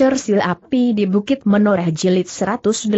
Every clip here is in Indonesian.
Cersil Api di Bukit Menoreh Jilid 181.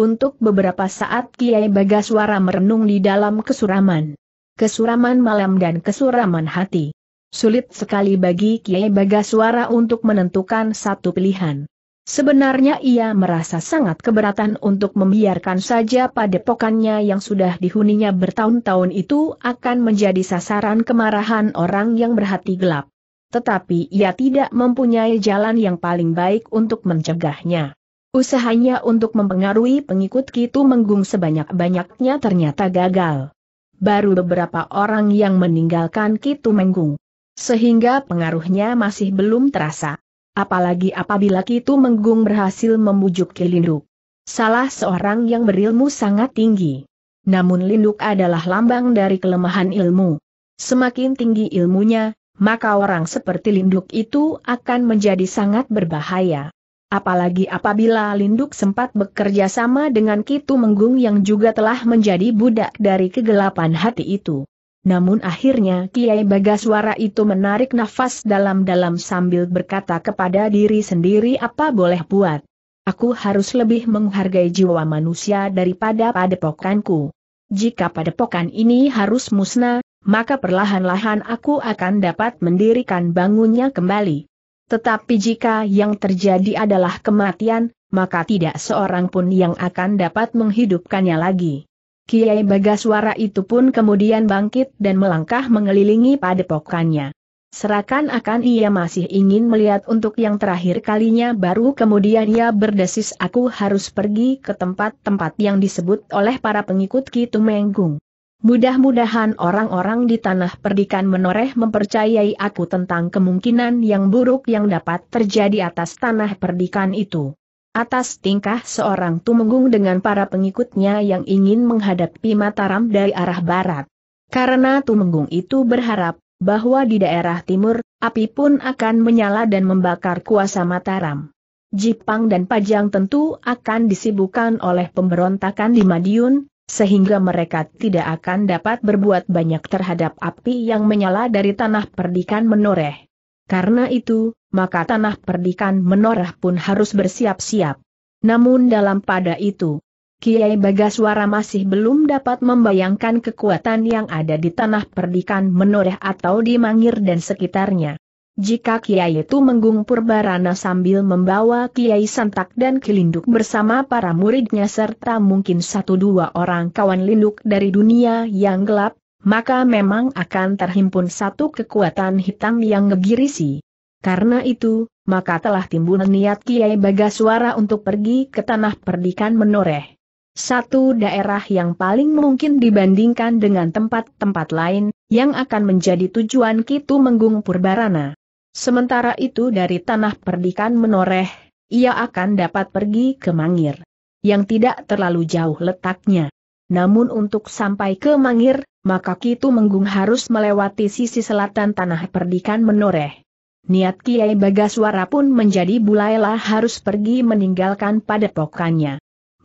Untuk beberapa saat Kiai Bagaswara merenung di dalam kesuraman. Kesuraman malam dan kesuraman hati. Sulit sekali bagi Kiai Bagaswara untuk menentukan satu pilihan. Sebenarnya ia merasa sangat keberatan untuk membiarkan saja padepokannya yang sudah dihuninya bertahun-tahun itu akan menjadi sasaran kemarahan orang yang berhati gelap tetapi ia tidak mempunyai jalan yang paling baik untuk mencegahnya. Usahanya untuk mempengaruhi pengikut Kitu Menggung sebanyak-banyaknya ternyata gagal. Baru beberapa orang yang meninggalkan Kitu Menggung. Sehingga pengaruhnya masih belum terasa. Apalagi apabila Kitu Menggung berhasil membujuk Kilinduk. Salah seorang yang berilmu sangat tinggi. Namun Linduk adalah lambang dari kelemahan ilmu. Semakin tinggi ilmunya, maka orang seperti Linduk itu akan menjadi sangat berbahaya. Apalagi apabila Linduk sempat bekerja sama dengan Kitu Menggung yang juga telah menjadi budak dari kegelapan hati itu. Namun akhirnya Kiai Bagaswara itu menarik nafas dalam-dalam sambil berkata kepada diri sendiri apa boleh buat. Aku harus lebih menghargai jiwa manusia daripada padepokanku. Jika padepokan ini harus musnah, maka perlahan-lahan aku akan dapat mendirikan bangunnya kembali. Tetapi jika yang terjadi adalah kematian, maka tidak seorang pun yang akan dapat menghidupkannya lagi. Kiai Bagaswara itu pun kemudian bangkit dan melangkah mengelilingi padepokannya. Serakan akan ia masih ingin melihat untuk yang terakhir kalinya baru kemudian ia berdesis aku harus pergi ke tempat-tempat yang disebut oleh para pengikut Kitu Menggung. Mudah-mudahan orang-orang di tanah perdikan menoreh mempercayai aku tentang kemungkinan yang buruk yang dapat terjadi atas tanah perdikan itu. Atas tingkah seorang tumenggung dengan para pengikutnya yang ingin menghadapi Mataram dari arah barat. Karena tumenggung itu berharap bahwa di daerah timur, api pun akan menyala dan membakar kuasa Mataram. Jipang dan Pajang tentu akan disibukkan oleh pemberontakan di Madiun, sehingga mereka tidak akan dapat berbuat banyak terhadap api yang menyala dari tanah perdikan menoreh. Karena itu, maka tanah perdikan menoreh pun harus bersiap-siap. Namun dalam pada itu, Kiai Bagaswara masih belum dapat membayangkan kekuatan yang ada di tanah perdikan menoreh atau di Mangir dan sekitarnya. Jika Kiai itu menggung Purbarana sambil membawa Kiai Santak dan Kilinduk bersama para muridnya serta mungkin satu dua orang kawan linduk dari dunia yang gelap, maka memang akan terhimpun satu kekuatan hitam yang ngegirisi. Karena itu, maka telah timbul niat Kiai Bagaswara untuk pergi ke tanah perdikan menoreh. Satu daerah yang paling mungkin dibandingkan dengan tempat-tempat lain, yang akan menjadi tujuan Kitu Menggung Purbarana. Sementara itu dari tanah perdikan menoreh, ia akan dapat pergi ke Mangir. Yang tidak terlalu jauh letaknya. Namun untuk sampai ke Mangir, maka Kitu Menggung harus melewati sisi selatan tanah perdikan menoreh. Niat Kiai Bagaswara pun menjadi bulailah harus pergi meninggalkan padepokannya.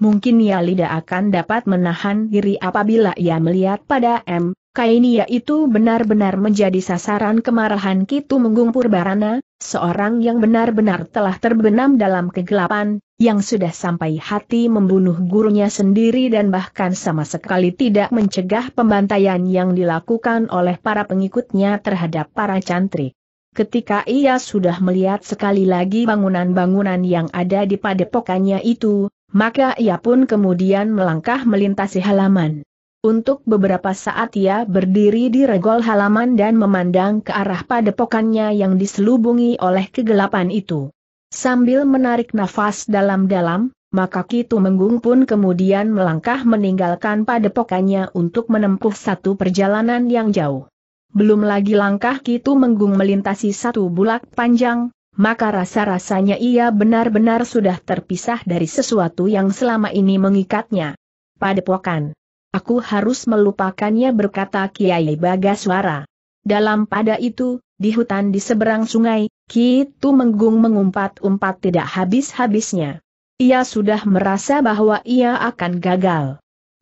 Mungkin ia tidak akan dapat menahan diri apabila ia melihat pada M. Kainia itu benar-benar menjadi sasaran kemarahan Kitu Menggung Purbarana, seorang yang benar-benar telah terbenam dalam kegelapan, yang sudah sampai hati membunuh gurunya sendiri dan bahkan sama sekali tidak mencegah pembantaian yang dilakukan oleh para pengikutnya terhadap para cantrik. Ketika ia sudah melihat sekali lagi bangunan-bangunan yang ada di padepokannya itu, maka ia pun kemudian melangkah melintasi halaman. Untuk beberapa saat ia berdiri di regol halaman dan memandang ke arah padepokannya yang diselubungi oleh kegelapan itu. Sambil menarik nafas dalam-dalam, maka Kitu Menggung pun kemudian melangkah meninggalkan padepokannya untuk menempuh satu perjalanan yang jauh. Belum lagi langkah Kitu Menggung melintasi satu bulak panjang, maka rasa-rasanya ia benar-benar sudah terpisah dari sesuatu yang selama ini mengikatnya. Padepokan. Aku harus melupakannya berkata Kiai Bagaswara. Dalam pada itu, di hutan di seberang sungai, Kitu Menggung mengumpat-umpat tidak habis-habisnya. Ia sudah merasa bahwa ia akan gagal.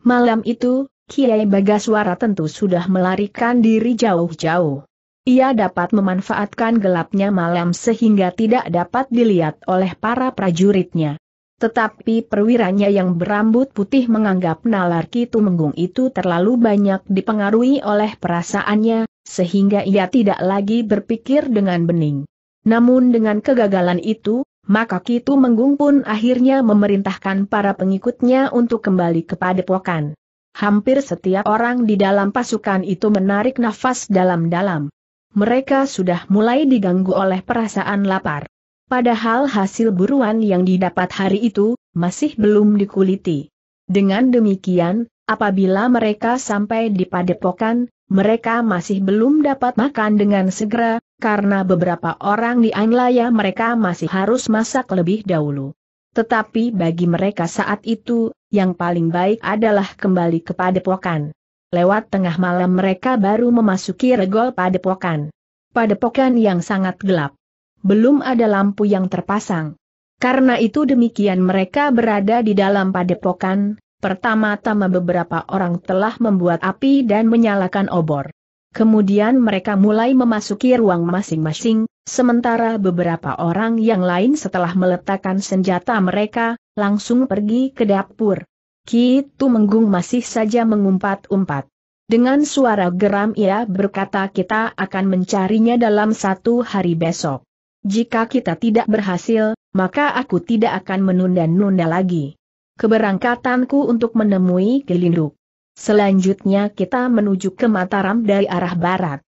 Malam itu, Kiai Bagaswara tentu sudah melarikan diri jauh-jauh. Ia dapat memanfaatkan gelapnya malam sehingga tidak dapat dilihat oleh para prajuritnya. Tetapi perwiranya yang berambut putih menganggap nalar Tumenggung itu terlalu banyak dipengaruhi oleh perasaannya, sehingga ia tidak lagi berpikir dengan bening. Namun dengan kegagalan itu, maka Tumenggung pun akhirnya memerintahkan para pengikutnya untuk kembali kepada padepokan. Hampir setiap orang di dalam pasukan itu menarik nafas dalam-dalam mereka sudah mulai diganggu oleh perasaan lapar. Padahal hasil buruan yang didapat hari itu, masih belum dikuliti. Dengan demikian, apabila mereka sampai di padepokan, mereka masih belum dapat makan dengan segera, karena beberapa orang di Anglaya mereka masih harus masak lebih dahulu. Tetapi bagi mereka saat itu, yang paling baik adalah kembali ke padepokan lewat tengah malam mereka baru memasuki regol padepokan. Padepokan yang sangat gelap. Belum ada lampu yang terpasang. Karena itu demikian mereka berada di dalam padepokan, pertama-tama beberapa orang telah membuat api dan menyalakan obor. Kemudian mereka mulai memasuki ruang masing-masing, sementara beberapa orang yang lain setelah meletakkan senjata mereka, langsung pergi ke dapur. Ki Tumenggung masih saja mengumpat-umpat. Dengan suara geram ia berkata kita akan mencarinya dalam satu hari besok. Jika kita tidak berhasil, maka aku tidak akan menunda-nunda lagi. Keberangkatanku untuk menemui Gelinduk. Selanjutnya kita menuju ke Mataram dari arah barat.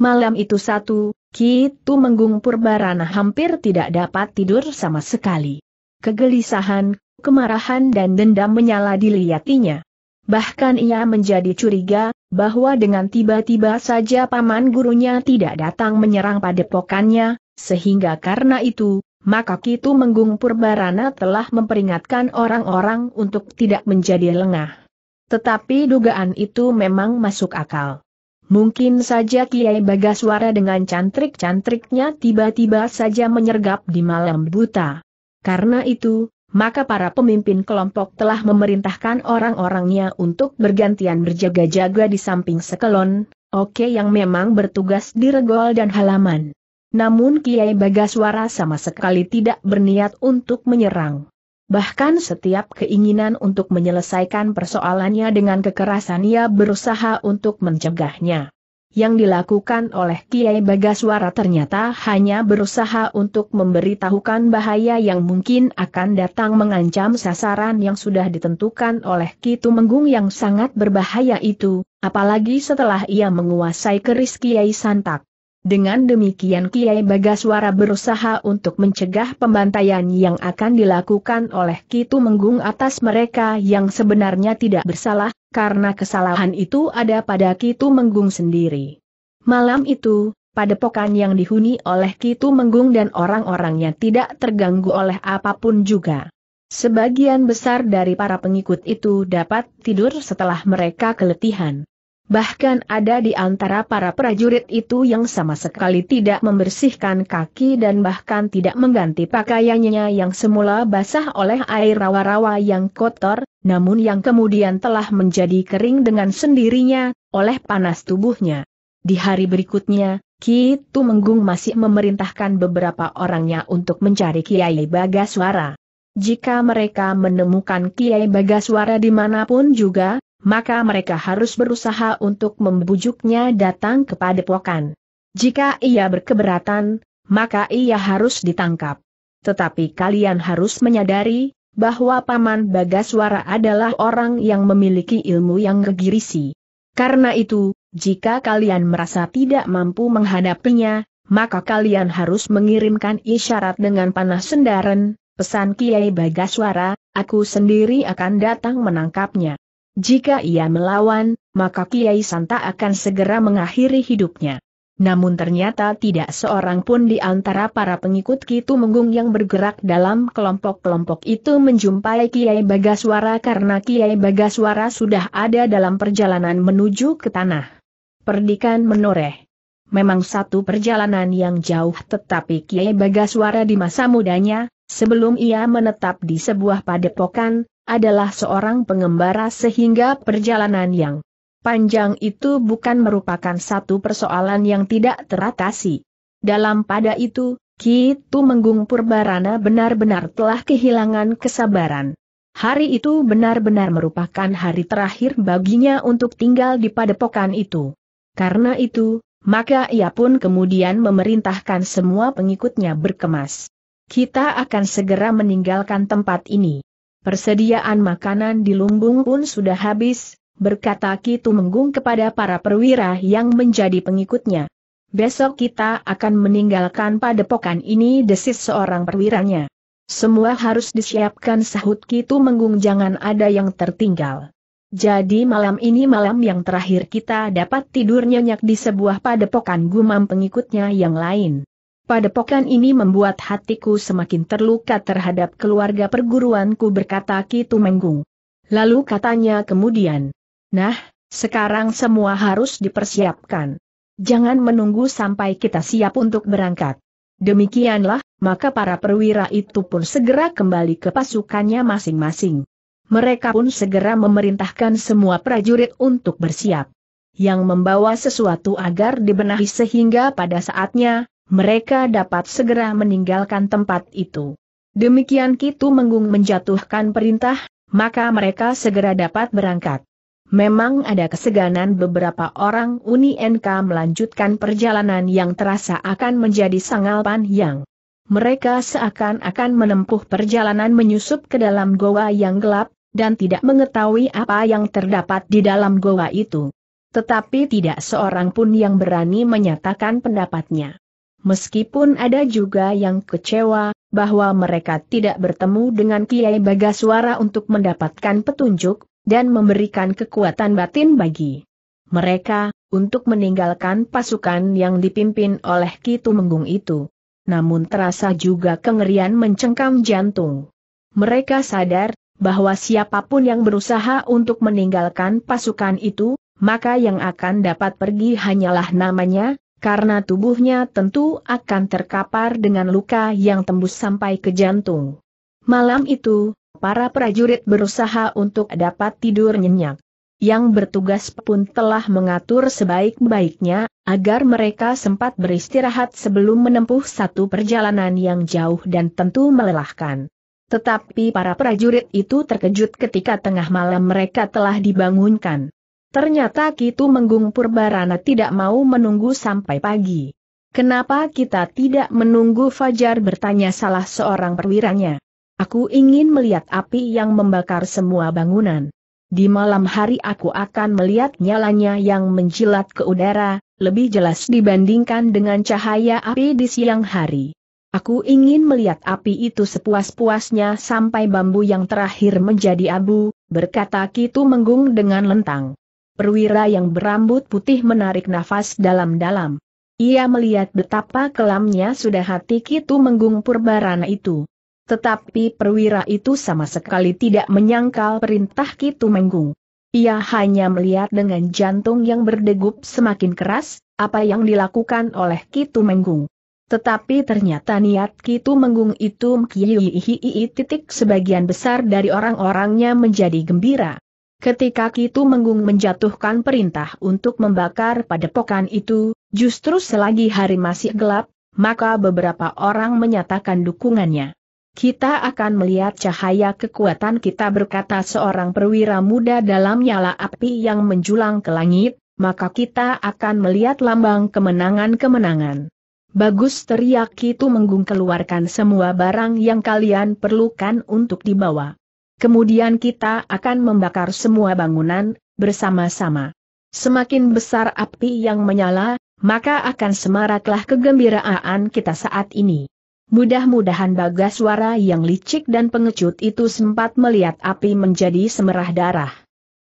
Malam itu satu, Ki Tumenggung Purbarana hampir tidak dapat tidur sama sekali. Kegelisahan, kemarahan dan dendam menyala dilihatinya. Bahkan ia menjadi curiga, bahwa dengan tiba-tiba saja paman gurunya tidak datang menyerang padepokannya, sehingga karena itu, maka Kitu Menggung Purbarana telah memperingatkan orang-orang untuk tidak menjadi lengah. Tetapi dugaan itu memang masuk akal. Mungkin saja Kiai Bagaswara dengan cantrik-cantriknya tiba-tiba saja menyergap di malam buta. Karena itu, maka para pemimpin kelompok telah memerintahkan orang-orangnya untuk bergantian berjaga-jaga di samping sekelon, oke okay yang memang bertugas di regol dan halaman. Namun Kiai Bagaswara sama sekali tidak berniat untuk menyerang. Bahkan setiap keinginan untuk menyelesaikan persoalannya dengan kekerasan ia berusaha untuk mencegahnya yang dilakukan oleh Kiai Bagaswara ternyata hanya berusaha untuk memberitahukan bahaya yang mungkin akan datang mengancam sasaran yang sudah ditentukan oleh Kitu Menggung yang sangat berbahaya itu, apalagi setelah ia menguasai keris Kiai Santak. Dengan demikian Kiai Bagaswara berusaha untuk mencegah pembantaian yang akan dilakukan oleh Kitu Menggung atas mereka yang sebenarnya tidak bersalah, karena kesalahan itu ada pada Kitu Menggung sendiri. Malam itu, pada padepokan yang dihuni oleh Kitu Menggung dan orang-orangnya tidak terganggu oleh apapun juga. Sebagian besar dari para pengikut itu dapat tidur setelah mereka keletihan. Bahkan ada di antara para prajurit itu yang sama sekali tidak membersihkan kaki dan bahkan tidak mengganti pakaiannya yang semula basah oleh air rawa-rawa yang kotor, namun yang kemudian telah menjadi kering dengan sendirinya, oleh panas tubuhnya. Di hari berikutnya, Ki Tumenggung masih memerintahkan beberapa orangnya untuk mencari Kiai Bagaswara. Jika mereka menemukan Kiai Bagaswara dimanapun juga, maka mereka harus berusaha untuk membujuknya datang kepada pokan. Jika ia berkeberatan, maka ia harus ditangkap. Tetapi kalian harus menyadari, bahwa Paman Bagaswara adalah orang yang memiliki ilmu yang gegirisi. Karena itu, jika kalian merasa tidak mampu menghadapinya, maka kalian harus mengirimkan isyarat dengan panah sendaren. pesan Kiai Bagaswara, aku sendiri akan datang menangkapnya. Jika ia melawan, maka Kiai Santa akan segera mengakhiri hidupnya. Namun ternyata tidak seorang pun di antara para pengikut Kitu Menggung yang bergerak dalam kelompok-kelompok itu menjumpai Kiai Bagaswara karena Kiai Bagaswara sudah ada dalam perjalanan menuju ke tanah. Perdikan menoreh. Memang satu perjalanan yang jauh tetapi Kiai Bagaswara di masa mudanya, sebelum ia menetap di sebuah padepokan, adalah seorang pengembara sehingga perjalanan yang panjang itu bukan merupakan satu persoalan yang tidak teratasi. Dalam pada itu, Ki Menggung Purbarana benar-benar telah kehilangan kesabaran. Hari itu benar-benar merupakan hari terakhir baginya untuk tinggal di padepokan itu. Karena itu, maka ia pun kemudian memerintahkan semua pengikutnya berkemas. Kita akan segera meninggalkan tempat ini. Persediaan makanan di lumbung pun sudah habis, berkata Ki Tumenggung kepada para perwira yang menjadi pengikutnya. Besok kita akan meninggalkan padepokan ini desis seorang perwiranya. Semua harus disiapkan sahut Ki Tumenggung jangan ada yang tertinggal. Jadi malam ini malam yang terakhir kita dapat tidur nyenyak di sebuah padepokan gumam pengikutnya yang lain. Padepokan ini membuat hatiku semakin terluka terhadap keluarga perguruanku berkata Ki Tumenggung. Lalu katanya kemudian, Nah, sekarang semua harus dipersiapkan. Jangan menunggu sampai kita siap untuk berangkat. Demikianlah, maka para perwira itu pun segera kembali ke pasukannya masing-masing. Mereka pun segera memerintahkan semua prajurit untuk bersiap. Yang membawa sesuatu agar dibenahi sehingga pada saatnya, mereka dapat segera meninggalkan tempat itu. Demikian Kitu Menggung menjatuhkan perintah, maka mereka segera dapat berangkat. Memang ada keseganan beberapa orang Uni NK melanjutkan perjalanan yang terasa akan menjadi sangalpan yang mereka seakan-akan menempuh perjalanan menyusup ke dalam goa yang gelap, dan tidak mengetahui apa yang terdapat di dalam goa itu. Tetapi tidak seorang pun yang berani menyatakan pendapatnya. Meskipun ada juga yang kecewa, bahwa mereka tidak bertemu dengan Kiai Bagaswara untuk mendapatkan petunjuk, dan memberikan kekuatan batin bagi mereka, untuk meninggalkan pasukan yang dipimpin oleh Kitu Menggung itu. Namun terasa juga kengerian mencengkam jantung. Mereka sadar, bahwa siapapun yang berusaha untuk meninggalkan pasukan itu, maka yang akan dapat pergi hanyalah namanya, karena tubuhnya tentu akan terkapar dengan luka yang tembus sampai ke jantung. Malam itu, para prajurit berusaha untuk dapat tidur nyenyak. Yang bertugas pun telah mengatur sebaik-baiknya, agar mereka sempat beristirahat sebelum menempuh satu perjalanan yang jauh dan tentu melelahkan. Tetapi para prajurit itu terkejut ketika tengah malam mereka telah dibangunkan. Ternyata Kitu Menggung Purbarana tidak mau menunggu sampai pagi. Kenapa kita tidak menunggu Fajar bertanya salah seorang perwiranya. Aku ingin melihat api yang membakar semua bangunan. Di malam hari aku akan melihat nyalanya yang menjilat ke udara, lebih jelas dibandingkan dengan cahaya api di siang hari. Aku ingin melihat api itu sepuas-puasnya sampai bambu yang terakhir menjadi abu, berkata Kitu Menggung dengan lentang. Perwira yang berambut putih menarik nafas dalam-dalam. Ia melihat betapa kelamnya sudah hati Kitu Menggung Purbarana itu. Tetapi perwira itu sama sekali tidak menyangkal perintah Kitu Menggung. Ia hanya melihat dengan jantung yang berdegup semakin keras, apa yang dilakukan oleh Kitu Menggung. Tetapi ternyata niat Kitu Menggung itu mkiyihihi titik sebagian besar dari orang-orangnya menjadi gembira. Ketika Kitu Menggung menjatuhkan perintah untuk membakar padepokan itu, justru selagi hari masih gelap, maka beberapa orang menyatakan dukungannya. Kita akan melihat cahaya kekuatan kita berkata seorang perwira muda dalam nyala api yang menjulang ke langit, maka kita akan melihat lambang kemenangan-kemenangan. Bagus teriak itu menggung keluarkan semua barang yang kalian perlukan untuk dibawa. Kemudian kita akan membakar semua bangunan, bersama-sama. Semakin besar api yang menyala, maka akan semaraklah kegembiraan kita saat ini. Mudah-mudahan bagas suara yang licik dan pengecut itu sempat melihat api menjadi semerah darah.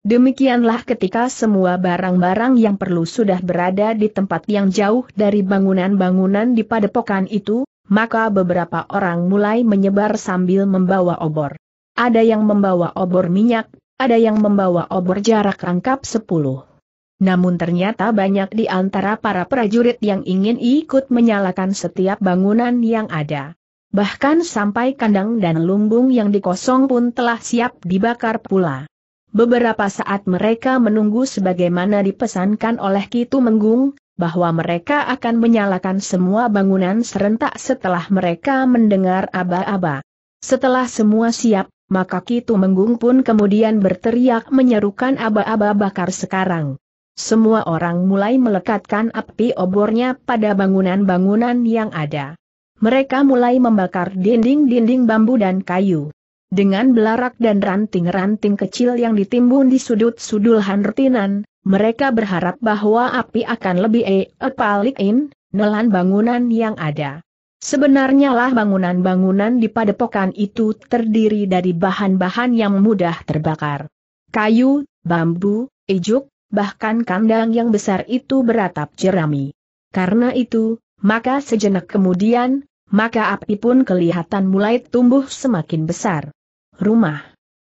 Demikianlah ketika semua barang-barang yang perlu sudah berada di tempat yang jauh dari bangunan-bangunan di padepokan itu, maka beberapa orang mulai menyebar sambil membawa obor. Ada yang membawa obor minyak, ada yang membawa obor jarak rangkap 10 namun ternyata banyak di antara para prajurit yang ingin ikut menyalakan setiap bangunan yang ada. Bahkan sampai kandang dan lumbung yang dikosong pun telah siap dibakar pula. Beberapa saat mereka menunggu sebagaimana dipesankan oleh Kitu Menggung, bahwa mereka akan menyalakan semua bangunan serentak setelah mereka mendengar aba-aba. Setelah semua siap, maka Kitu Menggung pun kemudian berteriak menyerukan aba-aba bakar sekarang semua orang mulai melekatkan api obornya pada bangunan-bangunan yang ada. Mereka mulai membakar dinding-dinding bambu dan kayu. Dengan belarak dan ranting-ranting kecil yang ditimbun di sudut-sudul hanrtinan, mereka berharap bahwa api akan lebih e-epalikin, nelan bangunan yang ada. Sebenarnya lah bangunan-bangunan di padepokan itu terdiri dari bahan-bahan yang mudah terbakar. Kayu, bambu, ijuk, bahkan kandang yang besar itu beratap jerami. Karena itu, maka sejenak kemudian, maka api pun kelihatan mulai tumbuh semakin besar. Rumah.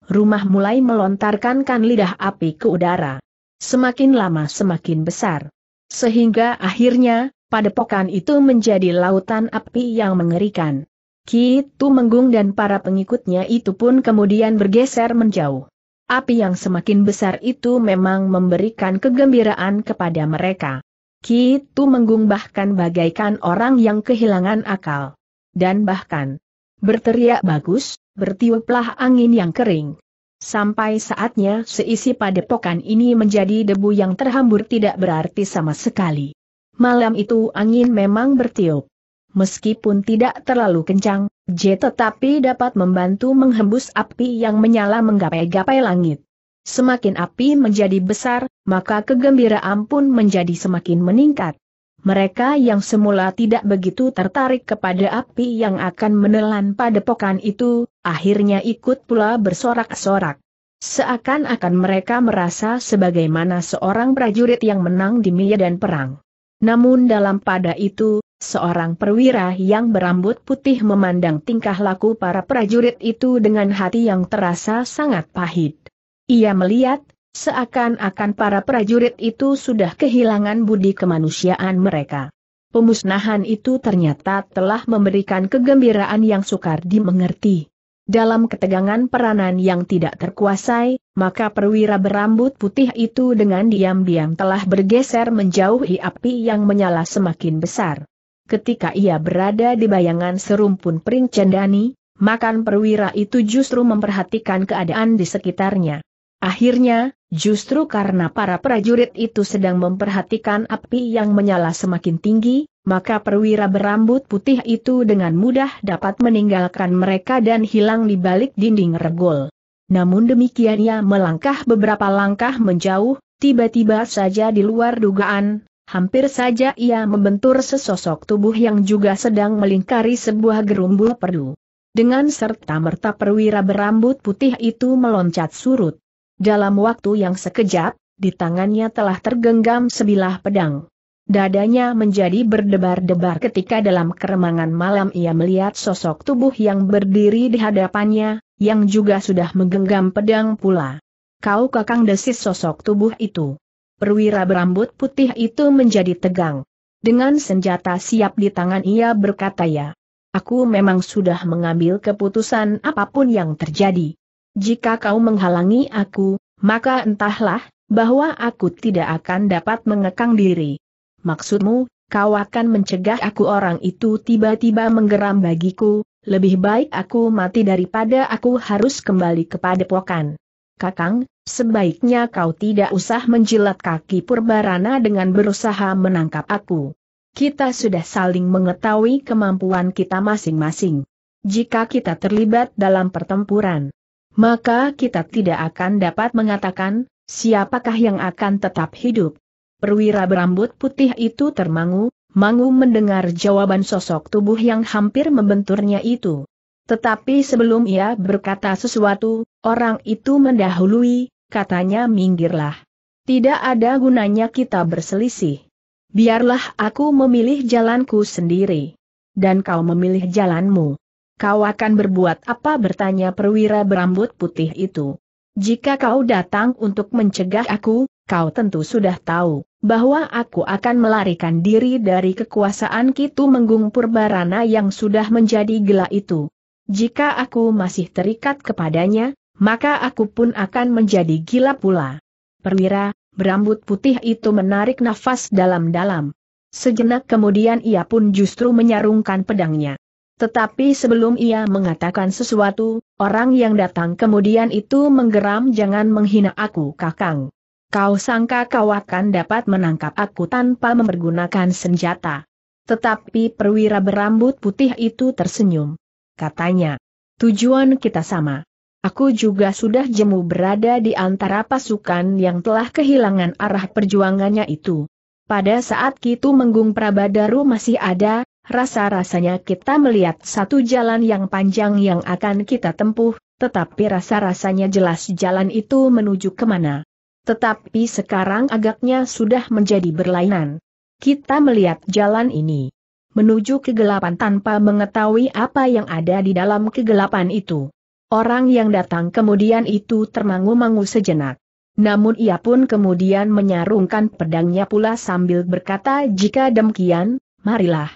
Rumah mulai melontarkan kan lidah api ke udara. Semakin lama semakin besar. Sehingga akhirnya, padepokan itu menjadi lautan api yang mengerikan. Kitu Menggung dan para pengikutnya itu pun kemudian bergeser menjauh. Api yang semakin besar itu memang memberikan kegembiraan kepada mereka. Ki Tu Menggung bahkan bagaikan orang yang kehilangan akal. Dan bahkan berteriak bagus, bertiuplah angin yang kering. Sampai saatnya seisi padepokan ini menjadi debu yang terhambur tidak berarti sama sekali. Malam itu angin memang bertiup. Meskipun tidak terlalu kencang, J tetapi dapat membantu menghembus api yang menyala menggapai-gapai langit. Semakin api menjadi besar, maka kegembiraan pun menjadi semakin meningkat. Mereka yang semula tidak begitu tertarik kepada api yang akan menelan padepokan itu, akhirnya ikut pula bersorak-sorak. Seakan-akan mereka merasa sebagaimana seorang prajurit yang menang di medan perang. Namun dalam pada itu, Seorang perwira yang berambut putih memandang tingkah laku para prajurit itu dengan hati yang terasa sangat pahit. Ia melihat, seakan-akan para prajurit itu sudah kehilangan budi kemanusiaan mereka. Pemusnahan itu ternyata telah memberikan kegembiraan yang sukar dimengerti. Dalam ketegangan peranan yang tidak terkuasai, maka perwira berambut putih itu dengan diam-diam telah bergeser menjauhi api yang menyala semakin besar ketika ia berada di bayangan serumpun pering Cendani, makan perwira itu justru memperhatikan keadaan di sekitarnya. Akhirnya, justru karena para prajurit itu sedang memperhatikan api yang menyala semakin tinggi, maka perwira berambut putih itu dengan mudah dapat meninggalkan mereka dan hilang di balik dinding regol. Namun demikian ia melangkah beberapa langkah menjauh, tiba-tiba saja di luar dugaan, Hampir saja ia membentur sesosok tubuh yang juga sedang melingkari sebuah gerumbul perdu. Dengan serta-merta perwira berambut putih itu meloncat surut. Dalam waktu yang sekejap, di tangannya telah tergenggam sebilah pedang. Dadanya menjadi berdebar-debar ketika dalam keremangan malam ia melihat sosok tubuh yang berdiri di hadapannya, yang juga sudah menggenggam pedang pula. Kau kakang desis sosok tubuh itu perwira berambut putih itu menjadi tegang. Dengan senjata siap di tangan ia berkata ya, aku memang sudah mengambil keputusan apapun yang terjadi. Jika kau menghalangi aku, maka entahlah, bahwa aku tidak akan dapat mengekang diri. Maksudmu, kau akan mencegah aku orang itu tiba-tiba menggeram bagiku, lebih baik aku mati daripada aku harus kembali kepada pokan. Kakang, Sebaiknya kau tidak usah menjilat kaki Purbarana dengan berusaha menangkap aku. Kita sudah saling mengetahui kemampuan kita masing-masing. Jika kita terlibat dalam pertempuran, maka kita tidak akan dapat mengatakan, siapakah yang akan tetap hidup. Perwira berambut putih itu termangu, mangu mendengar jawaban sosok tubuh yang hampir membenturnya itu. Tetapi sebelum ia berkata sesuatu, orang itu mendahului, katanya minggirlah. Tidak ada gunanya kita berselisih. Biarlah aku memilih jalanku sendiri. Dan kau memilih jalanmu. Kau akan berbuat apa bertanya perwira berambut putih itu. Jika kau datang untuk mencegah aku, kau tentu sudah tahu bahwa aku akan melarikan diri dari kekuasaan Kitu Menggung Purbarana yang sudah menjadi gelap itu. Jika aku masih terikat kepadanya, maka aku pun akan menjadi gila pula. Perwira, berambut putih itu menarik nafas dalam-dalam. Sejenak kemudian ia pun justru menyarungkan pedangnya. Tetapi sebelum ia mengatakan sesuatu, orang yang datang kemudian itu menggeram jangan menghina aku kakang. Kau sangka kau akan dapat menangkap aku tanpa mempergunakan senjata. Tetapi perwira berambut putih itu tersenyum. Katanya, tujuan kita sama. Aku juga sudah jemu berada di antara pasukan yang telah kehilangan arah perjuangannya itu. Pada saat Kitu Menggung Prabadaru masih ada, rasa-rasanya kita melihat satu jalan yang panjang yang akan kita tempuh, tetapi rasa-rasanya jelas jalan itu menuju kemana. Tetapi sekarang agaknya sudah menjadi berlainan. Kita melihat jalan ini menuju kegelapan tanpa mengetahui apa yang ada di dalam kegelapan itu. Orang yang datang kemudian itu termangu-mangu sejenak. Namun ia pun kemudian menyarungkan pedangnya pula sambil berkata jika demikian, marilah.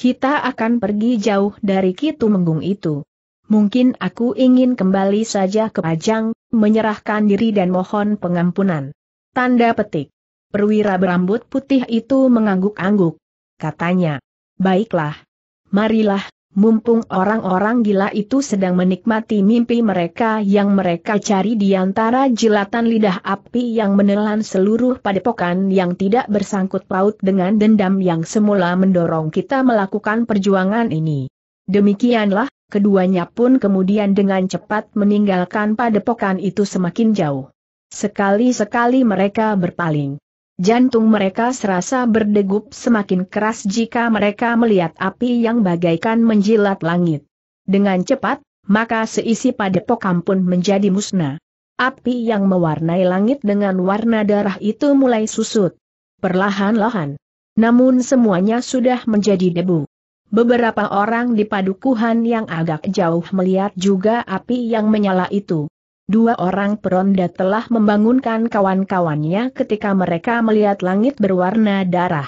Kita akan pergi jauh dari Kitu Menggung itu. Mungkin aku ingin kembali saja ke Pajang, menyerahkan diri dan mohon pengampunan. Tanda petik. Perwira berambut putih itu mengangguk-angguk. Katanya, baiklah. Marilah mumpung orang-orang gila itu sedang menikmati mimpi mereka yang mereka cari di antara jelatan lidah api yang menelan seluruh padepokan yang tidak bersangkut paut dengan dendam yang semula mendorong kita melakukan perjuangan ini. Demikianlah, keduanya pun kemudian dengan cepat meninggalkan padepokan itu semakin jauh. Sekali-sekali mereka berpaling. Jantung mereka serasa berdegup semakin keras jika mereka melihat api yang bagaikan menjilat langit. Dengan cepat, maka seisi padepokan pun menjadi musnah. Api yang mewarnai langit dengan warna darah itu mulai susut. Perlahan-lahan. Namun semuanya sudah menjadi debu. Beberapa orang di padukuhan yang agak jauh melihat juga api yang menyala itu. Dua orang peronda telah membangunkan kawan-kawannya ketika mereka melihat langit berwarna darah.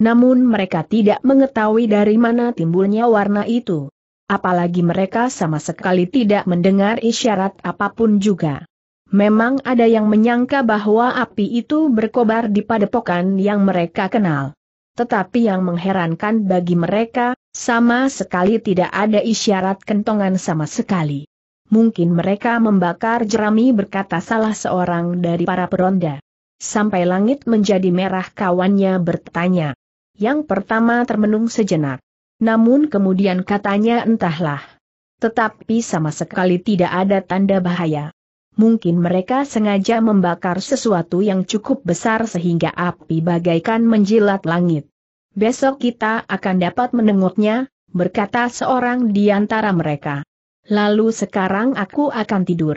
Namun mereka tidak mengetahui dari mana timbulnya warna itu. Apalagi mereka sama sekali tidak mendengar isyarat apapun juga. Memang ada yang menyangka bahwa api itu berkobar di padepokan yang mereka kenal. Tetapi yang mengherankan bagi mereka, sama sekali tidak ada isyarat kentongan sama sekali mungkin mereka membakar jerami berkata salah seorang dari para peronda. Sampai langit menjadi merah kawannya bertanya. Yang pertama termenung sejenak. Namun kemudian katanya entahlah. Tetapi sama sekali tidak ada tanda bahaya. Mungkin mereka sengaja membakar sesuatu yang cukup besar sehingga api bagaikan menjilat langit. Besok kita akan dapat menengoknya, berkata seorang di antara mereka lalu sekarang aku akan tidur.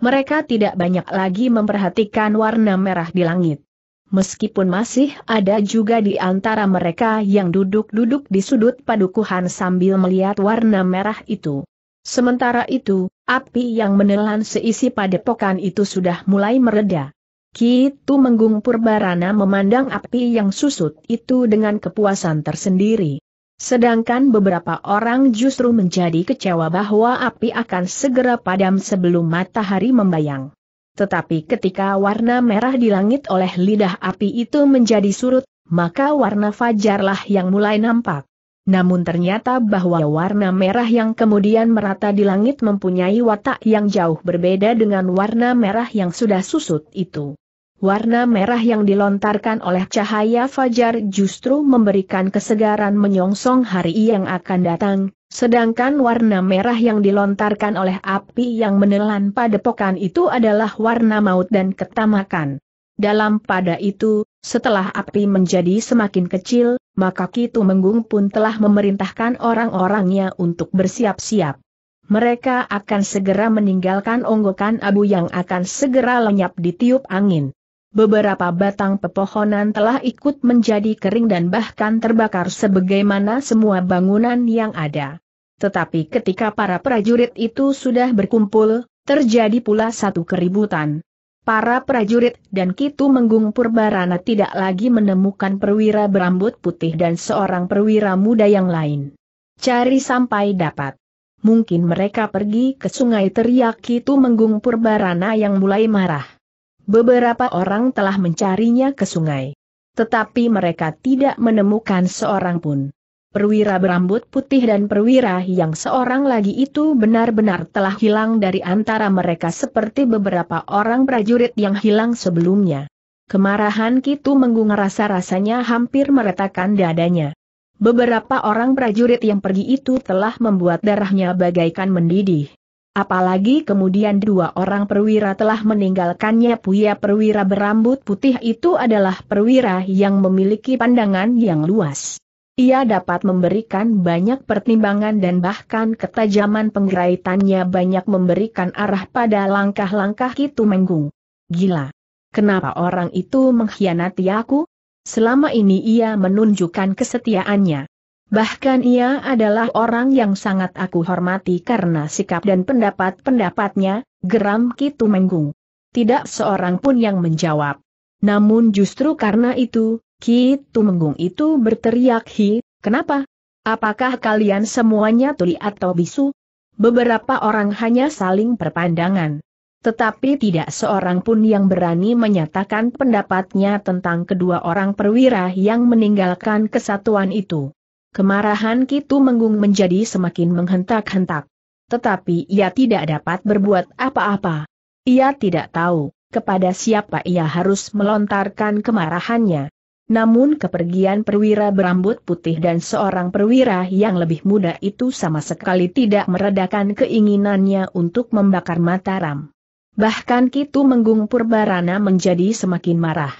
Mereka tidak banyak lagi memperhatikan warna merah di langit. Meskipun masih ada juga di antara mereka yang duduk-duduk di sudut padukuhan sambil melihat warna merah itu. Sementara itu, api yang menelan seisi padepokan itu sudah mulai mereda. Kitu Menggung Purbarana memandang api yang susut itu dengan kepuasan tersendiri. Sedangkan beberapa orang justru menjadi kecewa bahwa api akan segera padam sebelum matahari membayang. Tetapi ketika warna merah di langit oleh lidah api itu menjadi surut, maka warna fajarlah yang mulai nampak. Namun ternyata bahwa warna merah yang kemudian merata di langit mempunyai watak yang jauh berbeda dengan warna merah yang sudah susut itu. Warna merah yang dilontarkan oleh cahaya fajar justru memberikan kesegaran menyongsong hari yang akan datang, sedangkan warna merah yang dilontarkan oleh api yang menelan padepokan itu adalah warna maut dan ketamakan. Dalam pada itu, setelah api menjadi semakin kecil, maka Kitu Menggung pun telah memerintahkan orang-orangnya untuk bersiap-siap. Mereka akan segera meninggalkan onggokan abu yang akan segera lenyap di tiup angin. Beberapa batang pepohonan telah ikut menjadi kering dan bahkan terbakar sebagaimana semua bangunan yang ada. Tetapi ketika para prajurit itu sudah berkumpul, terjadi pula satu keributan. Para prajurit dan Kitu Menggung Purbarana tidak lagi menemukan perwira berambut putih dan seorang perwira muda yang lain. Cari sampai dapat. Mungkin mereka pergi ke sungai teriak Kitu Menggung Purbarana yang mulai marah. Beberapa orang telah mencarinya ke sungai. Tetapi mereka tidak menemukan seorang pun. Perwira berambut putih dan perwira yang seorang lagi itu benar-benar telah hilang dari antara mereka seperti beberapa orang prajurit yang hilang sebelumnya. Kemarahan Kitu Menggung rasa-rasanya hampir meretakkan dadanya. Beberapa orang prajurit yang pergi itu telah membuat darahnya bagaikan mendidih. Apalagi kemudian dua orang perwira telah meninggalkannya Puya perwira berambut putih itu adalah perwira yang memiliki pandangan yang luas. Ia dapat memberikan banyak pertimbangan dan bahkan ketajaman penggeraitannya banyak memberikan arah pada langkah-langkah itu Menggung. Gila. Kenapa orang itu mengkhianati aku? Selama ini ia menunjukkan kesetiaannya. Bahkan ia adalah orang yang sangat aku hormati karena sikap dan pendapat-pendapatnya, geram Kitu Menggung. Tidak seorang pun yang menjawab. Namun justru karena itu, Kitu Menggung itu berteriak hi, kenapa? Apakah kalian semuanya tuli atau bisu? Beberapa orang hanya saling perpandangan. Tetapi tidak seorang pun yang berani menyatakan pendapatnya tentang kedua orang perwira yang meninggalkan kesatuan itu. Kemarahan Kitu Menggung menjadi semakin menghentak-hentak. Tetapi ia tidak dapat berbuat apa-apa. Ia tidak tahu kepada siapa ia harus melontarkan kemarahannya. Namun kepergian perwira berambut putih dan seorang perwira yang lebih muda itu sama sekali tidak meredakan keinginannya untuk membakar Mataram. Bahkan Kitu Menggung Purbarana menjadi semakin marah.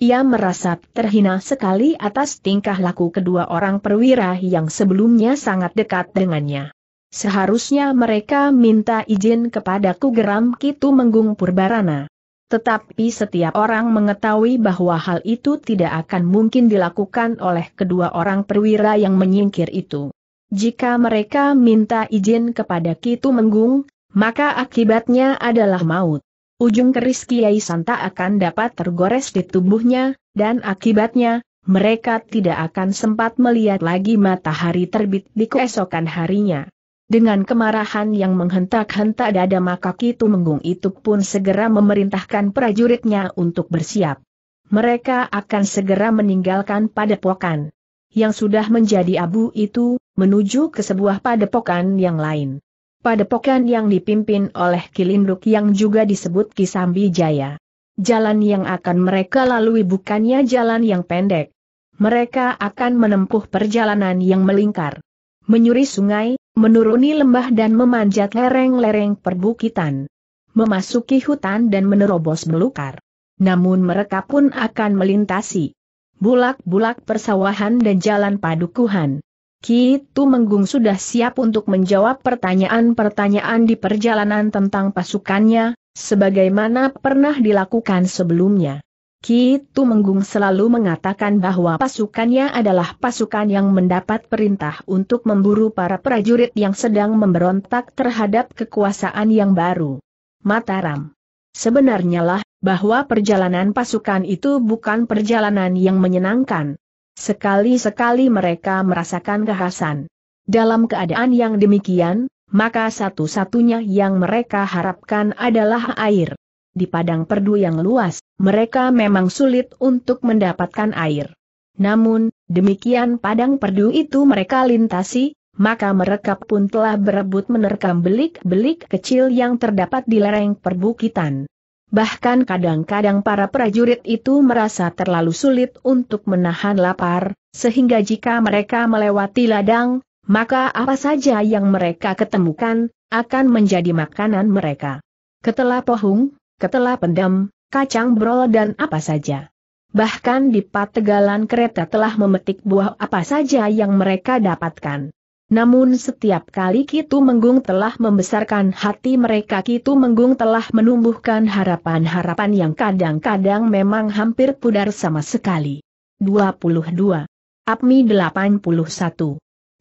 Ia merasa terhina sekali atas tingkah laku kedua orang perwira yang sebelumnya sangat dekat dengannya. Seharusnya mereka minta izin kepadaku geram Kitu Menggung Purbarana. Tetapi setiap orang mengetahui bahwa hal itu tidak akan mungkin dilakukan oleh kedua orang perwira yang menyingkir itu. Jika mereka minta izin kepada Kitu Menggung, maka akibatnya adalah maut ujung keris Kiai Santa akan dapat tergores di tubuhnya, dan akibatnya, mereka tidak akan sempat melihat lagi matahari terbit di keesokan harinya. Dengan kemarahan yang menghentak-hentak dada maka Kitu Menggung itu pun segera memerintahkan prajuritnya untuk bersiap. Mereka akan segera meninggalkan padepokan yang sudah menjadi abu itu, menuju ke sebuah padepokan yang lain. Pada padepokan yang dipimpin oleh Kilinduk yang juga disebut Kisambi Jaya. Jalan yang akan mereka lalui bukannya jalan yang pendek. Mereka akan menempuh perjalanan yang melingkar. Menyuri sungai, menuruni lembah dan memanjat lereng-lereng perbukitan. Memasuki hutan dan menerobos belukar. Namun mereka pun akan melintasi bulak-bulak persawahan dan jalan padukuhan. Kitu Tumenggung sudah siap untuk menjawab pertanyaan-pertanyaan di perjalanan tentang pasukannya, sebagaimana pernah dilakukan sebelumnya. Kitu Tumenggung selalu mengatakan bahwa pasukannya adalah pasukan yang mendapat perintah untuk memburu para prajurit yang sedang memberontak terhadap kekuasaan yang baru. Mataram. Sebenarnya lah, bahwa perjalanan pasukan itu bukan perjalanan yang menyenangkan, Sekali-sekali mereka merasakan kekhasan. Dalam keadaan yang demikian, maka satu-satunya yang mereka harapkan adalah air. Di padang perdu yang luas, mereka memang sulit untuk mendapatkan air. Namun, demikian padang perdu itu mereka lintasi, maka mereka pun telah berebut menerkam belik-belik kecil yang terdapat di lereng perbukitan. Bahkan kadang-kadang para prajurit itu merasa terlalu sulit untuk menahan lapar, sehingga jika mereka melewati ladang, maka apa saja yang mereka ketemukan, akan menjadi makanan mereka. Ketela pohung, ketela pendam, kacang brol dan apa saja. Bahkan di pategalan kereta telah memetik buah apa saja yang mereka dapatkan. Namun setiap kali Kitu Menggung telah membesarkan hati mereka Kitu Menggung telah menumbuhkan harapan-harapan yang kadang-kadang memang hampir pudar sama sekali. 22. Apmi 81.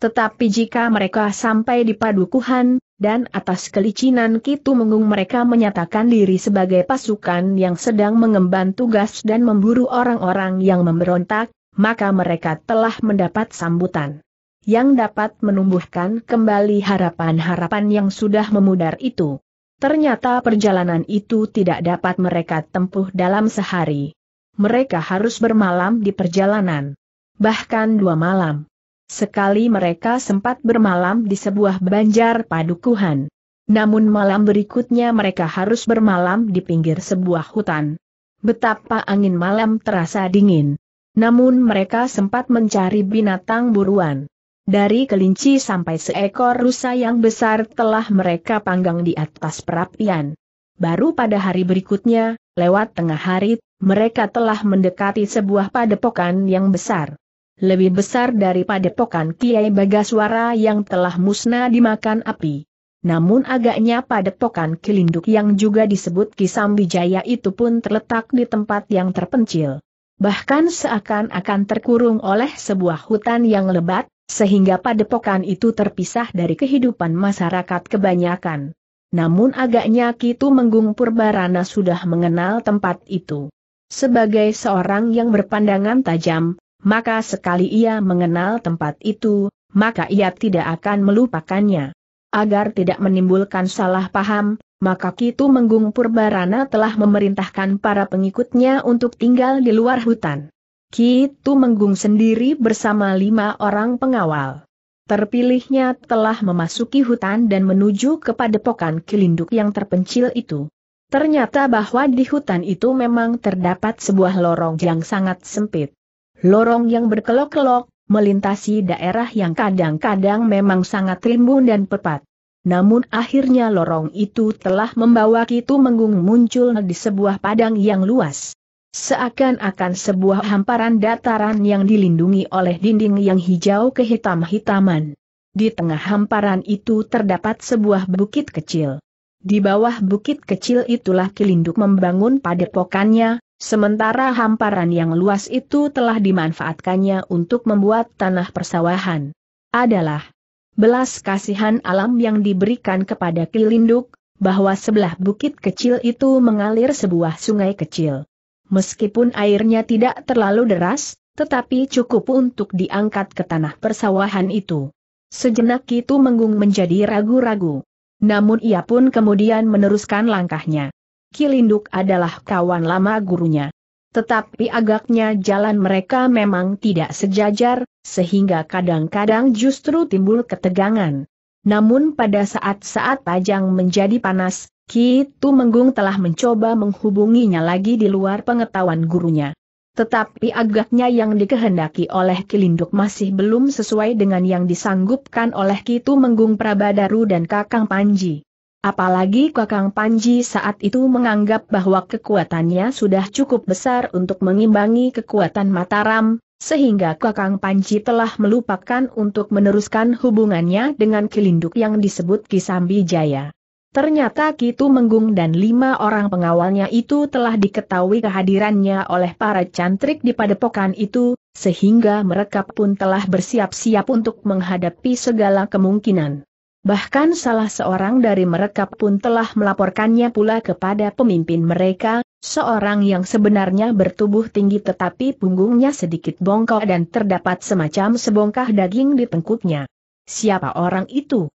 Tetapi jika mereka sampai di padukuhan, dan atas kelicinan Kitu Menggung mereka menyatakan diri sebagai pasukan yang sedang mengemban tugas dan memburu orang-orang yang memberontak, maka mereka telah mendapat sambutan yang dapat menumbuhkan kembali harapan-harapan yang sudah memudar itu. Ternyata perjalanan itu tidak dapat mereka tempuh dalam sehari. Mereka harus bermalam di perjalanan. Bahkan dua malam. Sekali mereka sempat bermalam di sebuah banjar padukuhan. Namun malam berikutnya mereka harus bermalam di pinggir sebuah hutan. Betapa angin malam terasa dingin. Namun mereka sempat mencari binatang buruan. Dari kelinci sampai seekor rusa yang besar telah mereka panggang di atas perapian. Baru pada hari berikutnya, lewat tengah hari, mereka telah mendekati sebuah padepokan yang besar. Lebih besar dari padepokan Kiai Bagaswara yang telah musnah dimakan api. Namun agaknya padepokan Kilinduk yang juga disebut Kisambijaya itu pun terletak di tempat yang terpencil. Bahkan seakan-akan terkurung oleh sebuah hutan yang lebat, sehingga padepokan itu terpisah dari kehidupan masyarakat kebanyakan. Namun agaknya Kitu Menggung Purbarana sudah mengenal tempat itu. Sebagai seorang yang berpandangan tajam, maka sekali ia mengenal tempat itu, maka ia tidak akan melupakannya. Agar tidak menimbulkan salah paham, maka Kitu Menggung Purbarana telah memerintahkan para pengikutnya untuk tinggal di luar hutan. Ki menggung sendiri bersama lima orang pengawal. Terpilihnya telah memasuki hutan dan menuju kepada pokan kelinduk yang terpencil itu. Ternyata bahwa di hutan itu memang terdapat sebuah lorong yang sangat sempit. Lorong yang berkelok-kelok, melintasi daerah yang kadang-kadang memang sangat rimbun dan pepat. Namun akhirnya lorong itu telah membawa Kitu Menggung muncul di sebuah padang yang luas. Seakan-akan sebuah hamparan dataran yang dilindungi oleh dinding yang hijau kehitam-hitaman. Di tengah hamparan itu terdapat sebuah bukit kecil. Di bawah bukit kecil itulah Kilinduk membangun padepokannya, sementara hamparan yang luas itu telah dimanfaatkannya untuk membuat tanah persawahan. Adalah belas kasihan alam yang diberikan kepada Kilinduk, bahwa sebelah bukit kecil itu mengalir sebuah sungai kecil. Meskipun airnya tidak terlalu deras, tetapi cukup untuk diangkat ke tanah persawahan itu. Sejenak itu menggung menjadi ragu-ragu. Namun ia pun kemudian meneruskan langkahnya. Kilinduk adalah kawan lama gurunya. Tetapi agaknya jalan mereka memang tidak sejajar, sehingga kadang-kadang justru timbul ketegangan. Namun pada saat-saat pajang menjadi panas, Ki Tumenggung telah mencoba menghubunginya lagi di luar pengetahuan gurunya. Tetapi agaknya yang dikehendaki oleh Kilinduk masih belum sesuai dengan yang disanggupkan oleh Ki Tumenggung Prabadaru dan Kakang Panji. Apalagi Kakang Panji saat itu menganggap bahwa kekuatannya sudah cukup besar untuk mengimbangi kekuatan Mataram, sehingga Kakang Panji telah melupakan untuk meneruskan hubungannya dengan Kilinduk yang disebut Kisambi Jaya. Ternyata Kitu Menggung dan lima orang pengawalnya itu telah diketahui kehadirannya oleh para cantrik di padepokan itu, sehingga mereka pun telah bersiap-siap untuk menghadapi segala kemungkinan. Bahkan salah seorang dari mereka pun telah melaporkannya pula kepada pemimpin mereka, seorang yang sebenarnya bertubuh tinggi tetapi punggungnya sedikit bongkok dan terdapat semacam sebongkah daging di tengkuknya. Siapa orang itu?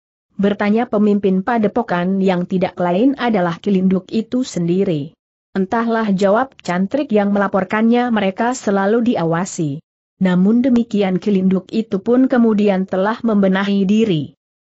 bertanya pemimpin padepokan yang tidak lain adalah Kilinduk itu sendiri. Entahlah jawab cantrik yang melaporkannya mereka selalu diawasi. Namun demikian Kilinduk itu pun kemudian telah membenahi diri.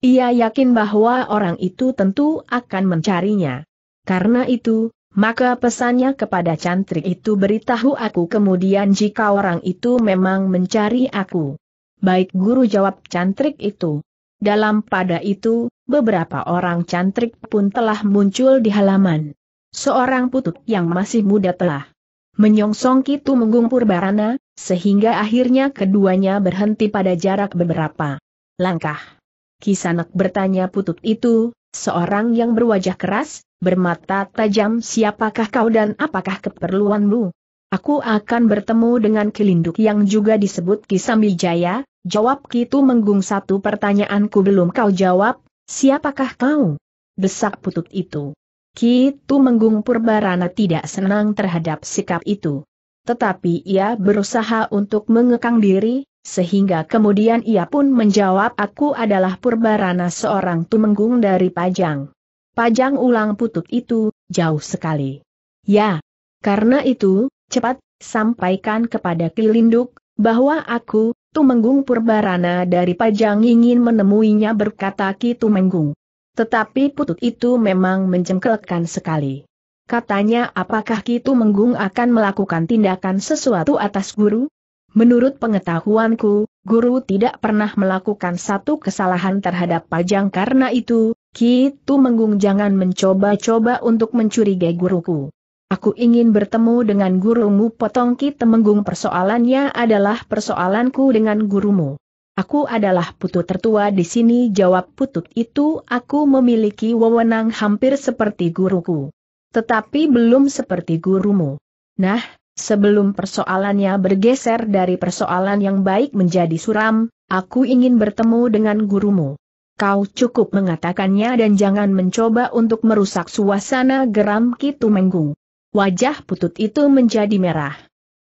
Ia yakin bahwa orang itu tentu akan mencarinya. Karena itu, maka pesannya kepada cantrik itu beritahu aku kemudian jika orang itu memang mencari aku. Baik guru jawab cantrik itu. Dalam pada itu, beberapa orang cantrik pun telah muncul di halaman. Seorang putut yang masih muda telah menyongsong Kitu Menggung barana, sehingga akhirnya keduanya berhenti pada jarak beberapa langkah. Kisanak bertanya putut itu, seorang yang berwajah keras, bermata tajam siapakah kau dan apakah keperluanmu? Aku akan bertemu dengan Kilinduk yang juga disebut Kisambijaya, Jawab Kitu Menggung satu pertanyaanku belum kau jawab, siapakah kau? Desak putut itu. Kitu Menggung Purbarana tidak senang terhadap sikap itu. Tetapi ia berusaha untuk mengekang diri, sehingga kemudian ia pun menjawab aku adalah Purbarana seorang tumenggung dari Pajang. Pajang ulang putut itu, jauh sekali. Ya. Karena itu, cepat, sampaikan kepada Kilinduk, bahwa aku, Tumenggung Purbarana dari Pajang ingin menemuinya berkata Ki Tumenggung. Tetapi putut itu memang menjengkelkan sekali. Katanya apakah Ki Tumenggung akan melakukan tindakan sesuatu atas guru? Menurut pengetahuanku, guru tidak pernah melakukan satu kesalahan terhadap Pajang karena itu, Ki Tumenggung jangan mencoba-coba untuk mencurigai guruku. Aku ingin bertemu dengan gurumu potongki temenggung persoalannya adalah persoalanku dengan gurumu. Aku adalah putu tertua di sini jawab putut itu aku memiliki wewenang hampir seperti guruku. Tetapi belum seperti gurumu. Nah, sebelum persoalannya bergeser dari persoalan yang baik menjadi suram, aku ingin bertemu dengan gurumu. Kau cukup mengatakannya dan jangan mencoba untuk merusak suasana geram Kitu Menggung. Wajah putut itu menjadi merah.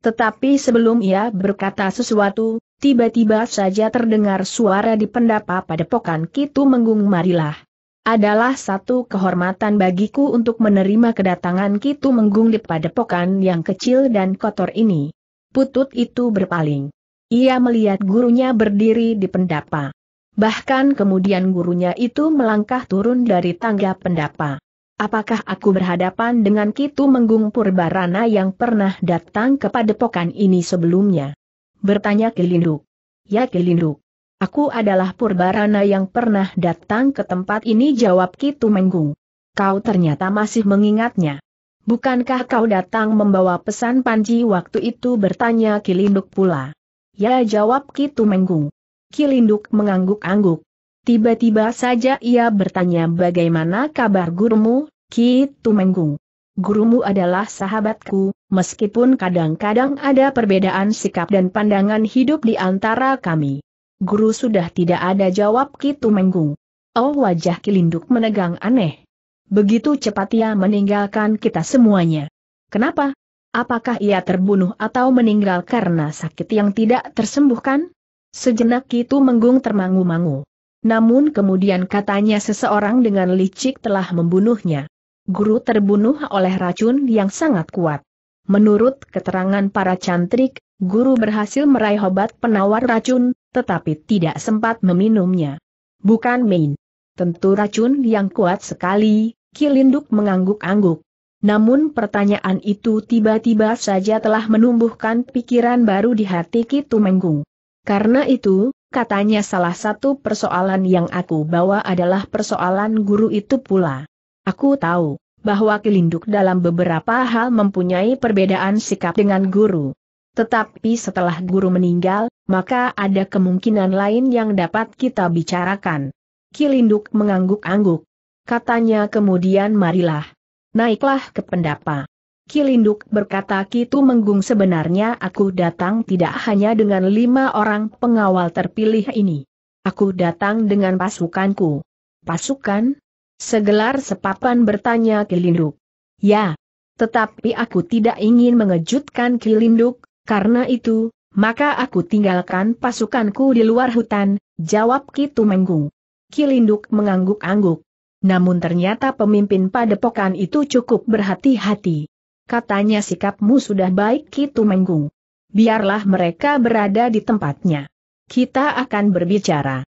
Tetapi sebelum ia berkata sesuatu, tiba-tiba saja terdengar suara di pendapa pada pokan Kitu Menggung Marilah. Adalah satu kehormatan bagiku untuk menerima kedatangan Kitu Menggung di padepokan yang kecil dan kotor ini. Putut itu berpaling. Ia melihat gurunya berdiri di pendapa. Bahkan kemudian gurunya itu melangkah turun dari tangga pendapa apakah aku berhadapan dengan Kitu Menggung Purbarana yang pernah datang kepada padepokan ini sebelumnya? Bertanya Kilindu. Ya Kilindu. Aku adalah Purbarana yang pernah datang ke tempat ini jawab Kitu Menggung. Kau ternyata masih mengingatnya. Bukankah kau datang membawa pesan Panji waktu itu bertanya Kilinduk pula. Ya jawab Kitu Menggung. Kilinduk mengangguk-angguk. Tiba-tiba saja ia bertanya bagaimana kabar gurumu, Ki Tumenggung. Gurumu adalah sahabatku, meskipun kadang-kadang ada perbedaan sikap dan pandangan hidup di antara kami. Guru sudah tidak ada jawab Ki Tumenggung. Oh wajah Kilinduk menegang aneh. Begitu cepat ia meninggalkan kita semuanya. Kenapa? Apakah ia terbunuh atau meninggal karena sakit yang tidak tersembuhkan? Sejenak Ki Tumenggung termangu-mangu. Namun kemudian katanya seseorang dengan licik telah membunuhnya guru terbunuh oleh racun yang sangat kuat. Menurut keterangan para cantrik, guru berhasil meraih obat penawar racun, tetapi tidak sempat meminumnya. Bukan main. Tentu racun yang kuat sekali, Kilinduk mengangguk-angguk. Namun pertanyaan itu tiba-tiba saja telah menumbuhkan pikiran baru di hati Kitu Menggung. Karena itu, katanya salah satu persoalan yang aku bawa adalah persoalan guru itu pula. Aku tahu bahwa Kilinduk dalam beberapa hal mempunyai perbedaan sikap dengan guru. Tetapi setelah guru meninggal, maka ada kemungkinan lain yang dapat kita bicarakan. Kilinduk mengangguk-angguk. Katanya kemudian marilah. Naiklah ke pendapa. Kilinduk berkata Kitu Menggung sebenarnya aku datang tidak hanya dengan lima orang pengawal terpilih ini. Aku datang dengan pasukanku. Pasukan? Segelar sepapan bertanya Kilinduk. Ya, tetapi aku tidak ingin mengejutkan Kilinduk, karena itu, maka aku tinggalkan pasukanku di luar hutan, jawab Kitu Menggung. Kilinduk mengangguk-angguk. Namun ternyata pemimpin padepokan itu cukup berhati-hati. Katanya sikapmu sudah baik Kitu Menggung. Biarlah mereka berada di tempatnya. Kita akan berbicara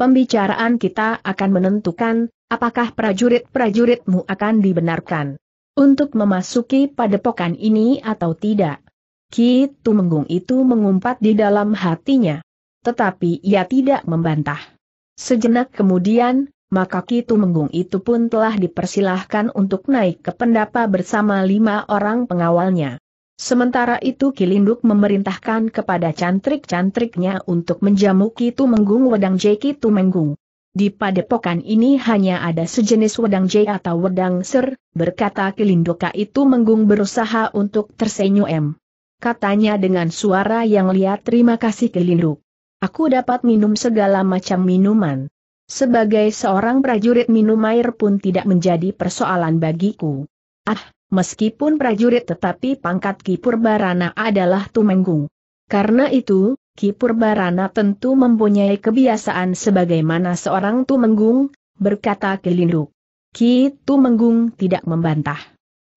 pembicaraan kita akan menentukan, apakah prajurit-prajuritmu akan dibenarkan untuk memasuki padepokan ini atau tidak. Ki Tumenggung itu mengumpat di dalam hatinya. Tetapi ia tidak membantah. Sejenak kemudian, maka Ki Tumenggung itu pun telah dipersilahkan untuk naik ke pendapa bersama lima orang pengawalnya. Sementara itu Kilinduk memerintahkan kepada cantrik-cantriknya untuk menjamu Kitu Menggung Wedang J Kitu Menggung. Di padepokan ini hanya ada sejenis wedang J atau wedang ser, berkata Kilinduka itu Menggung berusaha untuk tersenyum. Katanya dengan suara yang lihat terima kasih Kilinduk. Aku dapat minum segala macam minuman. Sebagai seorang prajurit minum air pun tidak menjadi persoalan bagiku. Ah, meskipun prajurit tetapi pangkat Ki Purbarana adalah Tumenggung. Karena itu, Ki Purbarana tentu mempunyai kebiasaan sebagaimana seorang Tumenggung, berkata Kilinduk. Ki Tumenggung tidak membantah.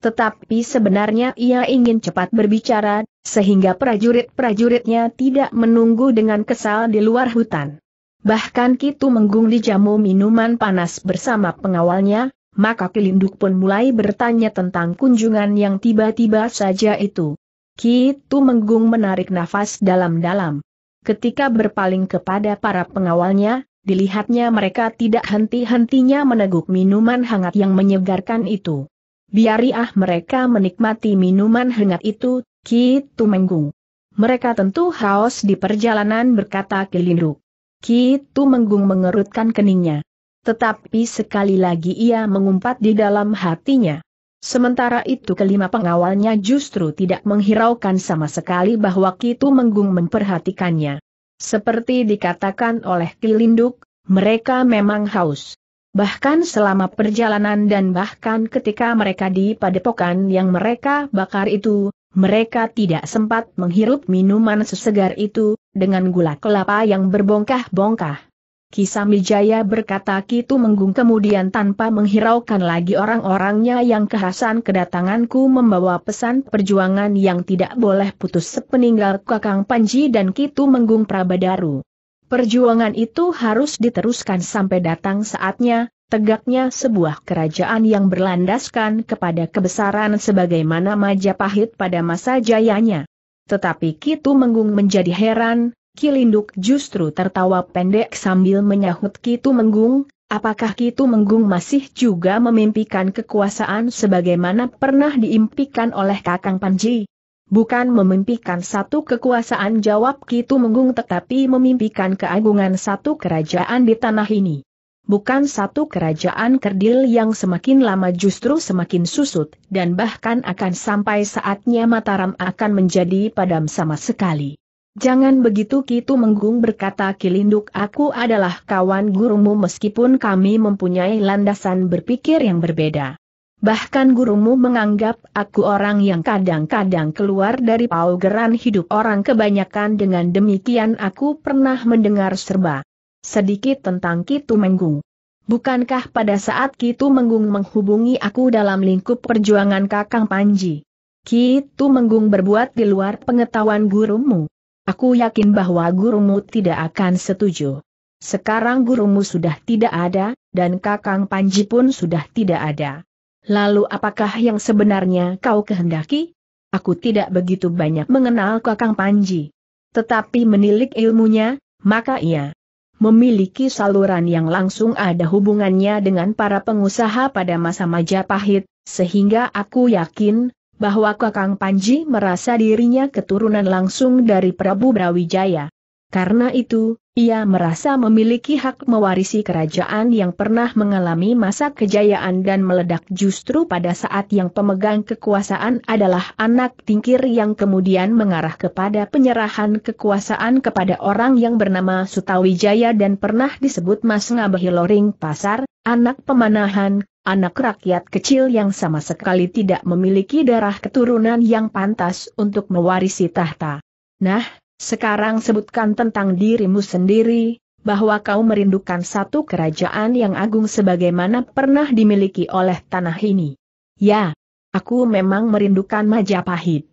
Tetapi sebenarnya ia ingin cepat berbicara, sehingga prajurit-prajuritnya tidak menunggu dengan kesal di luar hutan. Bahkan Ki Tumenggung dijamu minuman panas bersama pengawalnya, maka Kilinduk pun mulai bertanya tentang kunjungan yang tiba-tiba saja itu. Ki menggung menarik nafas dalam-dalam. Ketika berpaling kepada para pengawalnya, dilihatnya mereka tidak henti-hentinya meneguk minuman hangat yang menyegarkan itu. Biariah mereka menikmati minuman hangat itu, Ki menggung. Mereka tentu haus di perjalanan berkata Kilinduk. Ki menggung mengerutkan keningnya. Tetapi sekali lagi ia mengumpat di dalam hatinya. Sementara itu kelima pengawalnya justru tidak menghiraukan sama sekali bahwa Kitu Menggung memperhatikannya. Seperti dikatakan oleh Kilinduk, mereka memang haus. Bahkan selama perjalanan dan bahkan ketika mereka di padepokan yang mereka bakar itu, mereka tidak sempat menghirup minuman sesegar itu, dengan gula kelapa yang berbongkah-bongkah. Kisamijaya berkata Kitu Menggung kemudian tanpa menghiraukan lagi orang-orangnya yang kehasan kedatanganku membawa pesan perjuangan yang tidak boleh putus sepeninggal Kakang Panji dan Kitu Menggung Prabadaru. Perjuangan itu harus diteruskan sampai datang saatnya, tegaknya sebuah kerajaan yang berlandaskan kepada kebesaran sebagaimana Majapahit pada masa jayanya. Tetapi Kitu Menggung menjadi heran, Kilinduk justru tertawa pendek sambil menyahut Kitu Menggung, apakah Kitu Menggung masih juga memimpikan kekuasaan sebagaimana pernah diimpikan oleh Kakang Panji? Bukan memimpikan satu kekuasaan jawab Kitu Menggung tetapi memimpikan keagungan satu kerajaan di tanah ini. Bukan satu kerajaan kerdil yang semakin lama justru semakin susut, dan bahkan akan sampai saatnya Mataram akan menjadi padam sama sekali. Jangan begitu Kitu Menggung berkata Kilinduk aku adalah kawan gurumu meskipun kami mempunyai landasan berpikir yang berbeda. Bahkan gurumu menganggap aku orang yang kadang-kadang keluar dari paugeran hidup orang kebanyakan dengan demikian aku pernah mendengar serba sedikit tentang Kitu Menggung. Bukankah pada saat Kitu Menggung menghubungi aku dalam lingkup perjuangan Kakang Panji? Kitu Menggung berbuat di luar pengetahuan gurumu. Aku yakin bahwa gurumu tidak akan setuju. Sekarang gurumu sudah tidak ada, dan kakang Panji pun sudah tidak ada. Lalu apakah yang sebenarnya kau kehendaki? Aku tidak begitu banyak mengenal kakang Panji. Tetapi menilik ilmunya, maka ia memiliki saluran yang langsung ada hubungannya dengan para pengusaha pada masa Majapahit, sehingga aku yakin, bahwa Kakang Panji merasa dirinya keturunan langsung dari Prabu Brawijaya. Karena itu, ia merasa memiliki hak mewarisi kerajaan yang pernah mengalami masa kejayaan dan meledak justru pada saat yang pemegang kekuasaan adalah anak tingkir yang kemudian mengarah kepada penyerahan kekuasaan kepada orang yang bernama Sutawijaya dan pernah disebut Mas Ngabahiloring Pasar, anak pemanahan, anak rakyat kecil yang sama sekali tidak memiliki darah keturunan yang pantas untuk mewarisi tahta. Nah, sekarang sebutkan tentang dirimu sendiri, bahwa kau merindukan satu kerajaan yang agung sebagaimana pernah dimiliki oleh tanah ini. Ya, aku memang merindukan Majapahit.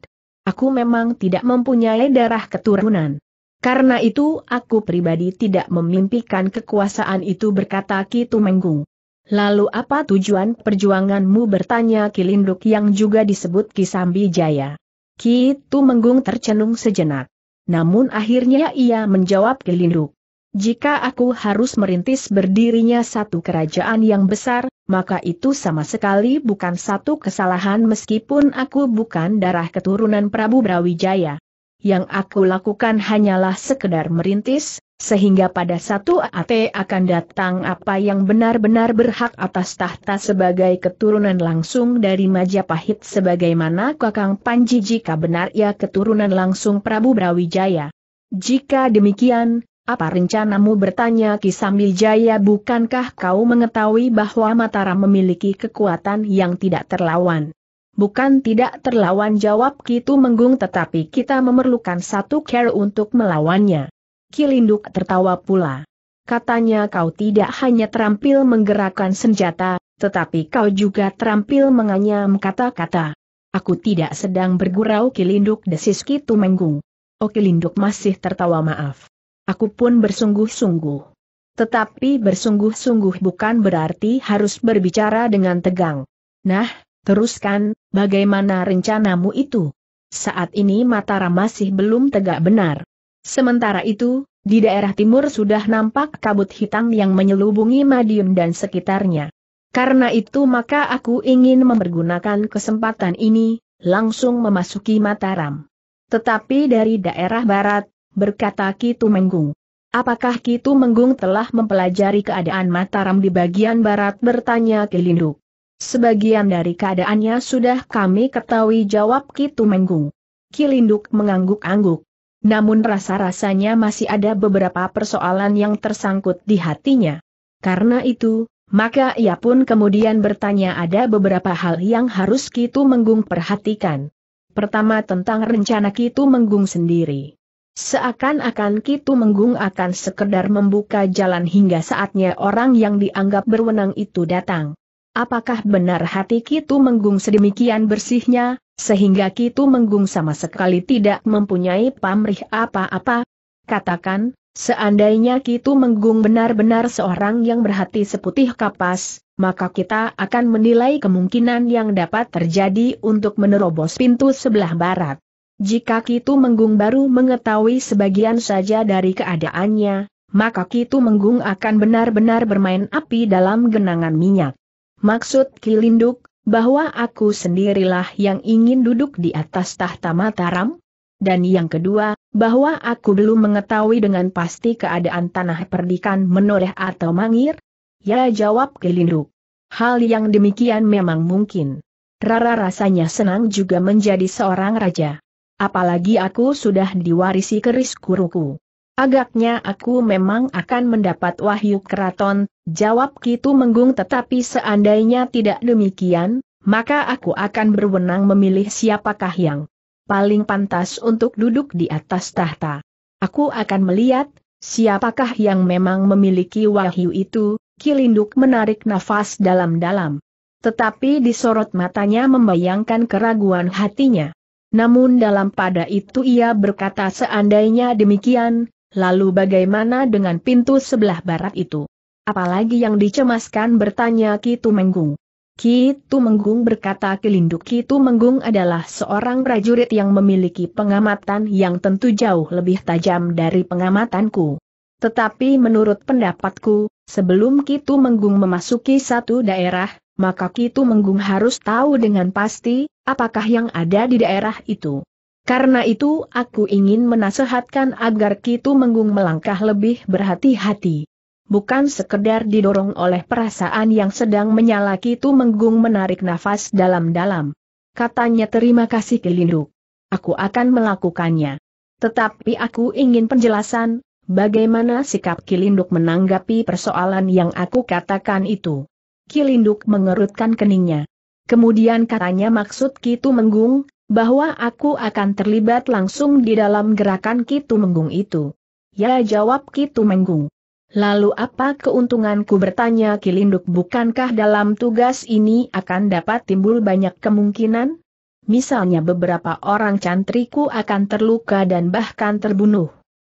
Aku memang tidak mempunyai darah keturunan. Karena itu aku pribadi tidak memimpikan kekuasaan itu berkata Kitu Menggung. Lalu apa tujuan perjuanganmu bertanya Kilinduk yang juga disebut Kisambi Jaya. Ki itu menggung tercenung sejenak. Namun akhirnya ia menjawab Kilinduk. Jika aku harus merintis berdirinya satu kerajaan yang besar, maka itu sama sekali bukan satu kesalahan meskipun aku bukan darah keturunan Prabu Brawijaya. Yang aku lakukan hanyalah sekedar merintis, sehingga pada satu AT akan datang apa yang benar-benar berhak atas tahta sebagai keturunan langsung dari Majapahit sebagaimana Kakang Panji jika benar ia keturunan langsung Prabu Brawijaya. Jika demikian, apa rencanamu bertanya Ki Sambil bukankah kau mengetahui bahwa Mataram memiliki kekuatan yang tidak terlawan? Bukan tidak terlawan jawab Kitu Menggung tetapi kita memerlukan satu care untuk melawannya. Kilinduk tertawa pula. Katanya kau tidak hanya terampil menggerakkan senjata, tetapi kau juga terampil menganyam kata-kata. Aku tidak sedang bergurau Kilinduk desis Kitu Menggung. Oh Kilinduk masih tertawa maaf. Aku pun bersungguh-sungguh. Tetapi bersungguh-sungguh bukan berarti harus berbicara dengan tegang. Nah, teruskan, bagaimana rencanamu itu? Saat ini Mataram masih belum tegak benar. Sementara itu, di daerah timur sudah nampak kabut hitam yang menyelubungi Madiun dan sekitarnya. Karena itu maka aku ingin mempergunakan kesempatan ini, langsung memasuki Mataram. Tetapi dari daerah barat, berkata Kitu Menggung. Apakah Kitu Menggung telah mempelajari keadaan Mataram di bagian barat bertanya Kilinduk. Sebagian dari keadaannya sudah kami ketahui jawab Kitu Menggung. Kilinduk mengangguk-angguk. Namun rasa-rasanya masih ada beberapa persoalan yang tersangkut di hatinya. Karena itu, maka ia pun kemudian bertanya ada beberapa hal yang harus Kitu Menggung perhatikan. Pertama tentang rencana Kitu Menggung sendiri. Seakan-akan Kitu Menggung akan sekedar membuka jalan hingga saatnya orang yang dianggap berwenang itu datang. Apakah benar hati Kitu Menggung sedemikian bersihnya, sehingga Kitu Menggung sama sekali tidak mempunyai pamrih apa-apa. Katakan, seandainya Kitu Menggung benar-benar seorang yang berhati seputih kapas, maka kita akan menilai kemungkinan yang dapat terjadi untuk menerobos pintu sebelah barat. Jika Kitu Menggung baru mengetahui sebagian saja dari keadaannya, maka Kitu Menggung akan benar-benar bermain api dalam genangan minyak. Maksud Kilinduk, bahwa aku sendirilah yang ingin duduk di atas tahta Mataram? Dan yang kedua, bahwa aku belum mengetahui dengan pasti keadaan tanah perdikan menoreh atau mangir? Ya jawab Kelindu. Hal yang demikian memang mungkin. Rara rasanya senang juga menjadi seorang raja. Apalagi aku sudah diwarisi keris kuruku. Agaknya aku memang akan mendapat wahyu keraton, jawab Kitu Menggung tetapi seandainya tidak demikian, maka aku akan berwenang memilih siapakah yang paling pantas untuk duduk di atas tahta. Aku akan melihat, siapakah yang memang memiliki wahyu itu, Kilinduk menarik nafas dalam-dalam. Tetapi disorot matanya membayangkan keraguan hatinya. Namun dalam pada itu ia berkata seandainya demikian, Lalu bagaimana dengan pintu sebelah barat itu? Apalagi yang dicemaskan bertanya Kitu Menggung. Kitu Menggung berkata Kelindu Kitu Menggung adalah seorang prajurit yang memiliki pengamatan yang tentu jauh lebih tajam dari pengamatanku. Tetapi menurut pendapatku, sebelum Kitu Menggung memasuki satu daerah, maka Kitu Menggung harus tahu dengan pasti, apakah yang ada di daerah itu. Karena itu aku ingin menasehatkan agar Kitu Menggung melangkah lebih berhati-hati. Bukan sekedar didorong oleh perasaan yang sedang menyala Kitu Menggung menarik nafas dalam-dalam. Katanya terima kasih Kilinduk. Aku akan melakukannya. Tetapi aku ingin penjelasan, bagaimana sikap Kilinduk menanggapi persoalan yang aku katakan itu. Kilinduk mengerutkan keningnya. Kemudian katanya maksud Kitu Menggung, bahwa aku akan terlibat langsung di dalam gerakan Kitu Menggung itu. Ya jawab Kitu Menggung. Lalu apa keuntunganku bertanya Kilinduk bukankah dalam tugas ini akan dapat timbul banyak kemungkinan? Misalnya beberapa orang cantriku akan terluka dan bahkan terbunuh.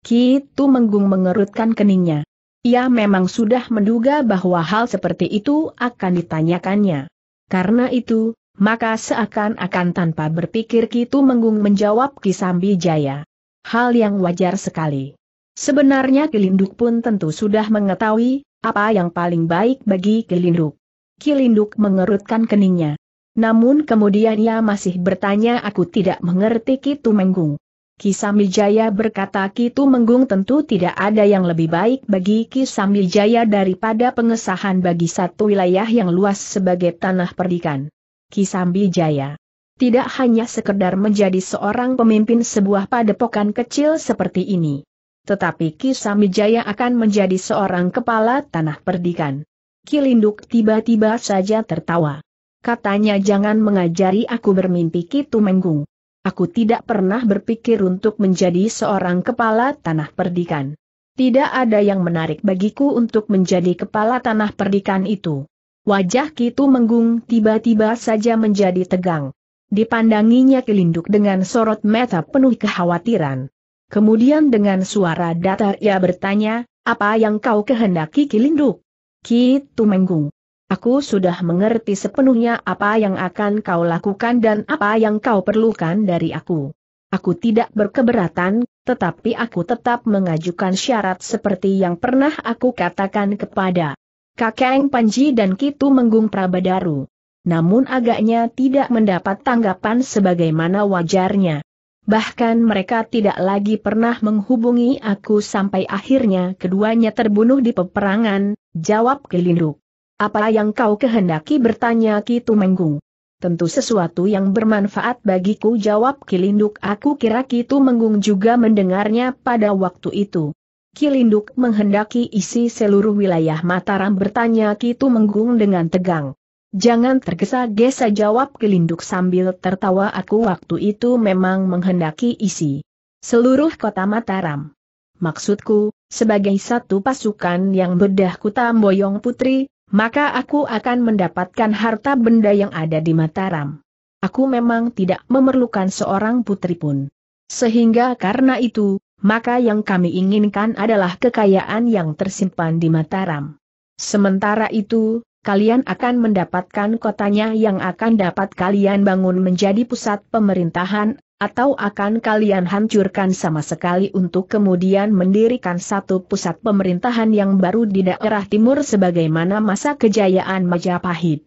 Kitu Menggung mengerutkan keningnya. Ia memang sudah menduga bahwa hal seperti itu akan ditanyakannya. Karena itu, maka seakan-akan tanpa berpikir Kitu Menggung menjawab Kisambi Jaya. Hal yang wajar sekali. Sebenarnya Kilinduk pun tentu sudah mengetahui, apa yang paling baik bagi Kilinduk. Kilinduk mengerutkan keningnya. Namun kemudian ia masih bertanya aku tidak mengerti Kitu Menggung. Jaya berkata Kitu Menggung tentu tidak ada yang lebih baik bagi Ki Jaya daripada pengesahan bagi satu wilayah yang luas sebagai tanah perdikan. Kisambi Jaya. Tidak hanya sekedar menjadi seorang pemimpin sebuah padepokan kecil seperti ini. Tetapi Kisambi Jaya akan menjadi seorang kepala tanah perdikan. Kilinduk tiba-tiba saja tertawa. Katanya jangan mengajari aku bermimpi Kitu Menggung. Aku tidak pernah berpikir untuk menjadi seorang kepala tanah perdikan. Tidak ada yang menarik bagiku untuk menjadi kepala tanah perdikan itu. Wajah Kitu Menggung tiba-tiba saja menjadi tegang. Dipandanginya Kilinduk dengan sorot mata penuh kekhawatiran. Kemudian dengan suara datar ia bertanya, apa yang kau kehendaki Kilinduk? Kitu Menggung. Aku sudah mengerti sepenuhnya apa yang akan kau lakukan dan apa yang kau perlukan dari aku. Aku tidak berkeberatan, tetapi aku tetap mengajukan syarat seperti yang pernah aku katakan kepada Kakeng Panji dan Kitu Menggung Prabadaru. Namun agaknya tidak mendapat tanggapan sebagaimana wajarnya. Bahkan mereka tidak lagi pernah menghubungi aku sampai akhirnya keduanya terbunuh di peperangan, jawab Kelinduk. Apa yang kau kehendaki bertanya Kitu Menggung? Tentu sesuatu yang bermanfaat bagiku jawab Kilinduk aku kira Kitu Menggung juga mendengarnya pada waktu itu. Kilinduk menghendaki isi seluruh wilayah Mataram bertanya Kitu Menggung dengan tegang. Jangan tergesa-gesa jawab Kilinduk sambil tertawa aku waktu itu memang menghendaki isi seluruh kota Mataram. Maksudku, sebagai satu pasukan yang bedah kuta Boyong Putri, maka aku akan mendapatkan harta benda yang ada di Mataram. Aku memang tidak memerlukan seorang putri pun. Sehingga karena itu, maka yang kami inginkan adalah kekayaan yang tersimpan di Mataram. Sementara itu, kalian akan mendapatkan kotanya yang akan dapat kalian bangun menjadi pusat pemerintahan, atau akan kalian hancurkan sama sekali untuk kemudian mendirikan satu pusat pemerintahan yang baru di daerah timur sebagaimana masa kejayaan Majapahit.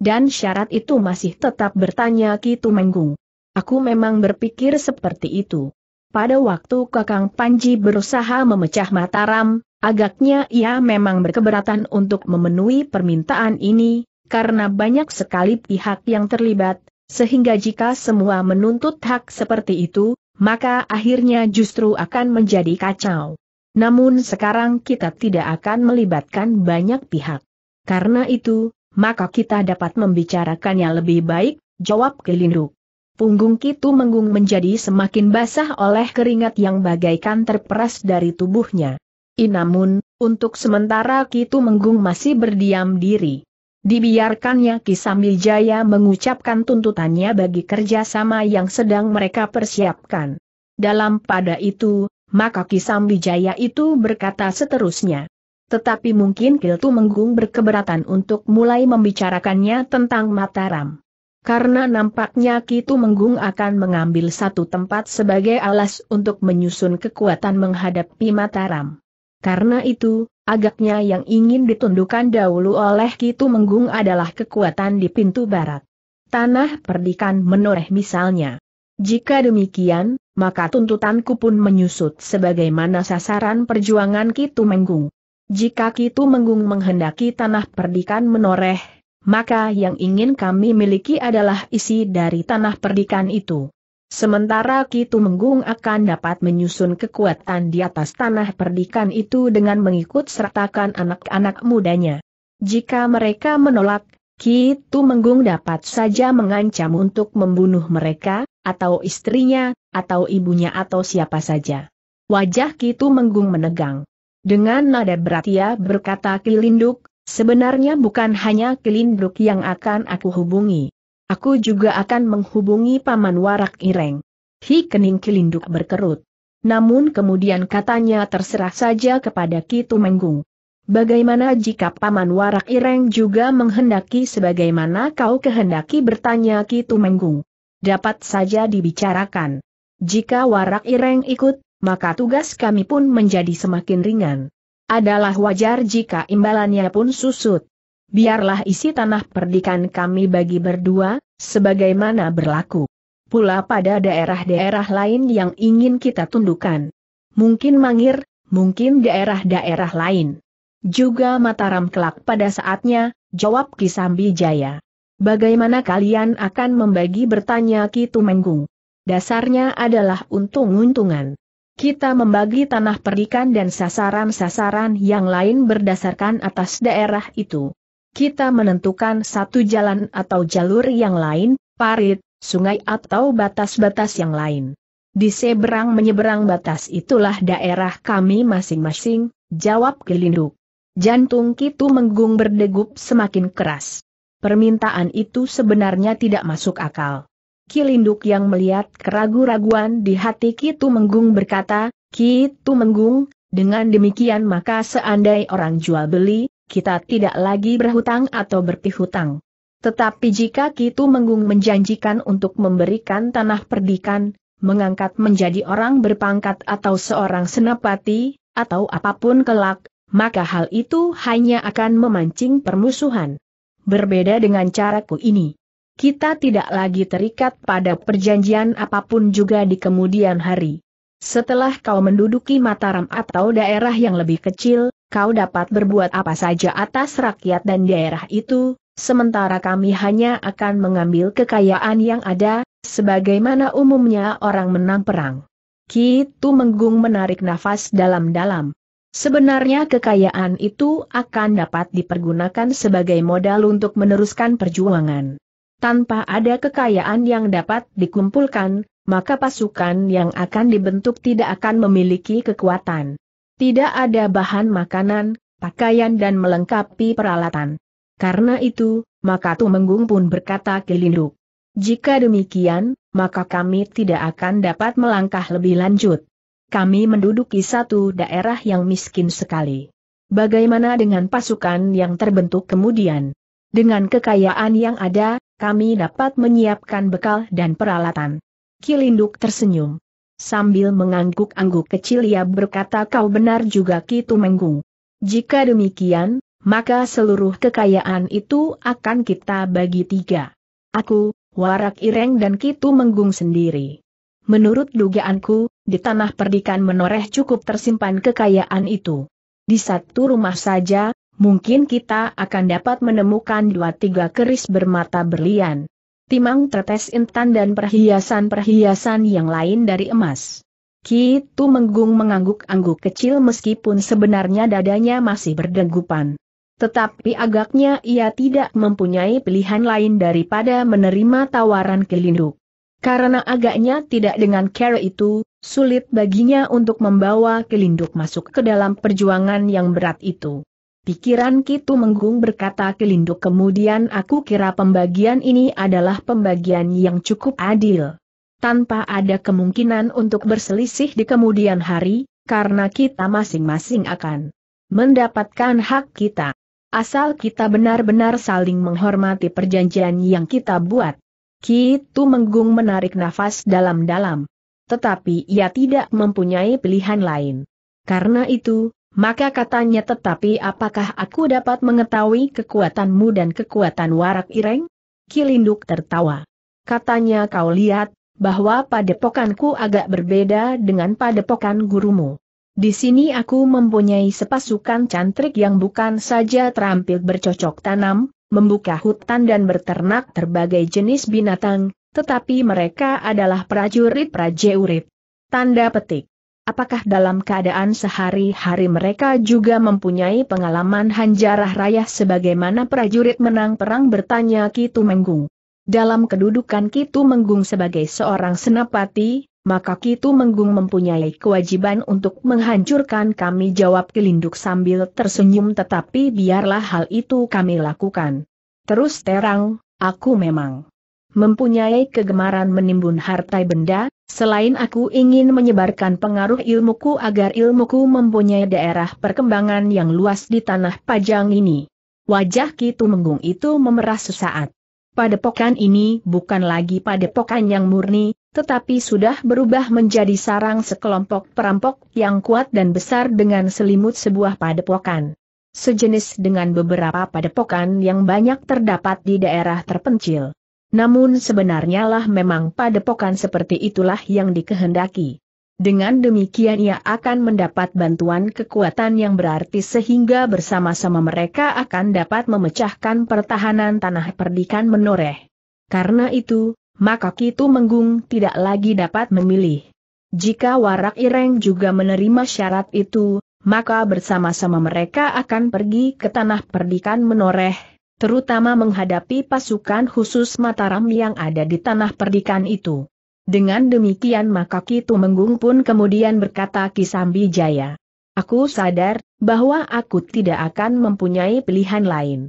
Dan syarat itu masih tetap bertanya Kitu Menggung. Aku memang berpikir seperti itu. Pada waktu Kakang Panji berusaha memecah Mataram, agaknya ia memang berkeberatan untuk memenuhi permintaan ini, karena banyak sekali pihak yang terlibat, sehingga jika semua menuntut hak seperti itu, maka akhirnya justru akan menjadi kacau. Namun sekarang kita tidak akan melibatkan banyak pihak. Karena itu, maka kita dapat membicarakannya lebih baik, jawab Kelinduk. Punggung Kitu Menggung menjadi semakin basah oleh keringat yang bagaikan terperas dari tubuhnya. Inamun, untuk sementara Kitu Menggung masih berdiam diri. Dibiarkannya Kisamil Jaya mengucapkan tuntutannya bagi kerjasama yang sedang mereka persiapkan. Dalam pada itu, maka Kisamil Jaya itu berkata seterusnya. Tetapi mungkin Kiltu Menggung berkeberatan untuk mulai membicarakannya tentang Mataram karena nampaknya Kitu Menggung akan mengambil satu tempat sebagai alas untuk menyusun kekuatan menghadapi Mataram. Karena itu, agaknya yang ingin ditundukkan dahulu oleh Kitu Menggung adalah kekuatan di pintu barat. Tanah perdikan menoreh misalnya. Jika demikian, maka tuntutanku pun menyusut sebagaimana sasaran perjuangan Kitu Menggung. Jika Kitu Menggung menghendaki tanah perdikan menoreh, maka yang ingin kami miliki adalah isi dari tanah perdikan itu. Sementara Kitu Menggung akan dapat menyusun kekuatan di atas tanah perdikan itu dengan mengikut sertakan anak-anak mudanya. Jika mereka menolak, Kitu Menggung dapat saja mengancam untuk membunuh mereka, atau istrinya, atau ibunya atau siapa saja. Wajah Kitu Menggung menegang. Dengan nada berat ia berkata Kilinduk. Sebenarnya bukan hanya Kelindruk yang akan aku hubungi. Aku juga akan menghubungi Paman Warak Ireng. Hi kening Kelinduk berkerut. Namun kemudian katanya terserah saja kepada Kitu Menggung. Bagaimana jika Paman Warak Ireng juga menghendaki sebagaimana kau kehendaki bertanya Kitu Menggung? Dapat saja dibicarakan. Jika Warak Ireng ikut, maka tugas kami pun menjadi semakin ringan. Adalah wajar jika imbalannya pun susut. Biarlah isi tanah perdikan kami bagi berdua, sebagaimana berlaku. Pula pada daerah-daerah lain yang ingin kita tundukkan. Mungkin Mangir, mungkin daerah-daerah lain. Juga Mataram kelak pada saatnya, jawab Kisambi Jaya. Bagaimana kalian akan membagi bertanya Kitu Menggung? Dasarnya adalah untung-untungan. Kita membagi tanah perikan dan sasaran-sasaran yang lain berdasarkan atas daerah itu. Kita menentukan satu jalan atau jalur yang lain, parit, sungai atau batas-batas yang lain. Di seberang menyeberang batas itulah daerah kami masing-masing, jawab Gelinduk. Jantung Kitu Menggung berdegup semakin keras. Permintaan itu sebenarnya tidak masuk akal. Kilinduk yang melihat keragu-raguan di hati Kitu Menggung berkata, Kitu Menggung, dengan demikian maka seandai orang jual beli, kita tidak lagi berhutang atau berpihutang. Tetapi jika Kitu Menggung menjanjikan untuk memberikan tanah perdikan, mengangkat menjadi orang berpangkat atau seorang senapati, atau apapun kelak, maka hal itu hanya akan memancing permusuhan. Berbeda dengan caraku ini kita tidak lagi terikat pada perjanjian apapun juga di kemudian hari. Setelah kau menduduki Mataram atau daerah yang lebih kecil, kau dapat berbuat apa saja atas rakyat dan daerah itu, sementara kami hanya akan mengambil kekayaan yang ada, sebagaimana umumnya orang menang perang. Kitu Menggung menarik nafas dalam-dalam. Sebenarnya kekayaan itu akan dapat dipergunakan sebagai modal untuk meneruskan perjuangan tanpa ada kekayaan yang dapat dikumpulkan, maka pasukan yang akan dibentuk tidak akan memiliki kekuatan. Tidak ada bahan makanan, pakaian dan melengkapi peralatan. Karena itu, maka Tumenggung pun berkata ke Linduk. Jika demikian, maka kami tidak akan dapat melangkah lebih lanjut. Kami menduduki satu daerah yang miskin sekali. Bagaimana dengan pasukan yang terbentuk kemudian? Dengan kekayaan yang ada, kami dapat menyiapkan bekal dan peralatan. Kilinduk tersenyum. Sambil mengangguk-angguk kecil ia berkata kau benar juga Kitu Menggung. Jika demikian, maka seluruh kekayaan itu akan kita bagi tiga. Aku, Warak Ireng dan Kitu Menggung sendiri. Menurut dugaanku, di tanah perdikan menoreh cukup tersimpan kekayaan itu. Di satu rumah saja, mungkin kita akan dapat menemukan dua tiga keris bermata berlian. Timang tetes intan dan perhiasan-perhiasan yang lain dari emas. Kitu Menggung mengangguk-angguk kecil meskipun sebenarnya dadanya masih berdegupan. Tetapi agaknya ia tidak mempunyai pilihan lain daripada menerima tawaran kelinduk. Karena agaknya tidak dengan cara itu, sulit baginya untuk membawa kelinduk masuk ke dalam perjuangan yang berat itu. Pikiran Kitu Menggung berkata kelinduk kemudian aku kira pembagian ini adalah pembagian yang cukup adil. Tanpa ada kemungkinan untuk berselisih di kemudian hari, karena kita masing-masing akan mendapatkan hak kita. Asal kita benar-benar saling menghormati perjanjian yang kita buat. Kitu Menggung menarik nafas dalam-dalam. Tetapi ia tidak mempunyai pilihan lain. Karena itu, maka katanya tetapi apakah aku dapat mengetahui kekuatanmu dan kekuatan warak ireng? Kilinduk tertawa. Katanya kau lihat, bahwa padepokanku agak berbeda dengan padepokan gurumu. Di sini aku mempunyai sepasukan cantrik yang bukan saja terampil bercocok tanam, membuka hutan dan berternak berbagai jenis binatang, tetapi mereka adalah prajurit prajurit. Tanda petik. Apakah dalam keadaan sehari-hari mereka juga mempunyai pengalaman hanjarah raya sebagaimana prajurit menang perang bertanya Kitu Menggung? Dalam kedudukan Kitu Menggung sebagai seorang senapati, maka Kitu Menggung mempunyai kewajiban untuk menghancurkan kami jawab Kelinduk sambil tersenyum tetapi biarlah hal itu kami lakukan. Terus terang, aku memang mempunyai kegemaran menimbun harta benda, selain aku ingin menyebarkan pengaruh ilmuku agar ilmuku mempunyai daerah perkembangan yang luas di tanah pajang ini. Wajah Ki menggung itu memerah sesaat. Padepokan ini bukan lagi padepokan yang murni, tetapi sudah berubah menjadi sarang sekelompok perampok yang kuat dan besar dengan selimut sebuah padepokan. Sejenis dengan beberapa padepokan yang banyak terdapat di daerah terpencil. Namun sebenarnya lah memang padepokan seperti itulah yang dikehendaki. Dengan demikian ia akan mendapat bantuan kekuatan yang berarti sehingga bersama-sama mereka akan dapat memecahkan pertahanan tanah perdikan menoreh. Karena itu, maka Kitu Menggung tidak lagi dapat memilih. Jika Warak Ireng juga menerima syarat itu, maka bersama-sama mereka akan pergi ke tanah perdikan menoreh, terutama menghadapi pasukan khusus Mataram yang ada di tanah perdikan itu. Dengan demikian maka Ki Tumenggung pun kemudian berkata Kisambi Jaya. Aku sadar, bahwa aku tidak akan mempunyai pilihan lain.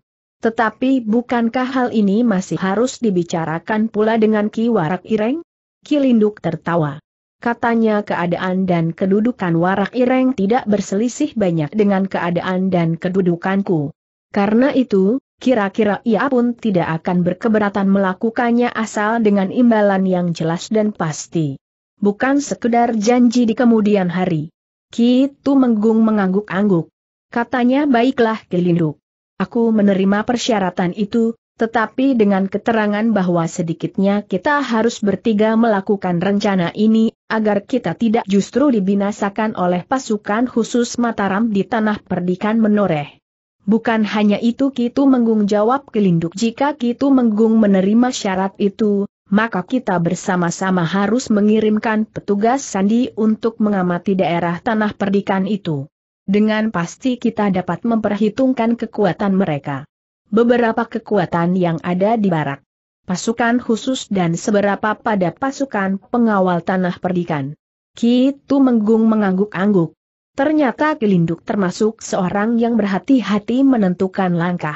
Tetapi bukankah hal ini masih harus dibicarakan pula dengan Ki Warak Ireng? Ki Linduk tertawa. Katanya keadaan dan kedudukan Warak Ireng tidak berselisih banyak dengan keadaan dan kedudukanku. Karena itu, Kira-kira ia pun tidak akan berkeberatan melakukannya asal dengan imbalan yang jelas dan pasti. Bukan sekedar janji di kemudian hari. Kitu Menggung mengangguk-angguk. Katanya baiklah Kilindu. Aku menerima persyaratan itu, tetapi dengan keterangan bahwa sedikitnya kita harus bertiga melakukan rencana ini, agar kita tidak justru dibinasakan oleh pasukan khusus Mataram di tanah perdikan menoreh. Bukan hanya itu Kitu Menggung jawab Kelinduk jika Kitu Menggung menerima syarat itu, maka kita bersama-sama harus mengirimkan petugas sandi untuk mengamati daerah tanah perdikan itu. Dengan pasti kita dapat memperhitungkan kekuatan mereka. Beberapa kekuatan yang ada di barak, pasukan khusus dan seberapa pada pasukan pengawal tanah perdikan. Kitu Menggung mengangguk-angguk, Ternyata Kilinduk termasuk seorang yang berhati-hati menentukan langkah.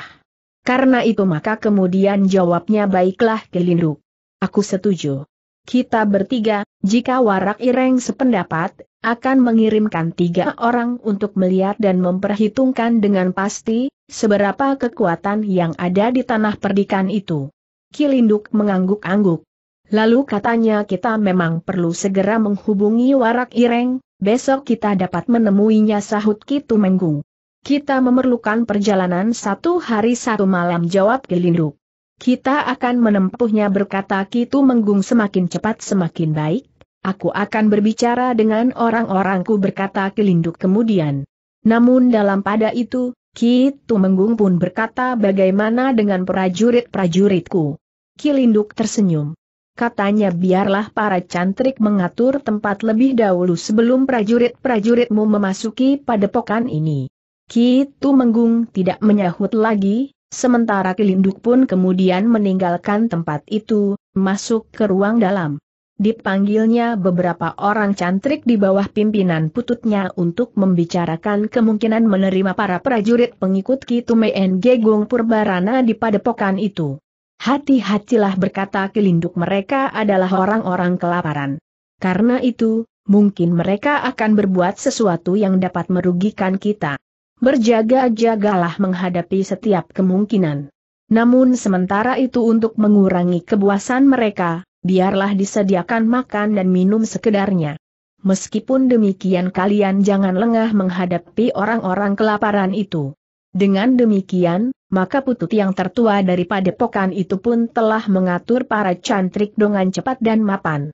Karena itu maka kemudian jawabnya baiklah Kilinduk. Aku setuju. Kita bertiga, jika Warak Ireng sependapat, akan mengirimkan tiga orang untuk melihat dan memperhitungkan dengan pasti, seberapa kekuatan yang ada di tanah perdikan itu. Kilinduk mengangguk-angguk. Lalu katanya kita memang perlu segera menghubungi Warak Ireng, Besok kita dapat menemuinya sahut Kitu Menggung. Kita memerlukan perjalanan satu hari satu malam jawab Kelinduk. Kita akan menempuhnya berkata Kitu Menggung semakin cepat semakin baik. Aku akan berbicara dengan orang-orangku berkata Kelinduk kemudian. Namun dalam pada itu, Kitu Menggung pun berkata bagaimana dengan prajurit-prajuritku. Kelinduk tersenyum. Katanya biarlah para cantrik mengatur tempat lebih dahulu sebelum prajurit-prajuritmu memasuki padepokan ini. Kitu Menggung tidak menyahut lagi, sementara Kilinduk pun kemudian meninggalkan tempat itu, masuk ke ruang dalam. Dipanggilnya beberapa orang cantrik di bawah pimpinan pututnya untuk membicarakan kemungkinan menerima para prajurit pengikut Kitu Meenge Gong Purbarana di padepokan itu. Hati-hatilah berkata kelinduk mereka adalah orang-orang kelaparan. Karena itu, mungkin mereka akan berbuat sesuatu yang dapat merugikan kita. Berjaga-jagalah menghadapi setiap kemungkinan. Namun sementara itu untuk mengurangi kebuasan mereka, biarlah disediakan makan dan minum sekedarnya. Meskipun demikian kalian jangan lengah menghadapi orang-orang kelaparan itu. Dengan demikian, maka putut yang tertua dari padepokan itu pun telah mengatur para cantrik dengan cepat dan mapan.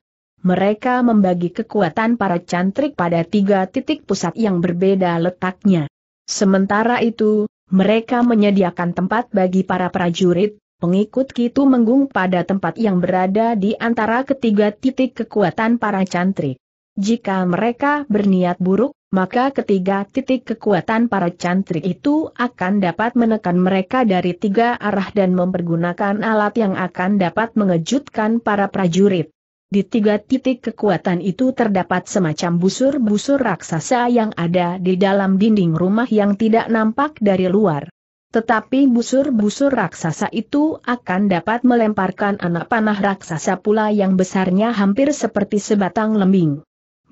Mereka membagi kekuatan para cantrik pada tiga titik pusat yang berbeda letaknya. Sementara itu, mereka menyediakan tempat bagi para prajurit, pengikut Kitu Menggung pada tempat yang berada di antara ketiga titik kekuatan para cantrik. Jika mereka berniat buruk, maka ketiga titik kekuatan para cantrik itu akan dapat menekan mereka dari tiga arah dan mempergunakan alat yang akan dapat mengejutkan para prajurit. Di tiga titik kekuatan itu terdapat semacam busur-busur raksasa yang ada di dalam dinding rumah yang tidak nampak dari luar. Tetapi busur-busur raksasa itu akan dapat melemparkan anak panah raksasa pula yang besarnya hampir seperti sebatang lembing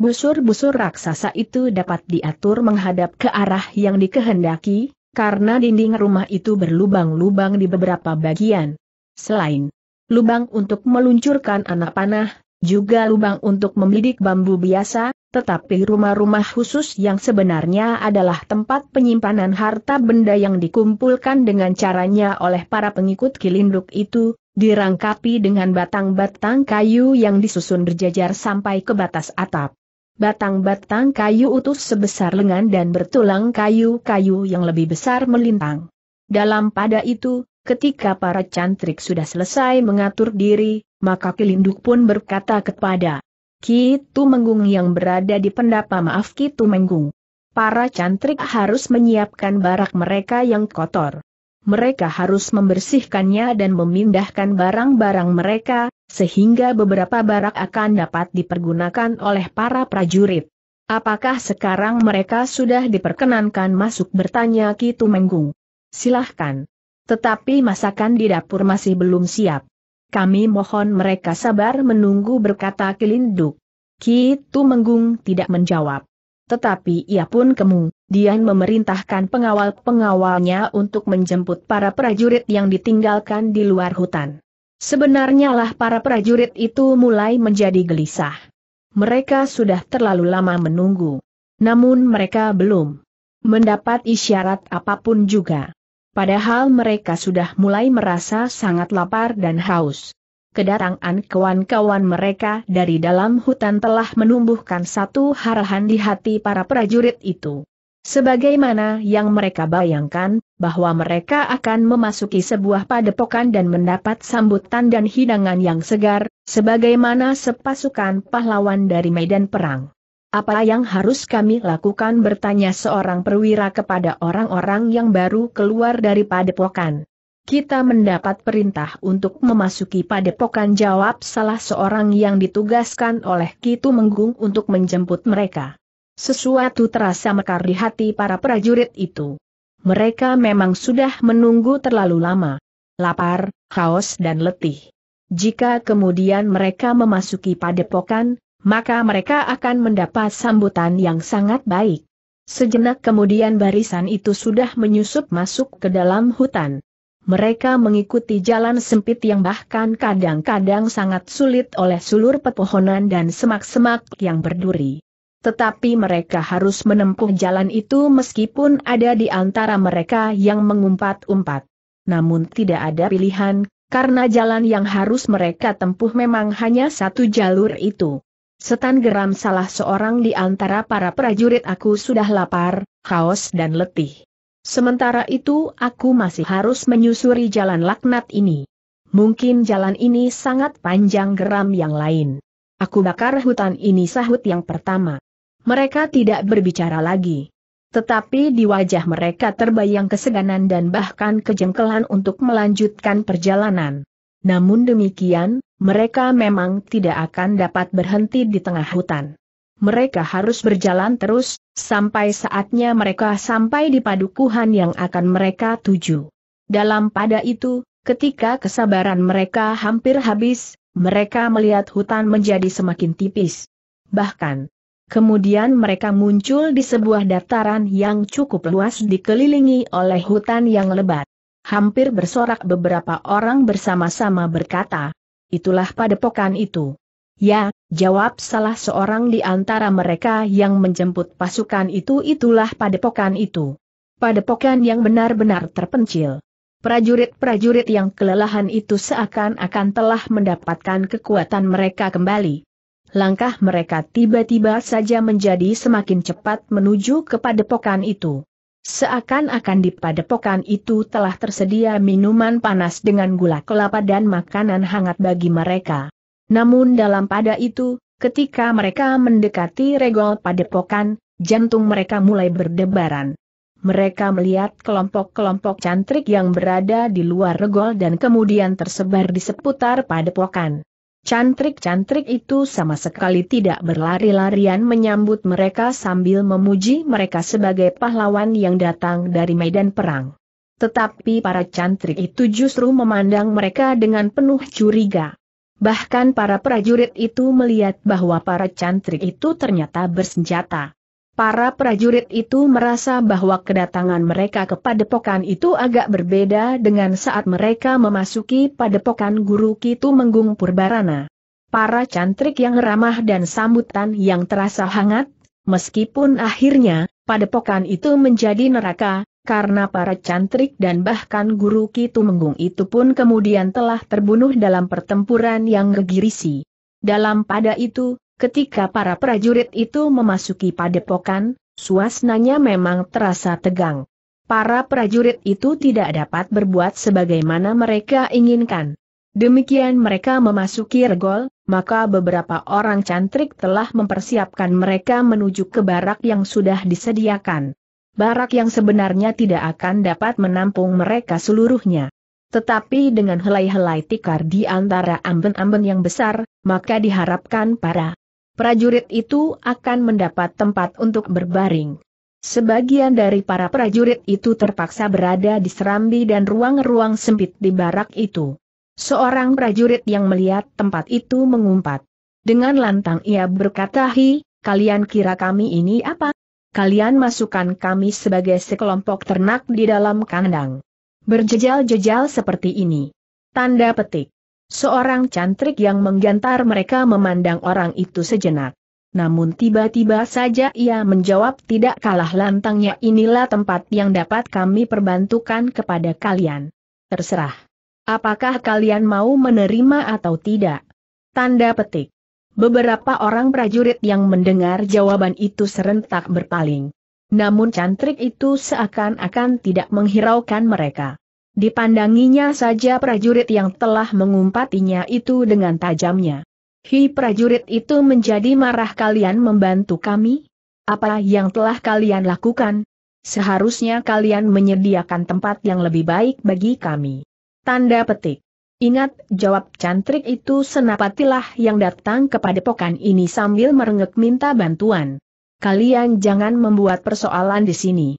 busur-busur raksasa itu dapat diatur menghadap ke arah yang dikehendaki, karena dinding rumah itu berlubang-lubang di beberapa bagian. Selain lubang untuk meluncurkan anak panah, juga lubang untuk membidik bambu biasa, tetapi rumah-rumah khusus yang sebenarnya adalah tempat penyimpanan harta benda yang dikumpulkan dengan caranya oleh para pengikut kilinduk itu, dirangkapi dengan batang-batang kayu yang disusun berjajar sampai ke batas atap batang-batang kayu utuh sebesar lengan dan bertulang kayu-kayu yang lebih besar melintang. Dalam pada itu, ketika para cantrik sudah selesai mengatur diri, maka Kilinduk pun berkata kepada Kitu Menggung yang berada di pendapa maaf Kitu Menggung. Para cantrik harus menyiapkan barak mereka yang kotor mereka harus membersihkannya dan memindahkan barang-barang mereka, sehingga beberapa barak akan dapat dipergunakan oleh para prajurit. Apakah sekarang mereka sudah diperkenankan masuk bertanya Kitu Menggung. Silahkan. Tetapi masakan di dapur masih belum siap. Kami mohon mereka sabar menunggu berkata Kilinduk. Kitu Menggung tidak menjawab. Tetapi ia pun kemu, Dian memerintahkan pengawal-pengawalnya untuk menjemput para prajurit yang ditinggalkan di luar hutan. Sebenarnya lah para prajurit itu mulai menjadi gelisah. Mereka sudah terlalu lama menunggu. Namun mereka belum mendapat isyarat apapun juga. Padahal mereka sudah mulai merasa sangat lapar dan haus. Kedatangan kawan-kawan mereka dari dalam hutan telah menumbuhkan satu harahan di hati para prajurit itu. Sebagaimana yang mereka bayangkan, bahwa mereka akan memasuki sebuah padepokan dan mendapat sambutan dan hidangan yang segar, sebagaimana sepasukan pahlawan dari medan perang. Apa yang harus kami lakukan bertanya seorang perwira kepada orang-orang yang baru keluar dari padepokan. Kita mendapat perintah untuk memasuki padepokan jawab salah seorang yang ditugaskan oleh Kitu Menggung untuk menjemput mereka. Sesuatu terasa mekar di hati para prajurit itu. Mereka memang sudah menunggu terlalu lama. Lapar, haus dan letih. Jika kemudian mereka memasuki padepokan, maka mereka akan mendapat sambutan yang sangat baik. Sejenak kemudian barisan itu sudah menyusup masuk ke dalam hutan mereka mengikuti jalan sempit yang bahkan kadang-kadang sangat sulit oleh sulur pepohonan dan semak-semak yang berduri. Tetapi mereka harus menempuh jalan itu meskipun ada di antara mereka yang mengumpat-umpat. Namun tidak ada pilihan, karena jalan yang harus mereka tempuh memang hanya satu jalur itu. Setan geram salah seorang di antara para prajurit aku sudah lapar, haus dan letih. Sementara itu aku masih harus menyusuri jalan laknat ini. Mungkin jalan ini sangat panjang geram yang lain. Aku bakar hutan ini sahut yang pertama. Mereka tidak berbicara lagi. Tetapi di wajah mereka terbayang keseganan dan bahkan kejengkelan untuk melanjutkan perjalanan. Namun demikian, mereka memang tidak akan dapat berhenti di tengah hutan mereka harus berjalan terus, sampai saatnya mereka sampai di padukuhan yang akan mereka tuju. Dalam pada itu, ketika kesabaran mereka hampir habis, mereka melihat hutan menjadi semakin tipis. Bahkan, kemudian mereka muncul di sebuah dataran yang cukup luas dikelilingi oleh hutan yang lebat. Hampir bersorak beberapa orang bersama-sama berkata, itulah padepokan itu. Ya, jawab salah seorang di antara mereka yang menjemput pasukan itu itulah padepokan itu. Padepokan yang benar-benar terpencil. Prajurit-prajurit yang kelelahan itu seakan-akan telah mendapatkan kekuatan mereka kembali. Langkah mereka tiba-tiba saja menjadi semakin cepat menuju ke padepokan itu. Seakan-akan di padepokan itu telah tersedia minuman panas dengan gula kelapa dan makanan hangat bagi mereka. Namun dalam pada itu, ketika mereka mendekati regol padepokan, jantung mereka mulai berdebaran. Mereka melihat kelompok-kelompok cantrik yang berada di luar regol dan kemudian tersebar di seputar padepokan. Cantrik-cantrik itu sama sekali tidak berlari-larian menyambut mereka sambil memuji mereka sebagai pahlawan yang datang dari medan perang. Tetapi para cantrik itu justru memandang mereka dengan penuh curiga. Bahkan para prajurit itu melihat bahwa para cantrik itu ternyata bersenjata. Para prajurit itu merasa bahwa kedatangan mereka ke padepokan itu agak berbeda dengan saat mereka memasuki padepokan Guru Kitu Menggung Purbarana. Para cantrik yang ramah dan sambutan yang terasa hangat, meskipun akhirnya, padepokan itu menjadi neraka, karena para cantrik dan bahkan guru Kitu Menggung itu pun kemudian telah terbunuh dalam pertempuran yang gegirisi. Dalam pada itu, ketika para prajurit itu memasuki padepokan, suasananya memang terasa tegang. Para prajurit itu tidak dapat berbuat sebagaimana mereka inginkan. Demikian mereka memasuki regol, maka beberapa orang cantrik telah mempersiapkan mereka menuju ke barak yang sudah disediakan barak yang sebenarnya tidak akan dapat menampung mereka seluruhnya. Tetapi dengan helai-helai tikar di antara amben-amben yang besar, maka diharapkan para prajurit itu akan mendapat tempat untuk berbaring. Sebagian dari para prajurit itu terpaksa berada di serambi dan ruang-ruang sempit di barak itu. Seorang prajurit yang melihat tempat itu mengumpat. Dengan lantang ia berkata hi, kalian kira kami ini apa? kalian masukkan kami sebagai sekelompok ternak di dalam kandang. Berjejal-jejal seperti ini. Tanda petik. Seorang cantrik yang menggantar mereka memandang orang itu sejenak. Namun tiba-tiba saja ia menjawab tidak kalah lantangnya inilah tempat yang dapat kami perbantukan kepada kalian. Terserah. Apakah kalian mau menerima atau tidak? Tanda petik. Beberapa orang prajurit yang mendengar jawaban itu serentak berpaling. Namun cantrik itu seakan-akan tidak menghiraukan mereka. Dipandanginya saja prajurit yang telah mengumpatinya itu dengan tajamnya. Hi prajurit itu menjadi marah kalian membantu kami? Apa yang telah kalian lakukan? Seharusnya kalian menyediakan tempat yang lebih baik bagi kami. Tanda petik. Ingat, jawab cantrik itu senapatilah yang datang kepada pokan ini sambil merengek minta bantuan. Kalian jangan membuat persoalan di sini.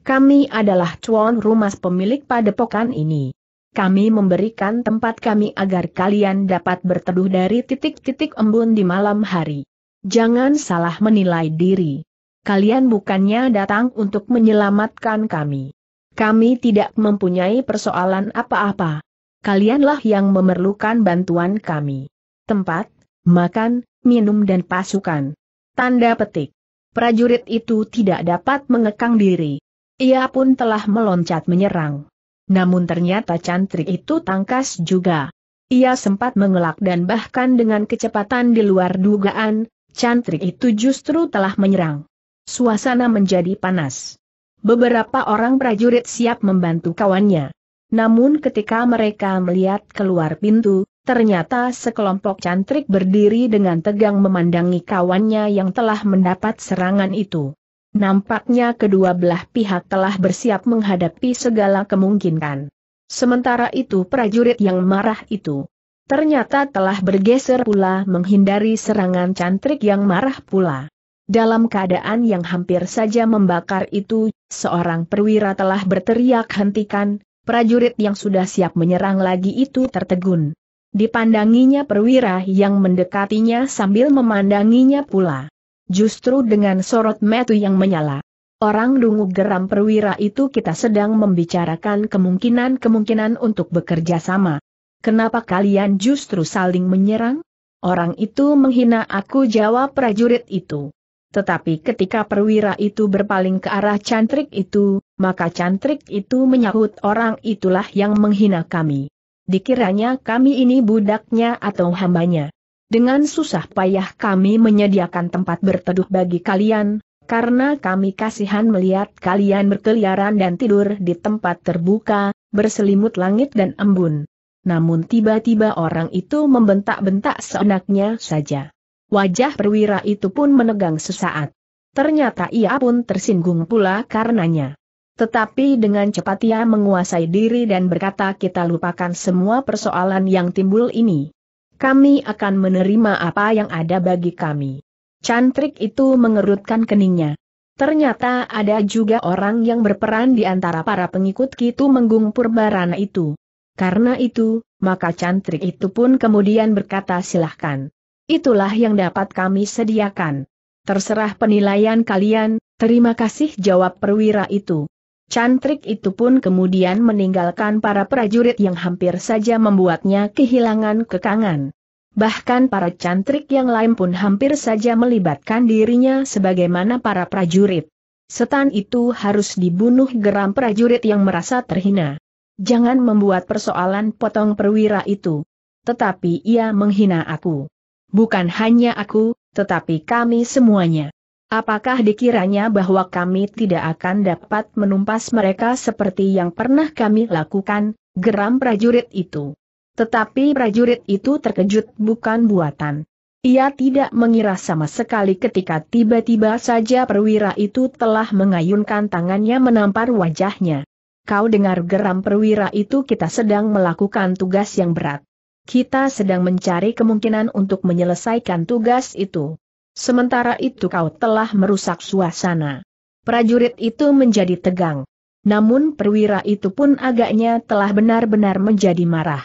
Kami adalah cuan rumah pemilik pada padepokan ini. Kami memberikan tempat kami agar kalian dapat berteduh dari titik-titik embun di malam hari. Jangan salah menilai diri. Kalian bukannya datang untuk menyelamatkan kami. Kami tidak mempunyai persoalan apa-apa kalianlah yang memerlukan bantuan kami. Tempat, makan, minum dan pasukan. Tanda petik. Prajurit itu tidak dapat mengekang diri. Ia pun telah meloncat menyerang. Namun ternyata cantrik itu tangkas juga. Ia sempat mengelak dan bahkan dengan kecepatan di luar dugaan, cantrik itu justru telah menyerang. Suasana menjadi panas. Beberapa orang prajurit siap membantu kawannya. Namun ketika mereka melihat keluar pintu, ternyata sekelompok cantrik berdiri dengan tegang memandangi kawannya yang telah mendapat serangan itu. Nampaknya kedua belah pihak telah bersiap menghadapi segala kemungkinan. Sementara itu prajurit yang marah itu ternyata telah bergeser pula menghindari serangan cantrik yang marah pula. Dalam keadaan yang hampir saja membakar itu, seorang perwira telah berteriak hentikan, prajurit yang sudah siap menyerang lagi itu tertegun. Dipandanginya perwira yang mendekatinya sambil memandanginya pula. Justru dengan sorot metu yang menyala. Orang dungu geram perwira itu kita sedang membicarakan kemungkinan-kemungkinan untuk bekerja sama. Kenapa kalian justru saling menyerang? Orang itu menghina aku jawab prajurit itu. Tetapi ketika perwira itu berpaling ke arah cantrik itu, maka cantrik itu menyahut orang itulah yang menghina kami. Dikiranya kami ini budaknya atau hambanya. Dengan susah payah kami menyediakan tempat berteduh bagi kalian, karena kami kasihan melihat kalian berkeliaran dan tidur di tempat terbuka, berselimut langit dan embun. Namun tiba-tiba orang itu membentak-bentak seenaknya saja. Wajah perwira itu pun menegang sesaat. Ternyata ia pun tersinggung pula karenanya. Tetapi dengan cepat ia menguasai diri dan berkata kita lupakan semua persoalan yang timbul ini. Kami akan menerima apa yang ada bagi kami. Cantrik itu mengerutkan keningnya. Ternyata ada juga orang yang berperan di antara para pengikut Kitu Menggung Purbarana itu. Karena itu, maka cantrik itu pun kemudian berkata silahkan. Itulah yang dapat kami sediakan. Terserah penilaian kalian, terima kasih jawab perwira itu. Cantrik itu pun kemudian meninggalkan para prajurit yang hampir saja membuatnya kehilangan kekangan. Bahkan para cantrik yang lain pun hampir saja melibatkan dirinya sebagaimana para prajurit. Setan itu harus dibunuh geram prajurit yang merasa terhina. Jangan membuat persoalan potong perwira itu. Tetapi ia menghina aku. Bukan hanya aku, tetapi kami semuanya. Apakah dikiranya bahwa kami tidak akan dapat menumpas mereka seperti yang pernah kami lakukan, geram prajurit itu. Tetapi prajurit itu terkejut bukan buatan. Ia tidak mengira sama sekali ketika tiba-tiba saja perwira itu telah mengayunkan tangannya menampar wajahnya. Kau dengar geram perwira itu kita sedang melakukan tugas yang berat. Kita sedang mencari kemungkinan untuk menyelesaikan tugas itu. Sementara itu kau telah merusak suasana. Prajurit itu menjadi tegang. Namun perwira itu pun agaknya telah benar-benar menjadi marah.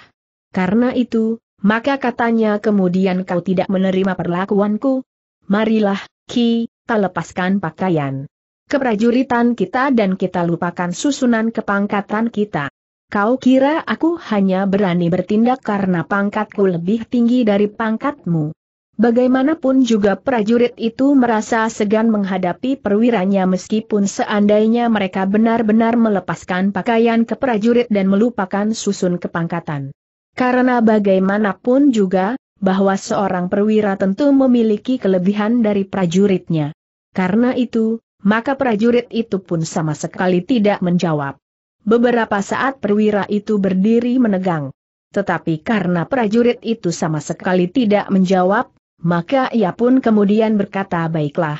Karena itu, maka katanya kemudian kau tidak menerima perlakuanku. Marilah, Ki, tak lepaskan pakaian keprajuritan kita dan kita lupakan susunan kepangkatan kita. Kau kira aku hanya berani bertindak karena pangkatku lebih tinggi dari pangkatmu? Bagaimanapun juga prajurit itu merasa segan menghadapi perwiranya meskipun seandainya mereka benar-benar melepaskan pakaian ke prajurit dan melupakan susun kepangkatan. Karena bagaimanapun juga, bahwa seorang perwira tentu memiliki kelebihan dari prajuritnya. Karena itu, maka prajurit itu pun sama sekali tidak menjawab. Beberapa saat perwira itu berdiri menegang. Tetapi karena prajurit itu sama sekali tidak menjawab, maka ia pun kemudian berkata baiklah.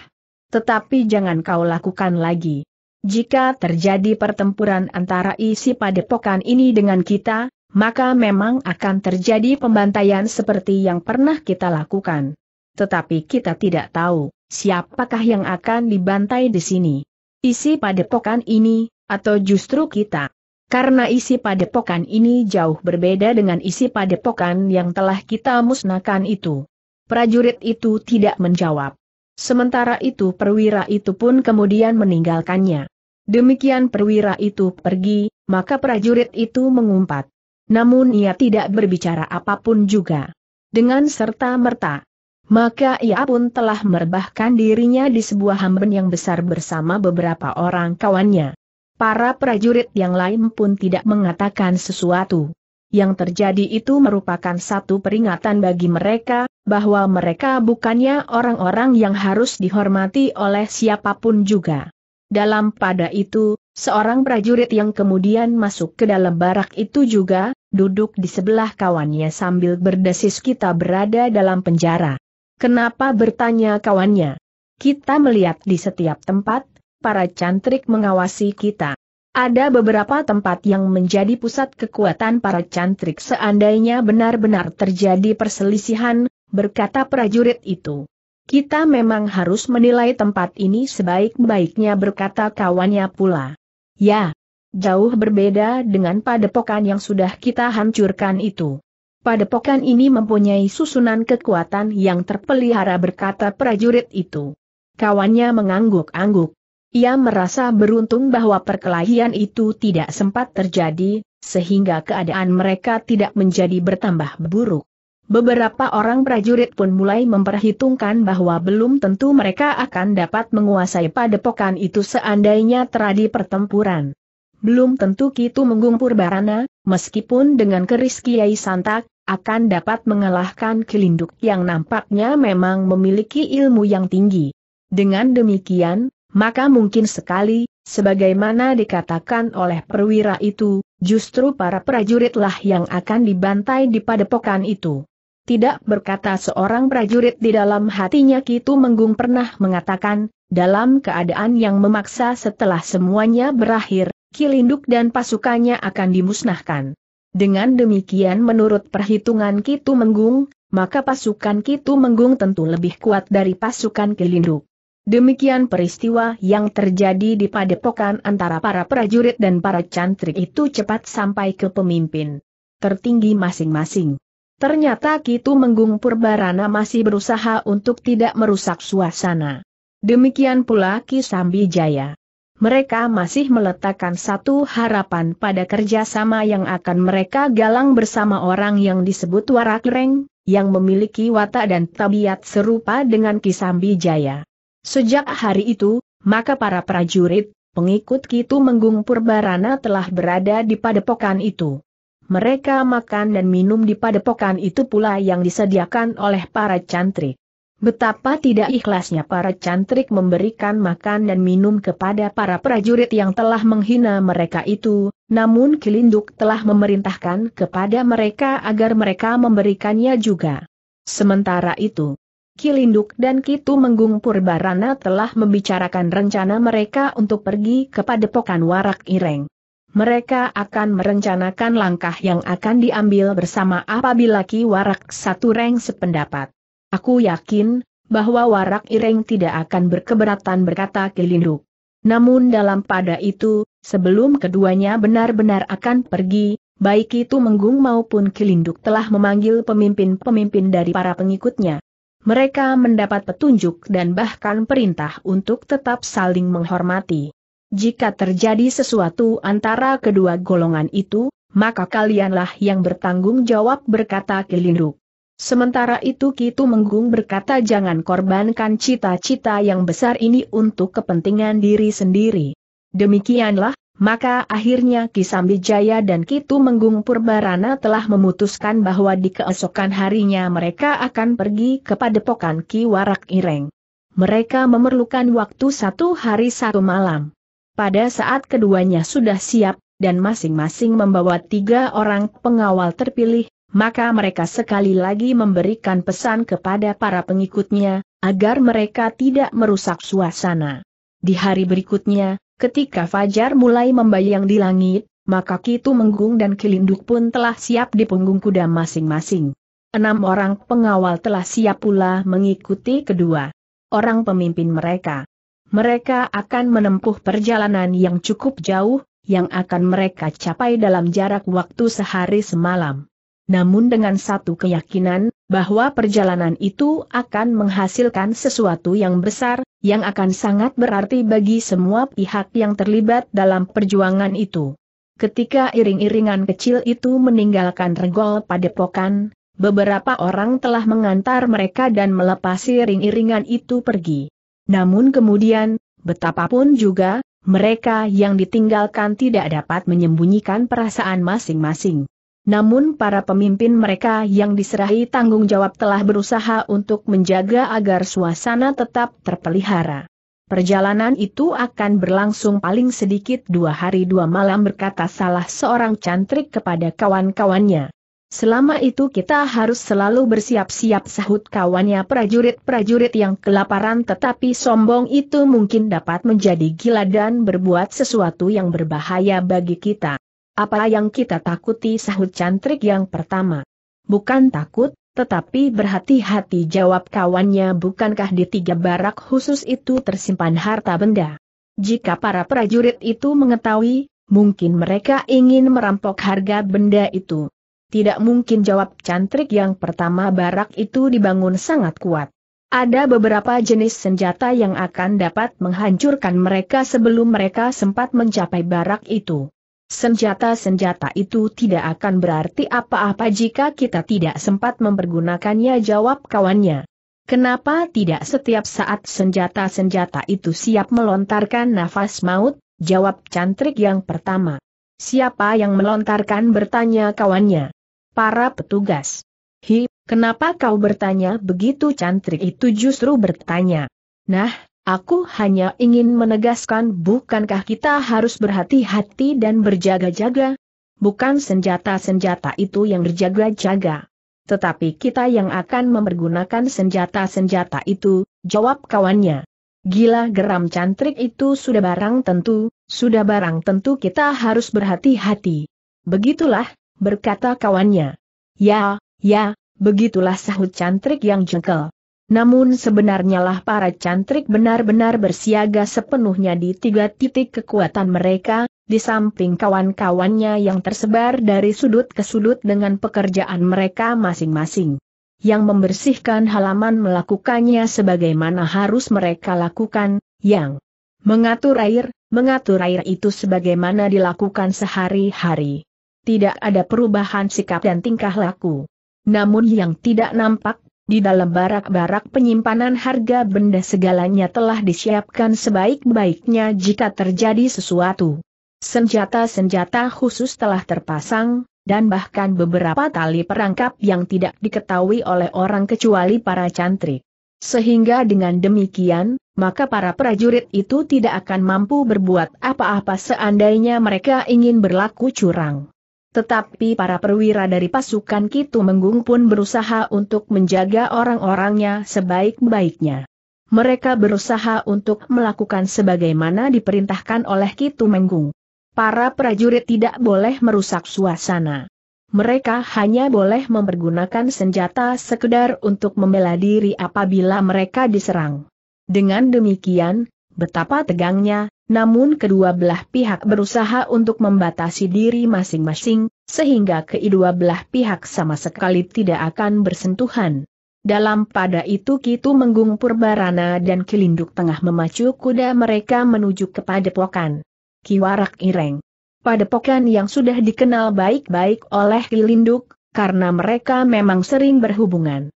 Tetapi jangan kau lakukan lagi. Jika terjadi pertempuran antara isi padepokan ini dengan kita, maka memang akan terjadi pembantaian seperti yang pernah kita lakukan. Tetapi kita tidak tahu, siapakah yang akan dibantai di sini. Isi padepokan ini, atau justru kita. Karena isi padepokan ini jauh berbeda dengan isi padepokan yang telah kita musnahkan itu. Prajurit itu tidak menjawab. Sementara itu perwira itu pun kemudian meninggalkannya. Demikian perwira itu pergi, maka prajurit itu mengumpat. Namun ia tidak berbicara apapun juga. Dengan serta merta, maka ia pun telah merebahkan dirinya di sebuah hamben yang besar bersama beberapa orang kawannya. Para prajurit yang lain pun tidak mengatakan sesuatu. Yang terjadi itu merupakan satu peringatan bagi mereka, bahwa mereka bukannya orang-orang yang harus dihormati oleh siapapun juga. Dalam pada itu, seorang prajurit yang kemudian masuk ke dalam barak itu juga, duduk di sebelah kawannya sambil berdesis kita berada dalam penjara. Kenapa bertanya kawannya? Kita melihat di setiap tempat, para cantrik mengawasi kita. Ada beberapa tempat yang menjadi pusat kekuatan para cantrik seandainya benar-benar terjadi perselisihan, berkata prajurit itu. Kita memang harus menilai tempat ini sebaik-baiknya berkata kawannya pula. Ya, jauh berbeda dengan padepokan yang sudah kita hancurkan itu. Padepokan ini mempunyai susunan kekuatan yang terpelihara berkata prajurit itu. Kawannya mengangguk-angguk. Ia merasa beruntung bahwa perkelahian itu tidak sempat terjadi, sehingga keadaan mereka tidak menjadi bertambah buruk. Beberapa orang prajurit pun mulai memperhitungkan bahwa belum tentu mereka akan dapat menguasai padepokan itu seandainya terjadi pertempuran. Belum tentu Kitu Menggung Purbarana, meskipun dengan keris Kiai Santak, akan dapat mengalahkan Kelinduk yang nampaknya memang memiliki ilmu yang tinggi. Dengan demikian, maka mungkin sekali, sebagaimana dikatakan oleh perwira itu, justru para prajuritlah yang akan dibantai di padepokan itu. Tidak berkata seorang prajurit di dalam hatinya Kitu Menggung pernah mengatakan, dalam keadaan yang memaksa setelah semuanya berakhir, Kilinduk dan pasukannya akan dimusnahkan. Dengan demikian menurut perhitungan Kitu Menggung, maka pasukan Kitu Menggung tentu lebih kuat dari pasukan Kilinduk. Demikian peristiwa yang terjadi di padepokan antara para prajurit dan para cantrik itu cepat sampai ke pemimpin tertinggi masing-masing. Ternyata Kitu Menggung Purbarana masih berusaha untuk tidak merusak suasana. Demikian pula kisambi Jaya. Mereka masih meletakkan satu harapan pada kerjasama yang akan mereka galang bersama orang yang disebut Warakreng, yang memiliki watak dan tabiat serupa dengan kisambi Jaya. Sejak hari itu, maka para prajurit, pengikut Kitu Menggung Purbarana telah berada di padepokan itu. Mereka makan dan minum di padepokan itu pula yang disediakan oleh para cantrik. Betapa tidak ikhlasnya para cantrik memberikan makan dan minum kepada para prajurit yang telah menghina mereka itu, namun Kilinduk telah memerintahkan kepada mereka agar mereka memberikannya juga. Sementara itu, Kilinduk dan Kitu Menggung Purbarana telah membicarakan rencana mereka untuk pergi kepada Pokan Warak Ireng. Mereka akan merencanakan langkah yang akan diambil bersama apabila Ki Warak Satu Reng sependapat. Aku yakin, bahwa Warak Ireng tidak akan berkeberatan berkata Kilinduk. Namun dalam pada itu, sebelum keduanya benar-benar akan pergi, baik itu Menggung maupun Kilinduk telah memanggil pemimpin-pemimpin dari para pengikutnya mereka mendapat petunjuk dan bahkan perintah untuk tetap saling menghormati. Jika terjadi sesuatu antara kedua golongan itu, maka kalianlah yang bertanggung jawab berkata keliru. Sementara itu Kitu Menggung berkata jangan korbankan cita-cita yang besar ini untuk kepentingan diri sendiri. Demikianlah, maka akhirnya Ki Sambijaya dan Kitu Menggung Purbarana telah memutuskan bahwa di keesokan harinya mereka akan pergi ke padepokan Ki Warak Ireng. Mereka memerlukan waktu satu hari satu malam. Pada saat keduanya sudah siap, dan masing-masing membawa tiga orang pengawal terpilih, maka mereka sekali lagi memberikan pesan kepada para pengikutnya, agar mereka tidak merusak suasana. Di hari berikutnya, Ketika fajar mulai membayang di langit, maka Kitu Menggung dan Kilinduk pun telah siap di punggung kuda masing-masing. Enam orang pengawal telah siap pula mengikuti kedua orang pemimpin mereka. Mereka akan menempuh perjalanan yang cukup jauh, yang akan mereka capai dalam jarak waktu sehari semalam. Namun dengan satu keyakinan, bahwa perjalanan itu akan menghasilkan sesuatu yang besar, yang akan sangat berarti bagi semua pihak yang terlibat dalam perjuangan itu. Ketika iring-iringan kecil itu meninggalkan regol padepokan, beberapa orang telah mengantar mereka dan melepas iring-iringan itu pergi. Namun kemudian, betapapun juga, mereka yang ditinggalkan tidak dapat menyembunyikan perasaan masing-masing. Namun para pemimpin mereka yang diserahi tanggung jawab telah berusaha untuk menjaga agar suasana tetap terpelihara. Perjalanan itu akan berlangsung paling sedikit dua hari dua malam berkata salah seorang cantrik kepada kawan-kawannya. Selama itu kita harus selalu bersiap-siap sahut kawannya prajurit-prajurit yang kelaparan tetapi sombong itu mungkin dapat menjadi gila dan berbuat sesuatu yang berbahaya bagi kita. Apa yang kita takuti sahut cantrik yang pertama? Bukan takut, tetapi berhati-hati jawab kawannya bukankah di tiga barak khusus itu tersimpan harta benda. Jika para prajurit itu mengetahui, mungkin mereka ingin merampok harga benda itu. Tidak mungkin jawab cantrik yang pertama barak itu dibangun sangat kuat. Ada beberapa jenis senjata yang akan dapat menghancurkan mereka sebelum mereka sempat mencapai barak itu. Senjata-senjata itu tidak akan berarti apa-apa jika kita tidak sempat mempergunakannya jawab kawannya. Kenapa tidak setiap saat senjata-senjata itu siap melontarkan nafas maut, jawab cantrik yang pertama. Siapa yang melontarkan bertanya kawannya. Para petugas. Hi, kenapa kau bertanya begitu cantrik itu justru bertanya. Nah, Aku hanya ingin menegaskan bukankah kita harus berhati-hati dan berjaga-jaga? Bukan senjata-senjata itu yang berjaga-jaga. Tetapi kita yang akan mempergunakan senjata-senjata itu, jawab kawannya. Gila geram cantrik itu sudah barang tentu, sudah barang tentu kita harus berhati-hati. Begitulah, berkata kawannya. Ya, ya, begitulah sahut cantrik yang jengkel. Namun sebenarnya lah para cantrik benar-benar bersiaga sepenuhnya di tiga titik kekuatan mereka, di samping kawan-kawannya yang tersebar dari sudut ke sudut dengan pekerjaan mereka masing-masing. Yang membersihkan halaman melakukannya sebagaimana harus mereka lakukan, yang mengatur air, mengatur air itu sebagaimana dilakukan sehari-hari. Tidak ada perubahan sikap dan tingkah laku. Namun yang tidak nampak di dalam barak-barak penyimpanan harga benda segalanya telah disiapkan sebaik-baiknya jika terjadi sesuatu. Senjata-senjata khusus telah terpasang, dan bahkan beberapa tali perangkap yang tidak diketahui oleh orang kecuali para cantrik. Sehingga dengan demikian, maka para prajurit itu tidak akan mampu berbuat apa-apa seandainya mereka ingin berlaku curang. Tetapi para perwira dari pasukan Kitu Menggung pun berusaha untuk menjaga orang-orangnya sebaik-baiknya. Mereka berusaha untuk melakukan sebagaimana diperintahkan oleh Kitu Menggung. Para prajurit tidak boleh merusak suasana. Mereka hanya boleh mempergunakan senjata sekedar untuk membela diri apabila mereka diserang. Dengan demikian, betapa tegangnya, namun kedua belah pihak berusaha untuk membatasi diri masing-masing, sehingga kedua belah pihak sama sekali tidak akan bersentuhan. Dalam pada itu Kitu Menggung Purbarana dan Kilinduk tengah memacu kuda mereka menuju ke padepokan. Kiwarak Ireng. Padepokan yang sudah dikenal baik-baik oleh Kilinduk, karena mereka memang sering berhubungan.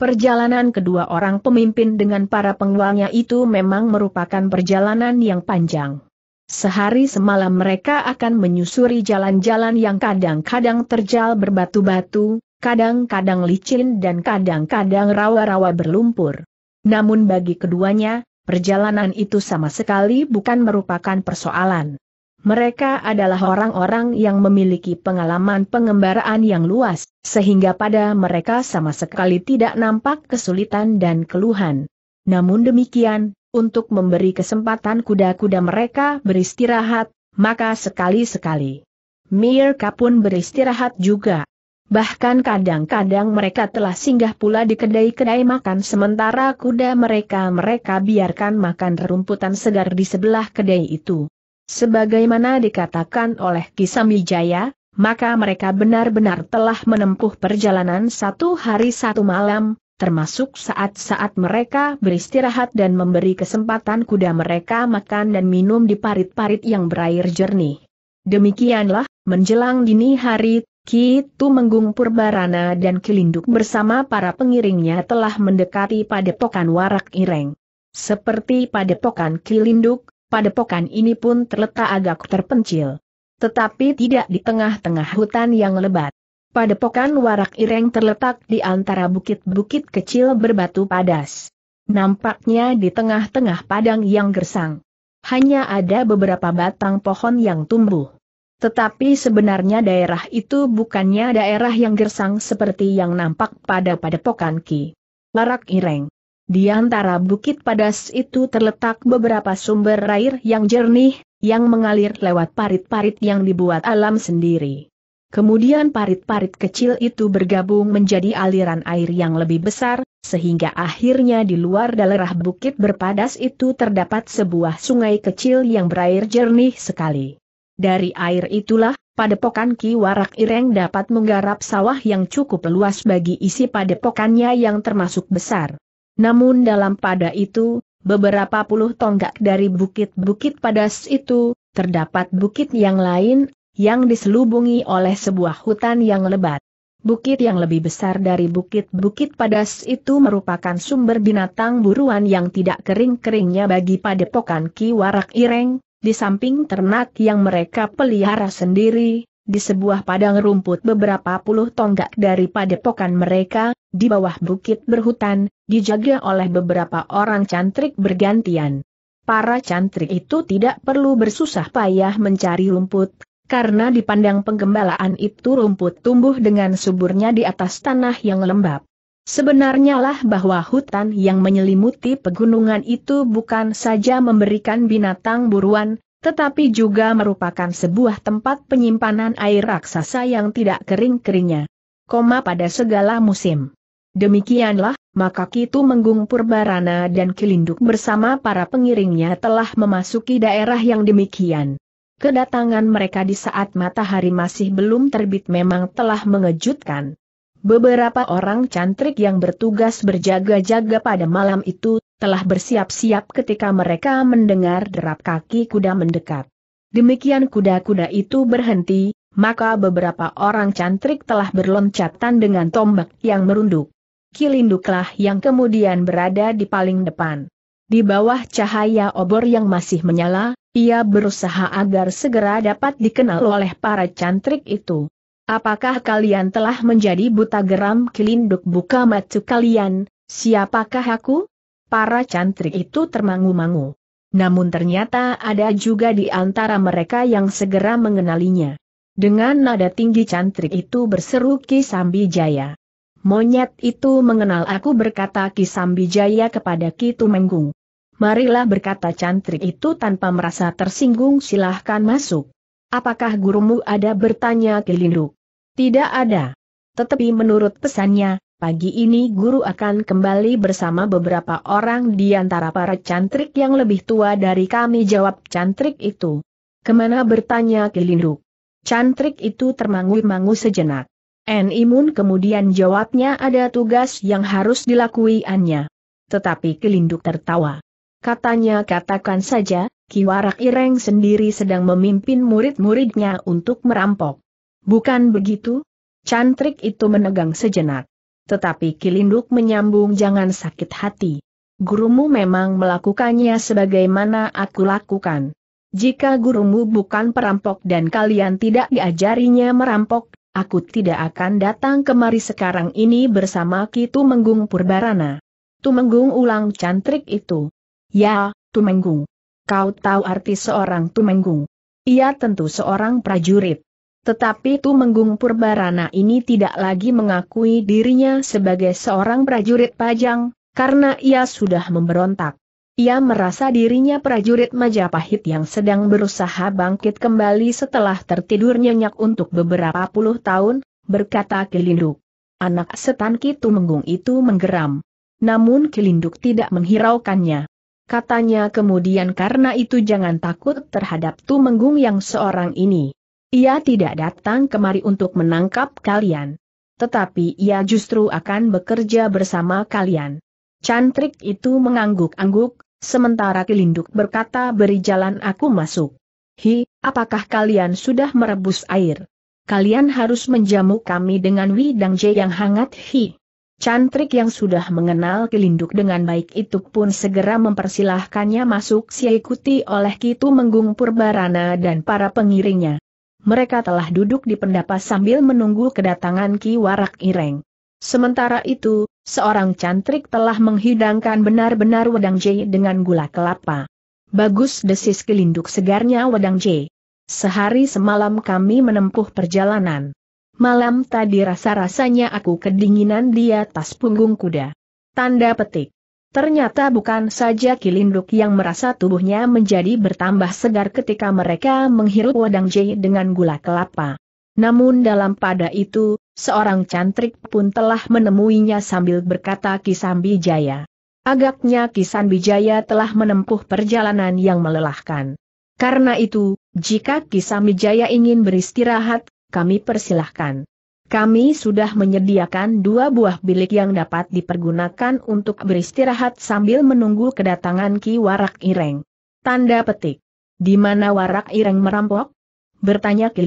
Perjalanan kedua orang pemimpin dengan para penguangnya itu memang merupakan perjalanan yang panjang. Sehari semalam mereka akan menyusuri jalan-jalan yang kadang-kadang terjal berbatu-batu, kadang-kadang licin dan kadang-kadang rawa-rawa berlumpur. Namun bagi keduanya, perjalanan itu sama sekali bukan merupakan persoalan. Mereka adalah orang-orang yang memiliki pengalaman pengembaraan yang luas, sehingga pada mereka sama sekali tidak nampak kesulitan dan keluhan. Namun demikian, untuk memberi kesempatan kuda-kuda mereka beristirahat, maka sekali-sekali Mirka pun beristirahat juga. Bahkan kadang-kadang mereka telah singgah pula di kedai-kedai makan sementara kuda mereka-mereka biarkan makan rumputan segar di sebelah kedai itu. Sebagaimana dikatakan oleh wijaya, maka mereka benar-benar telah menempuh perjalanan satu hari satu malam, termasuk saat-saat mereka beristirahat dan memberi kesempatan kuda mereka makan dan minum di parit-parit yang berair jernih. Demikianlah, menjelang dini hari, Ki Tumenggung Purbarana dan Kilinduk bersama para pengiringnya telah mendekati padepokan Warak Ireng. Seperti padepokan Kilinduk, padepokan ini pun terletak agak terpencil. Tetapi tidak di tengah-tengah hutan yang lebat. Padepokan Warak Ireng terletak di antara bukit-bukit kecil berbatu padas. Nampaknya di tengah-tengah padang yang gersang. Hanya ada beberapa batang pohon yang tumbuh. Tetapi sebenarnya daerah itu bukannya daerah yang gersang seperti yang nampak pada padepokan Ki. Larak Ireng di antara bukit padas itu terletak beberapa sumber air yang jernih, yang mengalir lewat parit-parit yang dibuat alam sendiri. Kemudian parit-parit kecil itu bergabung menjadi aliran air yang lebih besar, sehingga akhirnya di luar daerah bukit berpadas itu terdapat sebuah sungai kecil yang berair jernih sekali. Dari air itulah, padepokan Ki Warak Ireng dapat menggarap sawah yang cukup luas bagi isi padepokannya yang termasuk besar. Namun dalam pada itu, beberapa puluh tonggak dari bukit-bukit padas itu, terdapat bukit yang lain, yang diselubungi oleh sebuah hutan yang lebat. Bukit yang lebih besar dari bukit-bukit padas itu merupakan sumber binatang buruan yang tidak kering-keringnya bagi padepokan Ki Warak Ireng, di samping ternak yang mereka pelihara sendiri, di sebuah padang rumput beberapa puluh tonggak dari padepokan mereka, di bawah bukit berhutan, dijaga oleh beberapa orang cantrik bergantian. Para cantrik itu tidak perlu bersusah payah mencari rumput, karena di pandang penggembalaan itu rumput tumbuh dengan suburnya di atas tanah yang lembab. Sebenarnya lah bahwa hutan yang menyelimuti pegunungan itu bukan saja memberikan binatang buruan, tetapi juga merupakan sebuah tempat penyimpanan air raksasa yang tidak kering-keringnya. Koma pada segala musim. Demikianlah, maka Kitu Menggung Purbarana dan Kilinduk bersama para pengiringnya telah memasuki daerah yang demikian. Kedatangan mereka di saat matahari masih belum terbit memang telah mengejutkan. Beberapa orang cantrik yang bertugas berjaga-jaga pada malam itu, telah bersiap-siap ketika mereka mendengar derap kaki kuda mendekat. Demikian kuda-kuda itu berhenti, maka beberapa orang cantrik telah berloncatan dengan tombak yang merunduk. Kilinduklah yang kemudian berada di paling depan. Di bawah cahaya obor yang masih menyala, ia berusaha agar segera dapat dikenal oleh para cantrik itu. Apakah kalian telah menjadi buta geram kelinduk buka matu kalian, siapakah aku? Para cantrik itu termangu-mangu. Namun ternyata ada juga di antara mereka yang segera mengenalinya. Dengan nada tinggi cantrik itu berseru Ki Jaya. Monyet itu mengenal aku berkata Ki Jaya kepada Ki Tumenggung. Marilah berkata cantrik itu tanpa merasa tersinggung silahkan masuk. Apakah gurumu ada bertanya Kilinduk? Tidak ada. Tetapi menurut pesannya, pagi ini guru akan kembali bersama beberapa orang di antara para cantrik yang lebih tua dari kami jawab cantrik itu. Kemana bertanya Kilinduk? Cantrik itu termangu-mangu sejenak. En Imun kemudian jawabnya ada tugas yang harus dilakuiannya. Tetapi Kilinduk tertawa. Katanya katakan saja, Kiwarak Ireng sendiri sedang memimpin murid-muridnya untuk merampok. Bukan begitu? Cantrik itu menegang sejenak. Tetapi Kilinduk menyambung jangan sakit hati. Gurumu memang melakukannya sebagaimana aku lakukan. Jika gurumu bukan perampok dan kalian tidak diajarinya merampok, aku tidak akan datang kemari sekarang ini bersama Ki Tumenggung Purbarana. Tumenggung ulang cantrik itu. Ya, Tumenggung. Kau tahu arti seorang Tumenggung. Ia tentu seorang prajurit. Tetapi Tumenggung Purbarana ini tidak lagi mengakui dirinya sebagai seorang prajurit pajang, karena ia sudah memberontak. Ia merasa dirinya prajurit Majapahit yang sedang berusaha bangkit kembali setelah tertidur nyenyak untuk beberapa puluh tahun, berkata Kilinduk. Anak setan Kitu Menggung itu menggeram. Namun Kilinduk tidak menghiraukannya. Katanya kemudian karena itu jangan takut terhadap Tumenggung yang seorang ini. Ia tidak datang kemari untuk menangkap kalian. Tetapi ia justru akan bekerja bersama kalian. Cantrik itu mengangguk-angguk, sementara Kilinduk berkata beri jalan aku masuk. Hi, apakah kalian sudah merebus air? Kalian harus menjamu kami dengan widang je yang hangat hi. Cantrik yang sudah mengenal Kilinduk dengan baik itu pun segera mempersilahkannya masuk siikuti oleh Kitu Menggung Purbarana dan para pengiringnya mereka telah duduk di pendapa sambil menunggu kedatangan Ki Warak Ireng. Sementara itu, seorang cantrik telah menghidangkan benar-benar wedang J dengan gula kelapa. Bagus desis kelinduk segarnya wedang J. Sehari semalam kami menempuh perjalanan. Malam tadi rasa-rasanya aku kedinginan di atas punggung kuda. Tanda petik. Ternyata bukan saja Kilinduk yang merasa tubuhnya menjadi bertambah segar ketika mereka menghirup wadang jay dengan gula kelapa. Namun dalam pada itu, seorang cantrik pun telah menemuinya sambil berkata Kisambi Jaya. Agaknya Kisambi Jaya telah menempuh perjalanan yang melelahkan. Karena itu, jika Kisambi Jaya ingin beristirahat, kami persilahkan. Kami sudah menyediakan dua buah bilik yang dapat dipergunakan untuk beristirahat sambil menunggu kedatangan Ki Warak Ireng. Tanda petik. Di mana Warak Ireng merampok? Bertanya Ki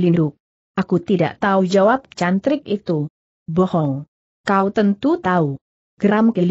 Aku tidak tahu jawab cantrik itu. Bohong. Kau tentu tahu. Geram Ki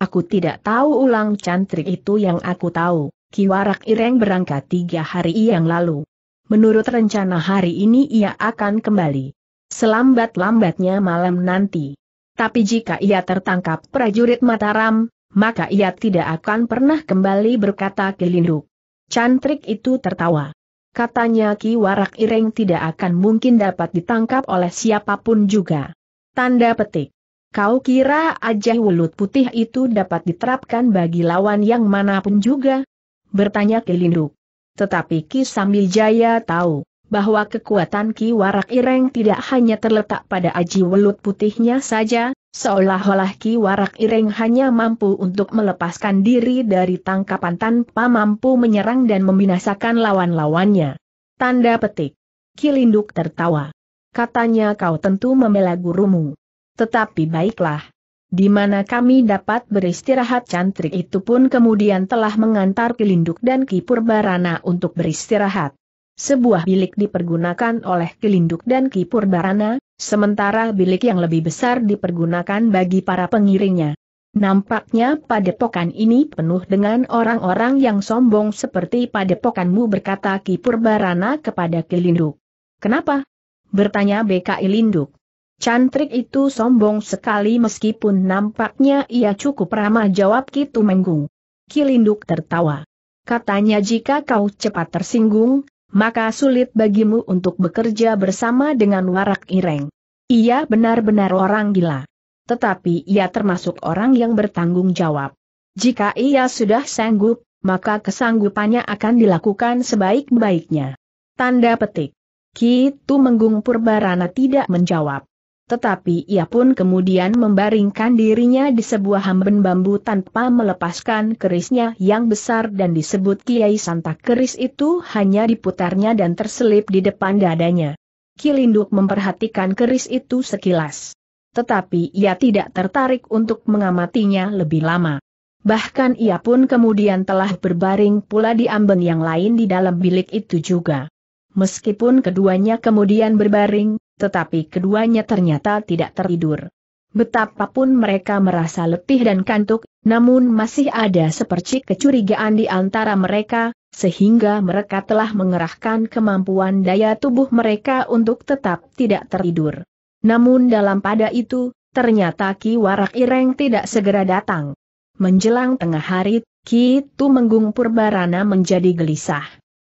Aku tidak tahu ulang cantrik itu yang aku tahu. Ki Warak Ireng berangkat tiga hari yang lalu. Menurut rencana hari ini ia akan kembali. Selambat-lambatnya malam nanti. Tapi jika ia tertangkap prajurit Mataram, maka ia tidak akan pernah kembali berkata gelinduk. Cantrik itu tertawa. Katanya Ki Warak Ireng tidak akan mungkin dapat ditangkap oleh siapapun juga. Tanda petik. Kau kira aja wulut putih itu dapat diterapkan bagi lawan yang manapun juga? Bertanya Kilinduk. Tetapi Ki Sambiljaya tahu bahwa kekuatan Ki Warak Ireng tidak hanya terletak pada aji welut putihnya saja, seolah-olah Ki Warak Ireng hanya mampu untuk melepaskan diri dari tangkapan tanpa mampu menyerang dan membinasakan lawan-lawannya. Tanda petik. Kilinduk tertawa. Katanya kau tentu membela gurumu. Tetapi baiklah. Di mana kami dapat beristirahat cantrik itu pun kemudian telah mengantar Kilinduk dan Ki Purbarana untuk beristirahat sebuah bilik dipergunakan oleh Kelinduk dan Kipur Barana, sementara bilik yang lebih besar dipergunakan bagi para pengiringnya. Nampaknya padepokan ini penuh dengan orang-orang yang sombong seperti padepokanmu berkata Kipur Barana kepada Kelinduk. Kenapa? Bertanya BK Linduk. Cantrik itu sombong sekali meskipun nampaknya ia cukup ramah jawab Kitu Menggung. Kilinduk tertawa. Katanya jika kau cepat tersinggung, maka sulit bagimu untuk bekerja bersama dengan warak ireng. Ia benar-benar orang gila. Tetapi ia termasuk orang yang bertanggung jawab. Jika ia sudah sanggup, maka kesanggupannya akan dilakukan sebaik-baiknya. Tanda petik. Kitu Menggung barana tidak menjawab. Tetapi ia pun kemudian membaringkan dirinya di sebuah hamben bambu tanpa melepaskan kerisnya yang besar dan disebut Kiai Santa keris itu hanya diputarnya dan terselip di depan dadanya. Kilinduk memperhatikan keris itu sekilas. Tetapi ia tidak tertarik untuk mengamatinya lebih lama. Bahkan ia pun kemudian telah berbaring pula di amben yang lain di dalam bilik itu juga. Meskipun keduanya kemudian berbaring, tetapi keduanya ternyata tidak tertidur. Betapapun mereka merasa letih dan kantuk, namun masih ada sepercik kecurigaan di antara mereka, sehingga mereka telah mengerahkan kemampuan daya tubuh mereka untuk tetap tidak tertidur. Namun dalam pada itu, ternyata Ki Warak Ireng tidak segera datang. Menjelang tengah hari, Ki Tu menggumpur Purbarana menjadi gelisah.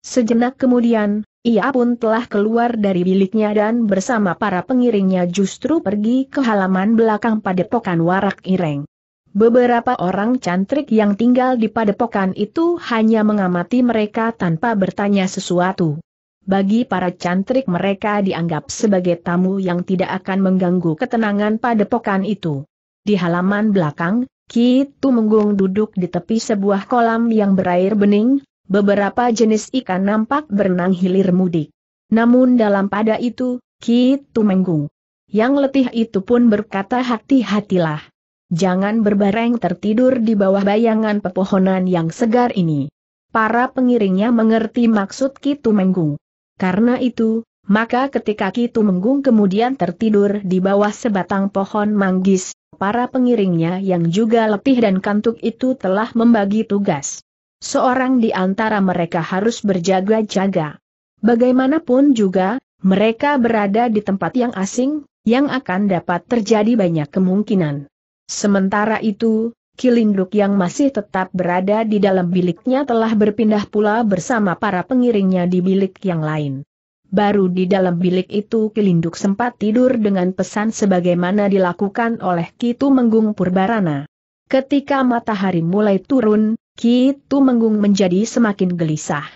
Sejenak kemudian, ia pun telah keluar dari biliknya dan bersama para pengiringnya justru pergi ke halaman belakang padepokan Warak Ireng. Beberapa orang cantrik yang tinggal di padepokan itu hanya mengamati mereka tanpa bertanya sesuatu. Bagi para cantrik mereka dianggap sebagai tamu yang tidak akan mengganggu ketenangan padepokan itu. Di halaman belakang, Ki Tumenggung duduk di tepi sebuah kolam yang berair bening, beberapa jenis ikan nampak berenang hilir mudik. Namun dalam pada itu, Ki Tumenggung. Yang letih itu pun berkata hati-hatilah. Jangan berbareng tertidur di bawah bayangan pepohonan yang segar ini. Para pengiringnya mengerti maksud Ki Tumenggung. Karena itu, maka ketika Ki Tumenggung kemudian tertidur di bawah sebatang pohon manggis, para pengiringnya yang juga letih dan kantuk itu telah membagi tugas seorang di antara mereka harus berjaga-jaga. Bagaimanapun juga, mereka berada di tempat yang asing, yang akan dapat terjadi banyak kemungkinan. Sementara itu, Kilinduk yang masih tetap berada di dalam biliknya telah berpindah pula bersama para pengiringnya di bilik yang lain. Baru di dalam bilik itu Kilinduk sempat tidur dengan pesan sebagaimana dilakukan oleh Kitu Menggung Purbarana. Ketika matahari mulai turun, Ki Tumenggung menjadi semakin gelisah.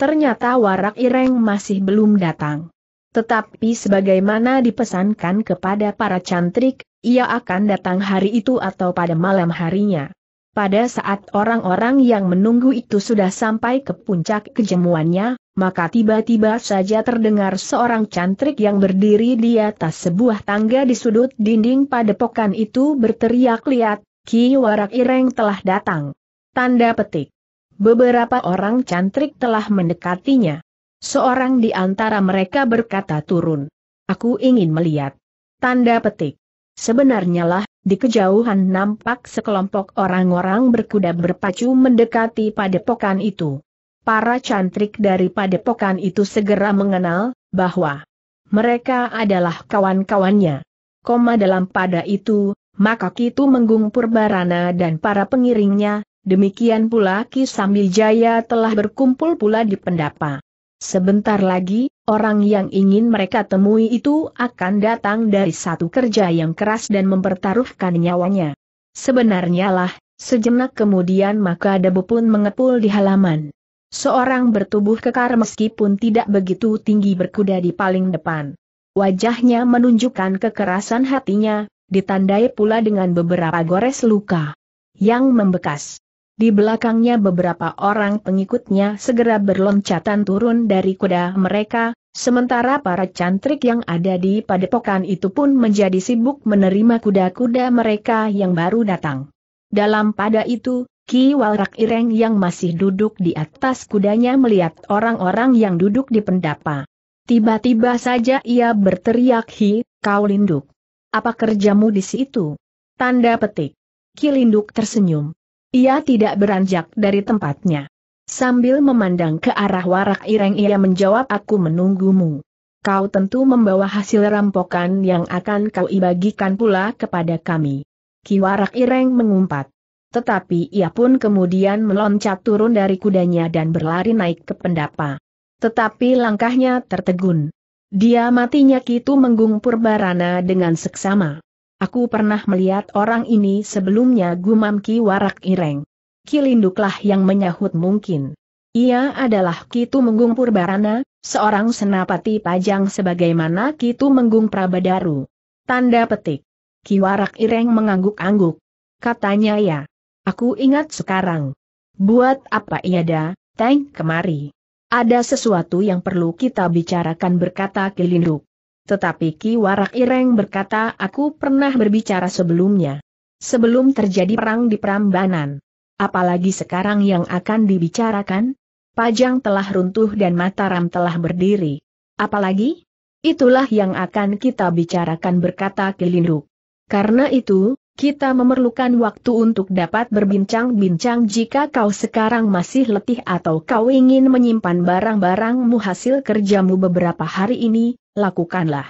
Ternyata warak ireng masih belum datang. Tetapi sebagaimana dipesankan kepada para cantrik, ia akan datang hari itu atau pada malam harinya. Pada saat orang-orang yang menunggu itu sudah sampai ke puncak kejemuannya, maka tiba-tiba saja terdengar seorang cantrik yang berdiri di atas sebuah tangga di sudut dinding padepokan itu berteriak lihat, Ki Warak Ireng telah datang. Tanda petik. Beberapa orang cantrik telah mendekatinya. Seorang di antara mereka berkata turun. Aku ingin melihat. Tanda petik. Sebenarnya lah, di kejauhan nampak sekelompok orang-orang berkuda berpacu mendekati padepokan itu. Para cantrik dari padepokan itu segera mengenal, bahwa mereka adalah kawan-kawannya. Koma dalam pada itu, maka Kitu Menggung Barana dan para pengiringnya, Demikian pula Ki Sambil Jaya telah berkumpul pula di pendapa. Sebentar lagi, orang yang ingin mereka temui itu akan datang dari satu kerja yang keras dan mempertaruhkan nyawanya. Sebenarnya lah, sejenak kemudian maka debu pun mengepul di halaman. Seorang bertubuh kekar meskipun tidak begitu tinggi berkuda di paling depan. Wajahnya menunjukkan kekerasan hatinya, ditandai pula dengan beberapa gores luka yang membekas. Di belakangnya beberapa orang pengikutnya segera berloncatan turun dari kuda mereka, sementara para cantrik yang ada di padepokan itu pun menjadi sibuk menerima kuda-kuda mereka yang baru datang. Dalam pada itu, Ki Walrak Ireng yang masih duduk di atas kudanya melihat orang-orang yang duduk di pendapa. Tiba-tiba saja ia berteriak hi, kau linduk. Apa kerjamu di situ? Tanda petik. Ki Linduk tersenyum. Ia tidak beranjak dari tempatnya. Sambil memandang ke arah warak ireng ia menjawab aku menunggumu. Kau tentu membawa hasil rampokan yang akan kau bagikan pula kepada kami. Kiwarak ireng mengumpat. Tetapi ia pun kemudian meloncat turun dari kudanya dan berlari naik ke pendapa. Tetapi langkahnya tertegun. Dia matinya Kitu Menggung Purbarana dengan seksama. Aku pernah melihat orang ini sebelumnya gumam Ki Warak Ireng. Kilinduklah yang menyahut mungkin. Ia adalah Kitu Menggung Purbarana, seorang senapati pajang sebagaimana Kitu Menggung Prabadaru. Tanda petik. Ki Warak Ireng mengangguk-angguk. Katanya ya. Aku ingat sekarang. Buat apa ia da, tank kemari. Ada sesuatu yang perlu kita bicarakan berkata Kilinduk. Tetapi Ki Warak Ireng berkata aku pernah berbicara sebelumnya. Sebelum terjadi perang di Prambanan. Apalagi sekarang yang akan dibicarakan? Pajang telah runtuh dan Mataram telah berdiri. Apalagi? Itulah yang akan kita bicarakan berkata Kilindu. Karena itu, kita memerlukan waktu untuk dapat berbincang-bincang jika kau sekarang masih letih atau kau ingin menyimpan barang-barangmu hasil kerjamu beberapa hari ini, lakukanlah.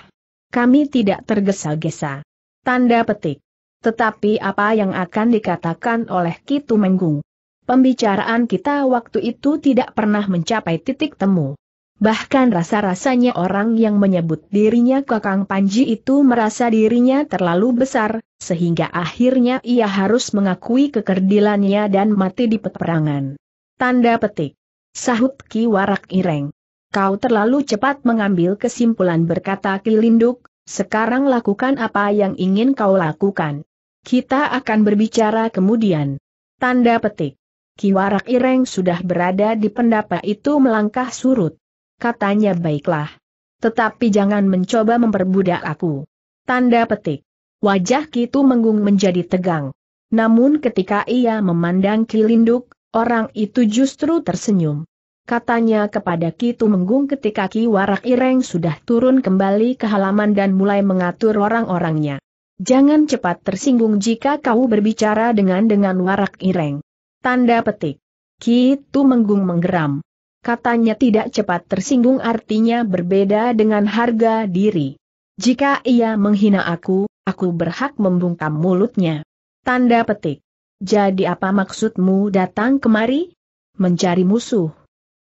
Kami tidak tergesa-gesa. Tanda petik. Tetapi apa yang akan dikatakan oleh Kitu Menggung? Pembicaraan kita waktu itu tidak pernah mencapai titik temu. Bahkan rasa-rasanya orang yang menyebut dirinya Kakang Panji itu merasa dirinya terlalu besar, sehingga akhirnya ia harus mengakui kekerdilannya dan mati di peperangan. Tanda petik. Sahut Ki Warak Ireng. Kau terlalu cepat mengambil kesimpulan berkata Kilinduk, sekarang lakukan apa yang ingin kau lakukan. Kita akan berbicara kemudian. Tanda petik. Ki Warak Ireng sudah berada di pendapat itu melangkah surut katanya baiklah. Tetapi jangan mencoba memperbudak aku. Tanda petik. Wajah Kitu Menggung menjadi tegang. Namun ketika ia memandang Kilinduk, orang itu justru tersenyum. Katanya kepada Kitu Menggung ketika Ki Warak Ireng sudah turun kembali ke halaman dan mulai mengatur orang-orangnya. Jangan cepat tersinggung jika kau berbicara dengan dengan Warak Ireng. Tanda petik. Kitu Menggung menggeram katanya tidak cepat tersinggung artinya berbeda dengan harga diri. Jika ia menghina aku, aku berhak membungkam mulutnya. Tanda petik. Jadi apa maksudmu datang kemari? Mencari musuh.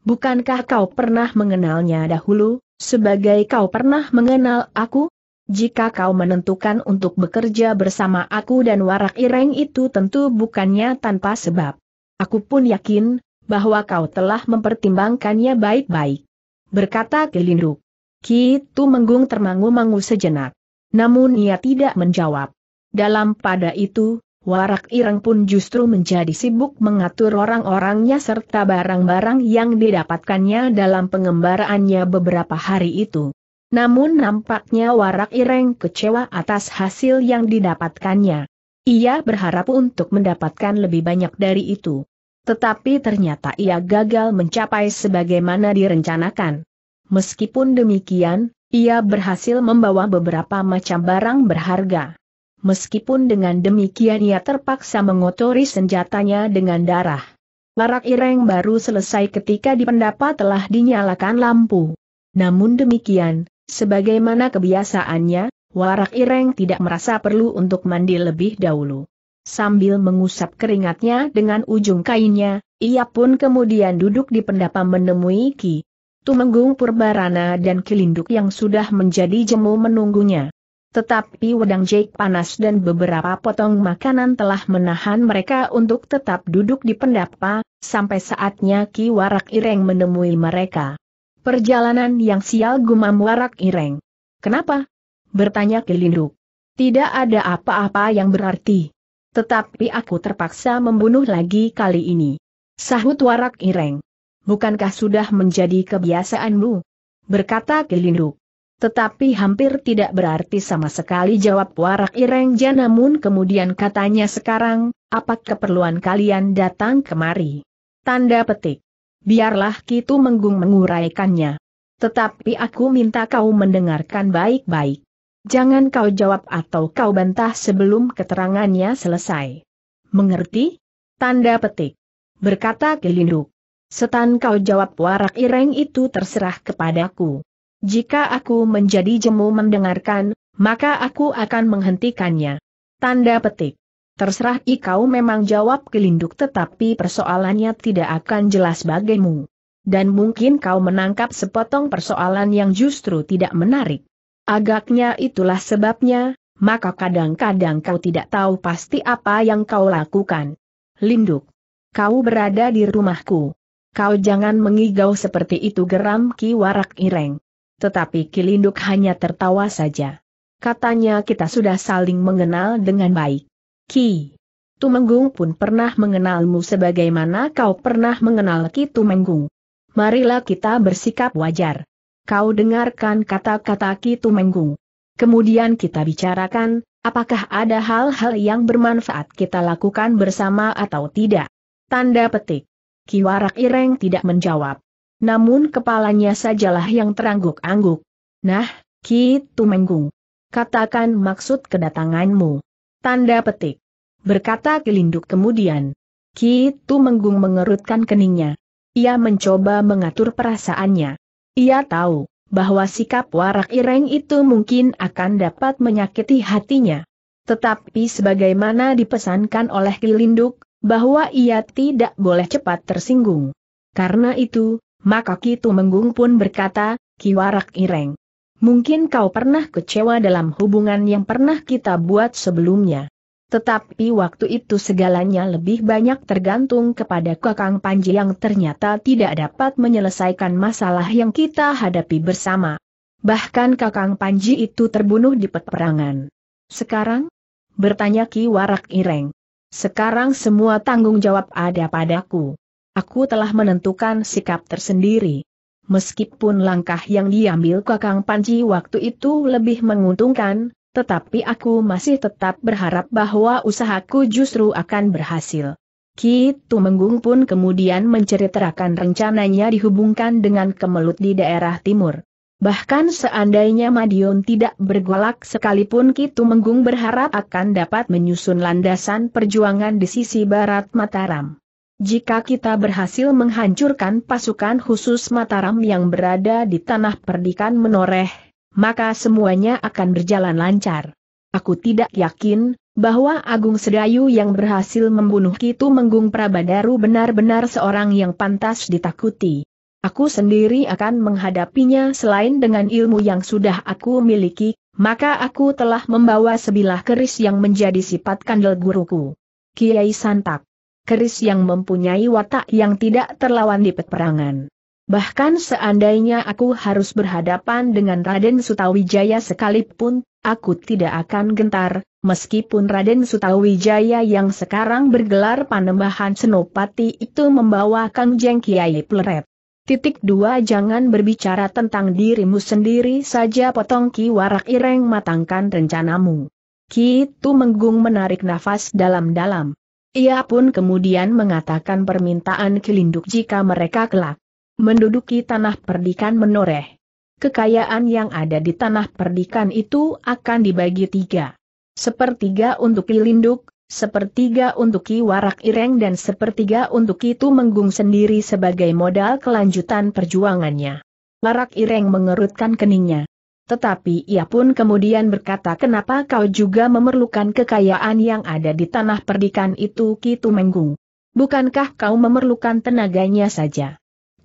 Bukankah kau pernah mengenalnya dahulu, sebagai kau pernah mengenal aku? Jika kau menentukan untuk bekerja bersama aku dan warak ireng itu tentu bukannya tanpa sebab. Aku pun yakin, bahwa kau telah mempertimbangkannya baik-baik. Berkata Gelinduk. Kitu Menggung termangu-mangu sejenak. Namun ia tidak menjawab. Dalam pada itu, Warak Ireng pun justru menjadi sibuk mengatur orang-orangnya serta barang-barang yang didapatkannya dalam pengembaraannya beberapa hari itu. Namun nampaknya Warak Ireng kecewa atas hasil yang didapatkannya. Ia berharap untuk mendapatkan lebih banyak dari itu. Tetapi ternyata ia gagal mencapai sebagaimana direncanakan. Meskipun demikian, ia berhasil membawa beberapa macam barang berharga. Meskipun dengan demikian ia terpaksa mengotori senjatanya dengan darah. Warak ireng baru selesai ketika di pendapat telah dinyalakan lampu. Namun demikian, sebagaimana kebiasaannya, Warak Ireng tidak merasa perlu untuk mandi lebih dahulu. Sambil mengusap keringatnya dengan ujung kainnya, ia pun kemudian duduk di pendapa menemui Ki Tumenggung Purbarana dan Kilinduk yang sudah menjadi jemu menunggunya. Tetapi wedang jake panas dan beberapa potong makanan telah menahan mereka untuk tetap duduk di pendapa, sampai saatnya Ki Warak Ireng menemui mereka. Perjalanan yang sial gumam Warak Ireng. Kenapa? Bertanya Kilinduk. Tidak ada apa-apa yang berarti. Tetapi aku terpaksa membunuh lagi kali ini. Sahut warak ireng. Bukankah sudah menjadi kebiasaanmu? Berkata kelinduk. Tetapi hampir tidak berarti sama sekali jawab warak irengja namun kemudian katanya sekarang, apa keperluan kalian datang kemari? Tanda petik. Biarlah kita Menggung menguraikannya. Tetapi aku minta kau mendengarkan baik-baik. Jangan kau jawab atau kau bantah sebelum keterangannya selesai. Mengerti? Tanda petik. Berkata Kelinduk. Setan kau jawab warak ireng itu terserah kepadaku. Jika aku menjadi jemu mendengarkan, maka aku akan menghentikannya. Tanda petik. Terserah ikau memang jawab Kelinduk, tetapi persoalannya tidak akan jelas bagimu. Dan mungkin kau menangkap sepotong persoalan yang justru tidak menarik. Agaknya itulah sebabnya, maka kadang-kadang kau tidak tahu pasti apa yang kau lakukan. Linduk. Kau berada di rumahku. Kau jangan mengigau seperti itu geram Ki Warak Ireng. Tetapi Ki Linduk hanya tertawa saja. Katanya kita sudah saling mengenal dengan baik. Ki Tumenggung pun pernah mengenalmu sebagaimana kau pernah mengenal Ki Tumenggung. Marilah kita bersikap wajar kau dengarkan kata-kata Kitu Menggung. Kemudian kita bicarakan, apakah ada hal-hal yang bermanfaat kita lakukan bersama atau tidak. Tanda petik. Kiwarak Ireng tidak menjawab. Namun kepalanya sajalah yang terangguk-angguk. Nah, Kitu Menggung. Katakan maksud kedatanganmu. Tanda petik. Berkata Kelinduk kemudian. Kitu Menggung mengerutkan keningnya. Ia mencoba mengatur perasaannya. Ia tahu bahwa sikap warak ireng itu mungkin akan dapat menyakiti hatinya. Tetapi sebagaimana dipesankan oleh Kilinduk, bahwa ia tidak boleh cepat tersinggung. Karena itu, maka Kitu Menggung pun berkata, Ki Warak Ireng. Mungkin kau pernah kecewa dalam hubungan yang pernah kita buat sebelumnya. Tetapi waktu itu segalanya lebih banyak tergantung kepada Kakang Panji yang ternyata tidak dapat menyelesaikan masalah yang kita hadapi bersama. Bahkan Kakang Panji itu terbunuh di peperangan. Sekarang? Bertanya Ki Warak Ireng. Sekarang semua tanggung jawab ada padaku. Aku telah menentukan sikap tersendiri. Meskipun langkah yang diambil Kakang Panji waktu itu lebih menguntungkan, tetapi aku masih tetap berharap bahwa usahaku justru akan berhasil. Ki Tumenggung pun kemudian menceritakan rencananya dihubungkan dengan kemelut di daerah timur. Bahkan seandainya Madiun tidak bergolak sekalipun Ki Tumenggung berharap akan dapat menyusun landasan perjuangan di sisi barat Mataram. Jika kita berhasil menghancurkan pasukan khusus Mataram yang berada di tanah perdikan menoreh, maka semuanya akan berjalan lancar. Aku tidak yakin, bahwa Agung Sedayu yang berhasil membunuh Kitu Menggung Prabadaru benar-benar seorang yang pantas ditakuti. Aku sendiri akan menghadapinya selain dengan ilmu yang sudah aku miliki, maka aku telah membawa sebilah keris yang menjadi sifat kandel guruku. Kiai Santak. Keris yang mempunyai watak yang tidak terlawan di peperangan. Bahkan seandainya aku harus berhadapan dengan Raden Sutawijaya sekalipun, aku tidak akan gentar, meskipun Raden Sutawijaya yang sekarang bergelar Panembahan Senopati itu membawa Kang Jeng Kiai Pleret. Titik dua jangan berbicara tentang dirimu sendiri saja potong Ki Warak Ireng matangkan rencanamu. Ki Tu Menggung menarik nafas dalam-dalam. Ia pun kemudian mengatakan permintaan kelinduk jika mereka kelak menduduki tanah perdikan menoreh. Kekayaan yang ada di tanah perdikan itu akan dibagi tiga. Sepertiga untuk Ilinduk, sepertiga untuk Ki Warak Ireng dan sepertiga untuk Ki Menggung sendiri sebagai modal kelanjutan perjuangannya. Warak Ireng mengerutkan keningnya. Tetapi ia pun kemudian berkata kenapa kau juga memerlukan kekayaan yang ada di tanah perdikan itu Ki Menggung? Bukankah kau memerlukan tenaganya saja?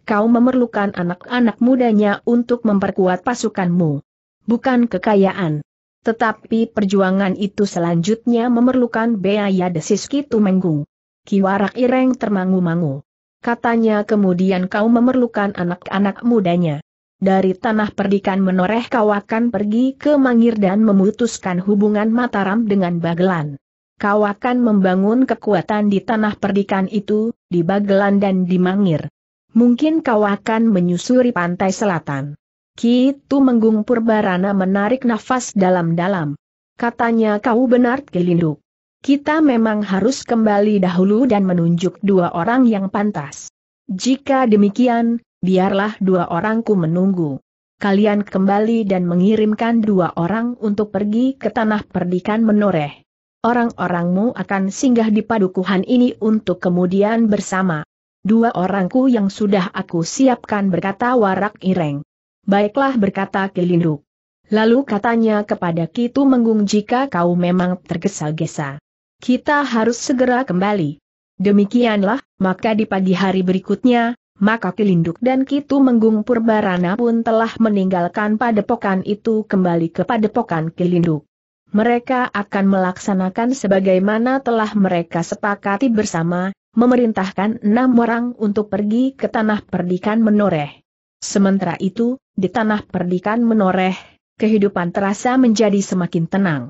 kau memerlukan anak-anak mudanya untuk memperkuat pasukanmu. Bukan kekayaan. Tetapi perjuangan itu selanjutnya memerlukan biaya desis Kitu Menggung. Kiwarak Ireng termangu-mangu. Katanya kemudian kau memerlukan anak-anak mudanya. Dari tanah perdikan menoreh kau akan pergi ke Mangir dan memutuskan hubungan Mataram dengan Bagelan. Kau akan membangun kekuatan di tanah perdikan itu, di Bagelan dan di Mangir mungkin kau akan menyusuri pantai selatan. Kitu Menggung Purbarana menarik nafas dalam-dalam. Katanya kau benar kelinduk. Kita memang harus kembali dahulu dan menunjuk dua orang yang pantas. Jika demikian, biarlah dua orangku menunggu. Kalian kembali dan mengirimkan dua orang untuk pergi ke tanah perdikan menoreh. Orang-orangmu akan singgah di padukuhan ini untuk kemudian bersama dua orangku yang sudah aku siapkan berkata warak ireng. Baiklah berkata Kilinduk. Lalu katanya kepada Kitu Menggung jika kau memang tergesa-gesa. Kita harus segera kembali. Demikianlah, maka di pagi hari berikutnya, maka Kilinduk dan Kitu Menggung Purbarana pun telah meninggalkan padepokan itu kembali ke padepokan Kilinduk. Mereka akan melaksanakan sebagaimana telah mereka sepakati bersama, memerintahkan enam orang untuk pergi ke tanah perdikan menoreh. Sementara itu, di tanah perdikan menoreh, kehidupan terasa menjadi semakin tenang.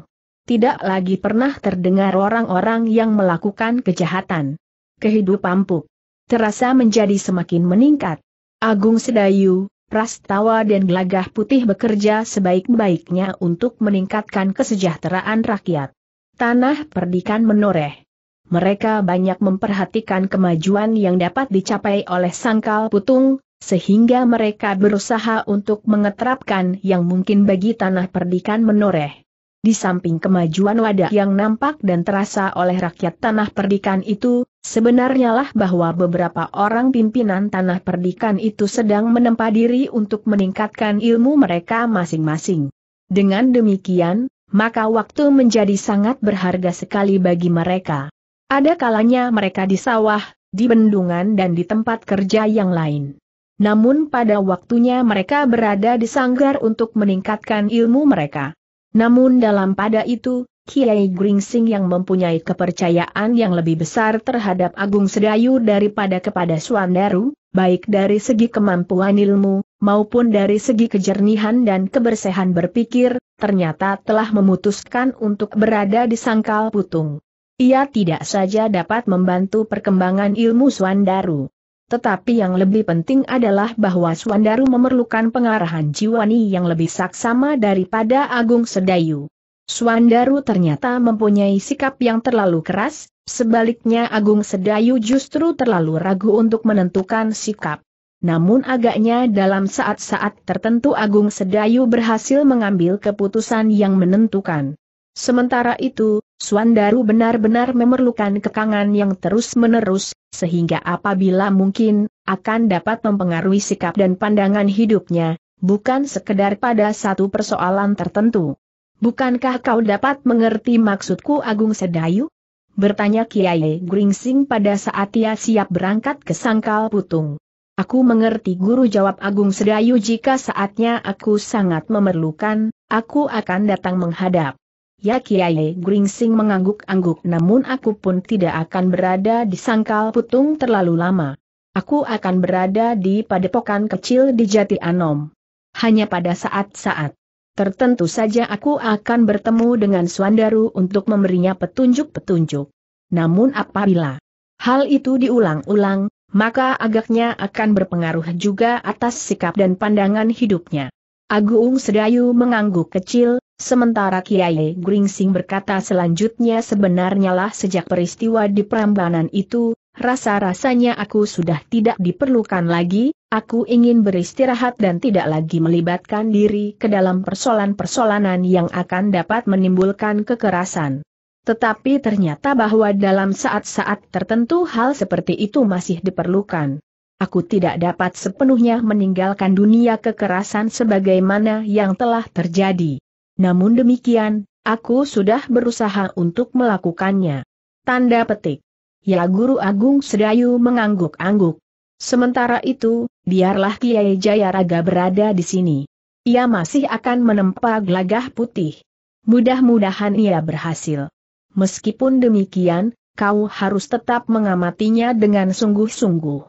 Tidak lagi pernah terdengar orang-orang yang melakukan kejahatan. Kehidupan Puk terasa menjadi semakin meningkat. Agung Sedayu, Prastawa dan Gelagah Putih bekerja sebaik-baiknya untuk meningkatkan kesejahteraan rakyat. Tanah perdikan menoreh mereka banyak memperhatikan kemajuan yang dapat dicapai oleh sangkal putung, sehingga mereka berusaha untuk mengeterapkan yang mungkin bagi tanah perdikan menoreh. Di samping kemajuan wadah yang nampak dan terasa oleh rakyat tanah perdikan itu, sebenarnya lah bahwa beberapa orang pimpinan tanah perdikan itu sedang menempa diri untuk meningkatkan ilmu mereka masing-masing. Dengan demikian, maka waktu menjadi sangat berharga sekali bagi mereka. Ada kalanya mereka di sawah, di bendungan dan di tempat kerja yang lain. Namun pada waktunya mereka berada di sanggar untuk meningkatkan ilmu mereka. Namun dalam pada itu, Kiai Gringsing yang mempunyai kepercayaan yang lebih besar terhadap Agung Sedayu daripada kepada Suandaru, baik dari segi kemampuan ilmu, maupun dari segi kejernihan dan kebersihan berpikir, ternyata telah memutuskan untuk berada di sangkal putung. Ia tidak saja dapat membantu perkembangan ilmu Swandaru. Tetapi yang lebih penting adalah bahwa Swandaru memerlukan pengarahan jiwani yang lebih saksama daripada Agung Sedayu. Swandaru ternyata mempunyai sikap yang terlalu keras, sebaliknya Agung Sedayu justru terlalu ragu untuk menentukan sikap. Namun agaknya dalam saat-saat tertentu Agung Sedayu berhasil mengambil keputusan yang menentukan. Sementara itu, Suandaru benar-benar memerlukan kekangan yang terus-menerus, sehingga apabila mungkin, akan dapat mempengaruhi sikap dan pandangan hidupnya, bukan sekedar pada satu persoalan tertentu. Bukankah kau dapat mengerti maksudku Agung Sedayu? Bertanya Kiai Gringsing pada saat ia siap berangkat ke Sangkal Putung. Aku mengerti guru jawab Agung Sedayu jika saatnya aku sangat memerlukan, aku akan datang menghadap. Ya Kiai Gringsing mengangguk-angguk namun aku pun tidak akan berada di sangkal putung terlalu lama. Aku akan berada di padepokan kecil di Jati Anom. Hanya pada saat-saat tertentu saja aku akan bertemu dengan Suandaru untuk memberinya petunjuk-petunjuk. Namun apabila hal itu diulang-ulang, maka agaknya akan berpengaruh juga atas sikap dan pandangan hidupnya. Agung Sedayu mengangguk kecil, Sementara Kiai Gringsing berkata selanjutnya sebenarnya lah sejak peristiwa di Prambanan itu, rasa-rasanya aku sudah tidak diperlukan lagi, aku ingin beristirahat dan tidak lagi melibatkan diri ke dalam persoalan persoalanan yang akan dapat menimbulkan kekerasan. Tetapi ternyata bahwa dalam saat-saat tertentu hal seperti itu masih diperlukan. Aku tidak dapat sepenuhnya meninggalkan dunia kekerasan sebagaimana yang telah terjadi. Namun demikian, aku sudah berusaha untuk melakukannya. Tanda petik. Ya Guru Agung Sedayu mengangguk-angguk. Sementara itu, biarlah Kiai Jayaraga berada di sini. Ia masih akan menempa gelagah putih. Mudah-mudahan ia berhasil. Meskipun demikian, kau harus tetap mengamatinya dengan sungguh-sungguh.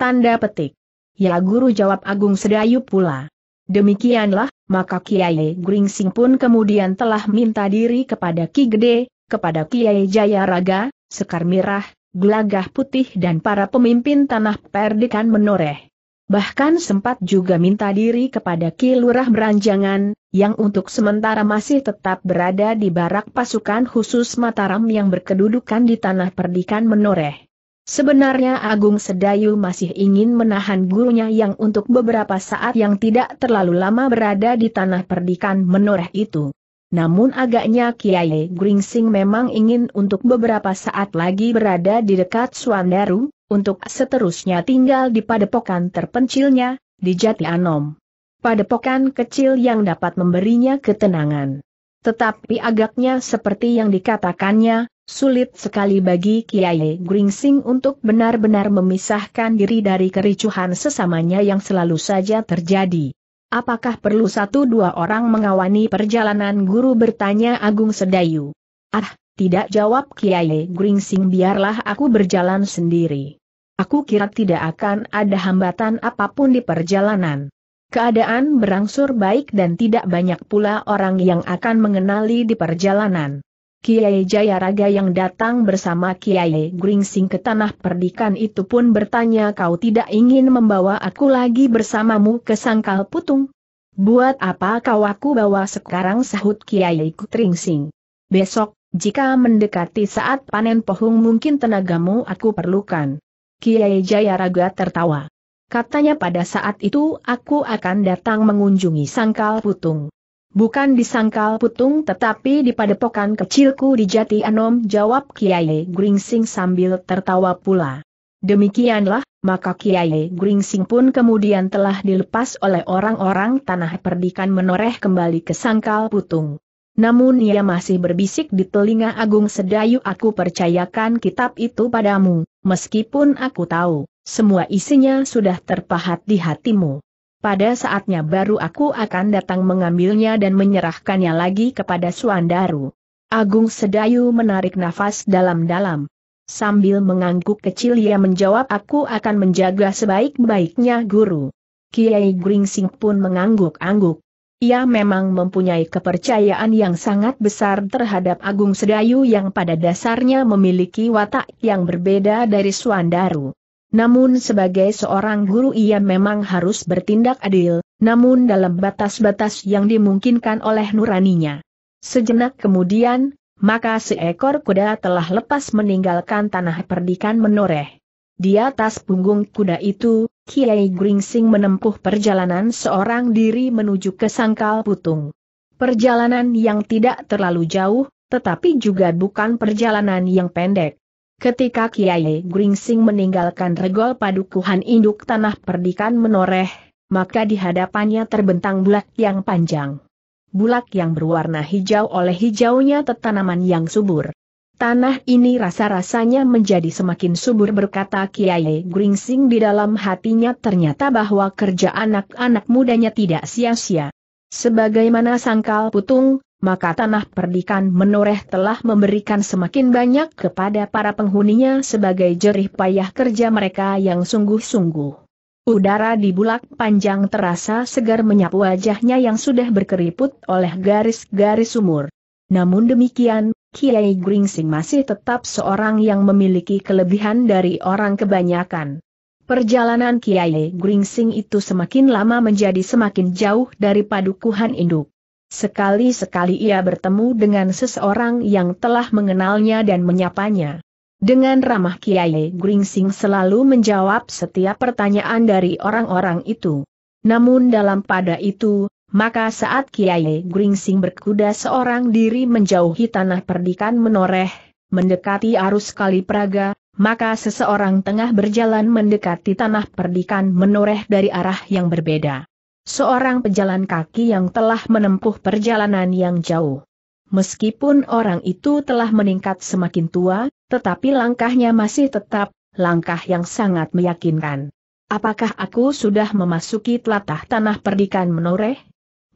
Tanda petik. Ya Guru jawab Agung Sedayu pula. Demikianlah, maka Kiai Gringsing pun kemudian telah minta diri kepada Ki Gede, kepada Kiai Jayaraga, Sekar Mirah, Gelagah Putih dan para pemimpin tanah perdikan menoreh. Bahkan sempat juga minta diri kepada Ki Lurah Beranjangan, yang untuk sementara masih tetap berada di barak pasukan khusus Mataram yang berkedudukan di tanah perdikan menoreh. Sebenarnya Agung Sedayu masih ingin menahan gurunya yang untuk beberapa saat yang tidak terlalu lama berada di tanah perdikan menoreh itu. Namun agaknya Kiai Gringsing memang ingin untuk beberapa saat lagi berada di dekat Suandaru, untuk seterusnya tinggal di padepokan terpencilnya, di Jati Anom. Padepokan kecil yang dapat memberinya ketenangan. Tetapi agaknya seperti yang dikatakannya, Sulit sekali bagi Kiai Gringsing untuk benar-benar memisahkan diri dari kericuhan sesamanya yang selalu saja terjadi. Apakah perlu satu dua orang mengawani perjalanan guru bertanya Agung Sedayu? Ah, tidak jawab Kiai Gringsing biarlah aku berjalan sendiri. Aku kira tidak akan ada hambatan apapun di perjalanan. Keadaan berangsur baik dan tidak banyak pula orang yang akan mengenali di perjalanan. Kiai Jayaraga yang datang bersama Kiai Gringsing ke tanah perdikan itu pun bertanya kau tidak ingin membawa aku lagi bersamamu ke sangkal putung? Buat apa kau aku bawa sekarang sahut Kiai Kutringsing? Besok, jika mendekati saat panen pohung mungkin tenagamu aku perlukan. Kiai Jayaraga tertawa. Katanya pada saat itu aku akan datang mengunjungi sangkal putung. Bukan di Sangkal putung tetapi di padepokan kecilku di Jati Anom jawab Kiai Gringsing sambil tertawa pula. Demikianlah, maka Kiai Gringsing pun kemudian telah dilepas oleh orang-orang tanah perdikan menoreh kembali ke sangkal putung. Namun ia masih berbisik di telinga Agung Sedayu aku percayakan kitab itu padamu, meskipun aku tahu, semua isinya sudah terpahat di hatimu pada saatnya baru aku akan datang mengambilnya dan menyerahkannya lagi kepada Suandaru. Agung Sedayu menarik nafas dalam-dalam. Sambil mengangguk kecil ia menjawab aku akan menjaga sebaik-baiknya guru. Kiai Gringsing pun mengangguk-angguk. Ia memang mempunyai kepercayaan yang sangat besar terhadap Agung Sedayu yang pada dasarnya memiliki watak yang berbeda dari Suandaru. Namun sebagai seorang guru ia memang harus bertindak adil, namun dalam batas-batas yang dimungkinkan oleh nuraninya. Sejenak kemudian, maka seekor kuda telah lepas meninggalkan tanah perdikan menoreh. Di atas punggung kuda itu, Kiai Gringsing menempuh perjalanan seorang diri menuju ke Sangkal Putung. Perjalanan yang tidak terlalu jauh, tetapi juga bukan perjalanan yang pendek. Ketika Kiai Gringsing meninggalkan regol padukuhan induk tanah perdikan menoreh, maka di hadapannya terbentang bulak yang panjang. Bulak yang berwarna hijau oleh hijaunya tetanaman yang subur. Tanah ini rasa-rasanya menjadi semakin subur berkata Kiai Gringsing di dalam hatinya ternyata bahwa kerja anak-anak mudanya tidak sia-sia. Sebagaimana sangkal putung, maka tanah perdikan menoreh telah memberikan semakin banyak kepada para penghuninya sebagai jerih payah kerja mereka yang sungguh-sungguh. Udara di bulak panjang terasa segar menyapu wajahnya yang sudah berkeriput oleh garis-garis umur. Namun demikian, Kiai Gringsing masih tetap seorang yang memiliki kelebihan dari orang kebanyakan. Perjalanan Kiai Gringsing itu semakin lama menjadi semakin jauh dari padukuhan induk. Sekali-sekali ia bertemu dengan seseorang yang telah mengenalnya dan menyapanya. Dengan ramah Kiai Gringsing selalu menjawab setiap pertanyaan dari orang-orang itu. Namun dalam pada itu, maka saat Kiai Gringsing berkuda seorang diri menjauhi tanah perdikan menoreh, mendekati arus kali Praga, maka seseorang tengah berjalan mendekati tanah perdikan menoreh dari arah yang berbeda. Seorang pejalan kaki yang telah menempuh perjalanan yang jauh. Meskipun orang itu telah meningkat semakin tua, tetapi langkahnya masih tetap, langkah yang sangat meyakinkan. Apakah aku sudah memasuki telatah tanah perdikan menoreh?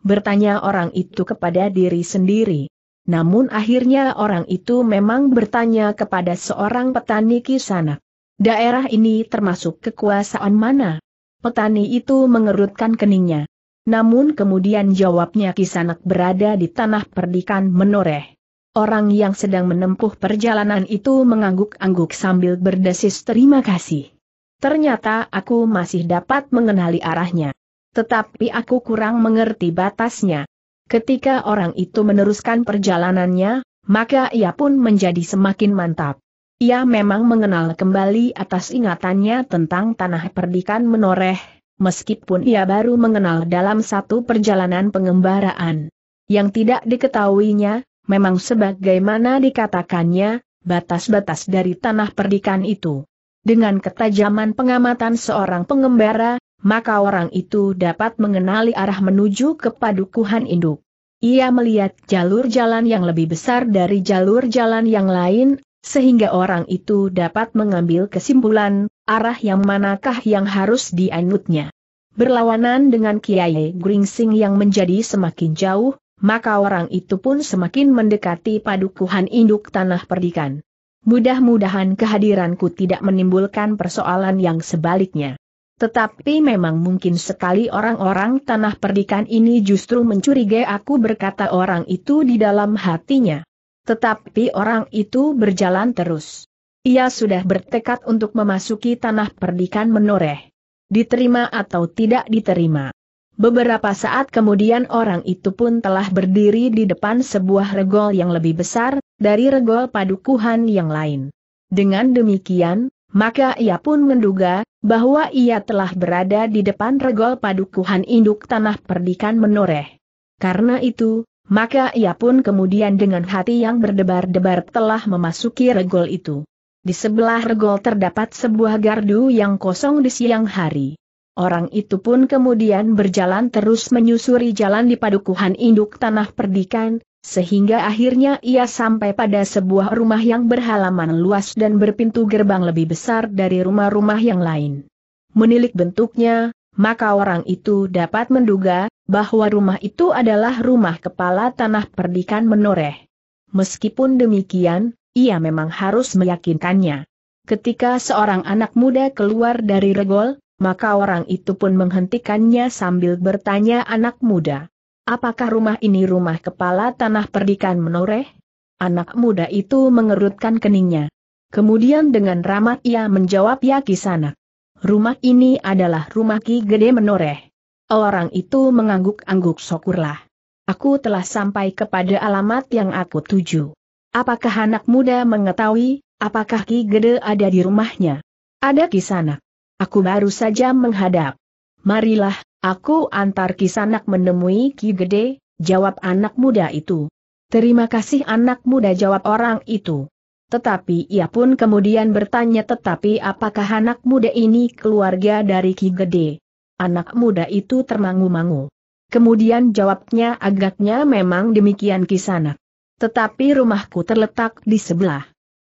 Bertanya orang itu kepada diri sendiri. Namun akhirnya orang itu memang bertanya kepada seorang petani kisanak. Daerah ini termasuk kekuasaan mana? Petani itu mengerutkan keningnya. Namun kemudian jawabnya Kisanak berada di tanah perdikan menoreh. Orang yang sedang menempuh perjalanan itu mengangguk-angguk sambil berdesis terima kasih. Ternyata aku masih dapat mengenali arahnya. Tetapi aku kurang mengerti batasnya. Ketika orang itu meneruskan perjalanannya, maka ia pun menjadi semakin mantap. Ia memang mengenal kembali atas ingatannya tentang tanah perdikan menoreh, meskipun ia baru mengenal dalam satu perjalanan pengembaraan. Yang tidak diketahuinya, memang sebagaimana dikatakannya, batas-batas dari tanah perdikan itu. Dengan ketajaman pengamatan seorang pengembara, maka orang itu dapat mengenali arah menuju ke padukuhan induk. Ia melihat jalur jalan yang lebih besar dari jalur jalan yang lain, sehingga orang itu dapat mengambil kesimpulan, arah yang manakah yang harus dianutnya. Berlawanan dengan Kiai Gringsing yang menjadi semakin jauh, maka orang itu pun semakin mendekati padukuhan induk tanah perdikan. Mudah-mudahan kehadiranku tidak menimbulkan persoalan yang sebaliknya. Tetapi memang mungkin sekali orang-orang tanah perdikan ini justru mencurigai aku berkata orang itu di dalam hatinya. Tetapi orang itu berjalan terus. Ia sudah bertekad untuk memasuki tanah perdikan menoreh. Diterima atau tidak diterima. Beberapa saat kemudian orang itu pun telah berdiri di depan sebuah regol yang lebih besar, dari regol padukuhan yang lain. Dengan demikian, maka ia pun menduga, bahwa ia telah berada di depan regol padukuhan induk tanah perdikan menoreh. Karena itu, maka ia pun kemudian dengan hati yang berdebar-debar telah memasuki regol itu. Di sebelah regol terdapat sebuah gardu yang kosong di siang hari. Orang itu pun kemudian berjalan terus menyusuri jalan di padukuhan induk tanah perdikan, sehingga akhirnya ia sampai pada sebuah rumah yang berhalaman luas dan berpintu gerbang lebih besar dari rumah-rumah yang lain. Menilik bentuknya, maka orang itu dapat menduga, bahwa rumah itu adalah rumah kepala tanah perdikan menoreh. Meskipun demikian, ia memang harus meyakinkannya. Ketika seorang anak muda keluar dari regol, maka orang itu pun menghentikannya sambil bertanya anak muda. Apakah rumah ini rumah kepala tanah perdikan menoreh? Anak muda itu mengerutkan keningnya. Kemudian dengan ramah ia menjawab ya sanak, Rumah ini adalah rumah Ki Gede Menoreh. Orang itu mengangguk-angguk syukurlah. Aku telah sampai kepada alamat yang aku tuju. Apakah anak muda mengetahui, apakah Ki Gede ada di rumahnya? Ada Kisanak. Aku baru saja menghadap. Marilah, aku antar Kisanak menemui Ki Gede, jawab anak muda itu. Terima kasih anak muda jawab orang itu. Tetapi ia pun kemudian bertanya tetapi apakah anak muda ini keluarga dari Ki Gede? Anak muda itu termangu-mangu. Kemudian jawabnya agaknya memang demikian kisanak. Tetapi rumahku terletak di sebelah.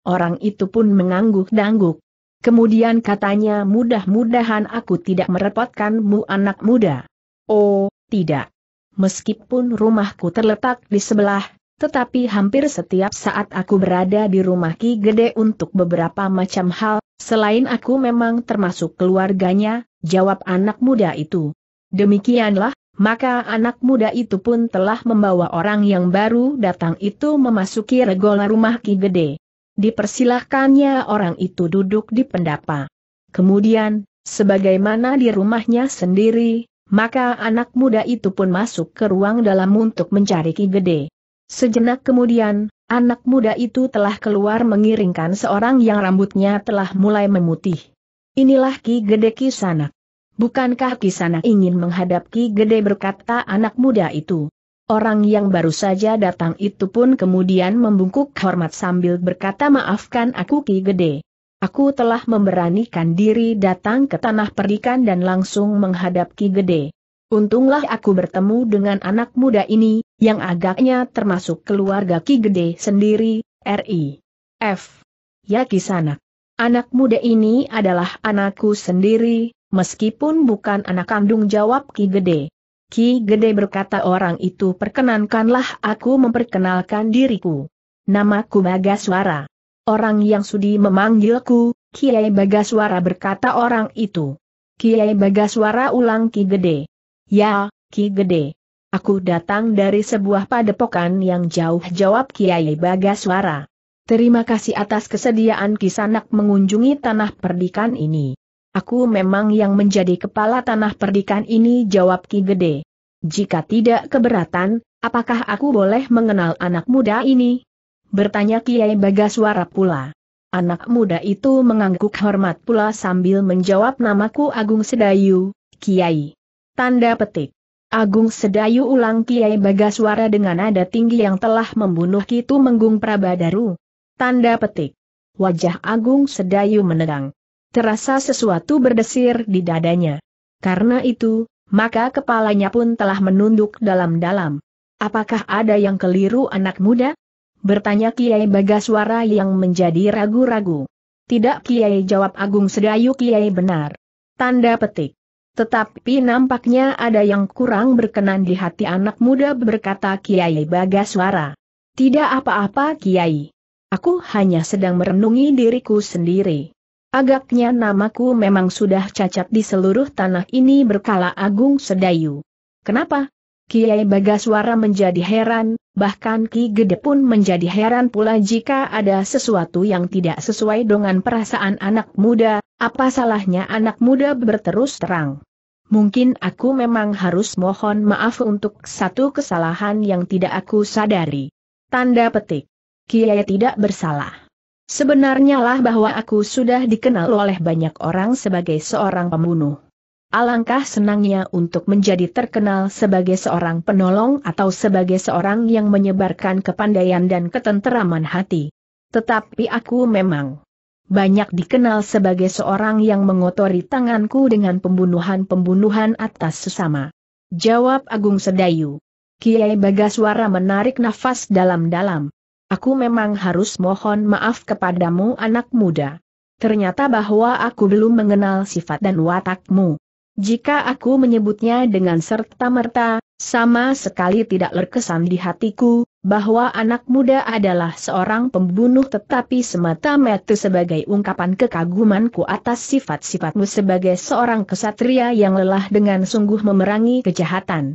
Orang itu pun mengangguk-dangguk. Kemudian katanya mudah-mudahan aku tidak merepotkanmu anak muda. Oh, tidak. Meskipun rumahku terletak di sebelah, tetapi hampir setiap saat aku berada di rumah Ki Gede untuk beberapa macam hal, selain aku memang termasuk keluarganya, jawab anak muda itu. Demikianlah, maka anak muda itu pun telah membawa orang yang baru datang itu memasuki regola rumah Ki Gede. Dipersilahkannya orang itu duduk di pendapa. Kemudian, sebagaimana di rumahnya sendiri, maka anak muda itu pun masuk ke ruang dalam untuk mencari Ki Gede. Sejenak kemudian, anak muda itu telah keluar mengiringkan seorang yang rambutnya telah mulai memutih. Inilah Ki Gede Kisanak. Bukankah Kisanak ingin menghadap Ki Gede berkata anak muda itu? Orang yang baru saja datang itu pun kemudian membungkuk hormat sambil berkata maafkan aku Ki Gede. Aku telah memberanikan diri datang ke tanah perdikan dan langsung menghadap Ki Gede. Untunglah aku bertemu dengan anak muda ini, yang agaknya termasuk keluarga Ki Gede sendiri, R.I. F. Ya Kisanak. Anak muda ini adalah anakku sendiri, meskipun bukan anak kandung jawab Ki Gede. Ki Gede berkata orang itu perkenankanlah aku memperkenalkan diriku. Namaku Bagaswara. Orang yang sudi memanggilku, Kiai Bagaswara berkata orang itu. Kiai Bagaswara ulang Ki Gede. Ya, Ki Gede. Aku datang dari sebuah padepokan yang jauh jawab Kiai Bagaswara. Terima kasih atas kesediaan Kisanak mengunjungi tanah perdikan ini. Aku memang yang menjadi kepala tanah perdikan ini jawab Ki Gede. Jika tidak keberatan, apakah aku boleh mengenal anak muda ini? Bertanya Kiai Bagaswara pula. Anak muda itu mengangguk hormat pula sambil menjawab namaku Agung Sedayu, Kiai. Tanda petik. Agung Sedayu ulang Kiai Bagaswara dengan nada tinggi yang telah membunuh Kitu Menggung Prabadaru. Tanda petik. Wajah Agung Sedayu menerang. Terasa sesuatu berdesir di dadanya. Karena itu, maka kepalanya pun telah menunduk dalam-dalam. Apakah ada yang keliru anak muda? Bertanya Kiai Bagaswara yang menjadi ragu-ragu. Tidak Kiai jawab Agung Sedayu Kiai benar. Tanda petik. Tetapi nampaknya ada yang kurang berkenan di hati anak muda berkata Kiai Bagaswara. Tidak apa-apa Kiai. Aku hanya sedang merenungi diriku sendiri. Agaknya namaku memang sudah cacat di seluruh tanah ini berkala Agung Sedayu. Kenapa? Kiai Bagaswara menjadi heran, bahkan Ki Gede pun menjadi heran pula jika ada sesuatu yang tidak sesuai dengan perasaan anak muda, apa salahnya anak muda berterus terang. Mungkin aku memang harus mohon maaf untuk satu kesalahan yang tidak aku sadari. Tanda petik. Kiai tidak bersalah. Sebenarnya lah bahwa aku sudah dikenal oleh banyak orang sebagai seorang pembunuh. Alangkah senangnya untuk menjadi terkenal sebagai seorang penolong atau sebagai seorang yang menyebarkan kepandaian dan ketenteraman hati. Tetapi aku memang banyak dikenal sebagai seorang yang mengotori tanganku dengan pembunuhan-pembunuhan atas sesama. Jawab Agung Sedayu. Kiai Bagaswara menarik nafas dalam-dalam aku memang harus mohon maaf kepadamu anak muda. Ternyata bahwa aku belum mengenal sifat dan watakmu. Jika aku menyebutnya dengan serta-merta, sama sekali tidak terkesan di hatiku, bahwa anak muda adalah seorang pembunuh tetapi semata-mata sebagai ungkapan kekagumanku atas sifat-sifatmu sebagai seorang kesatria yang lelah dengan sungguh memerangi kejahatan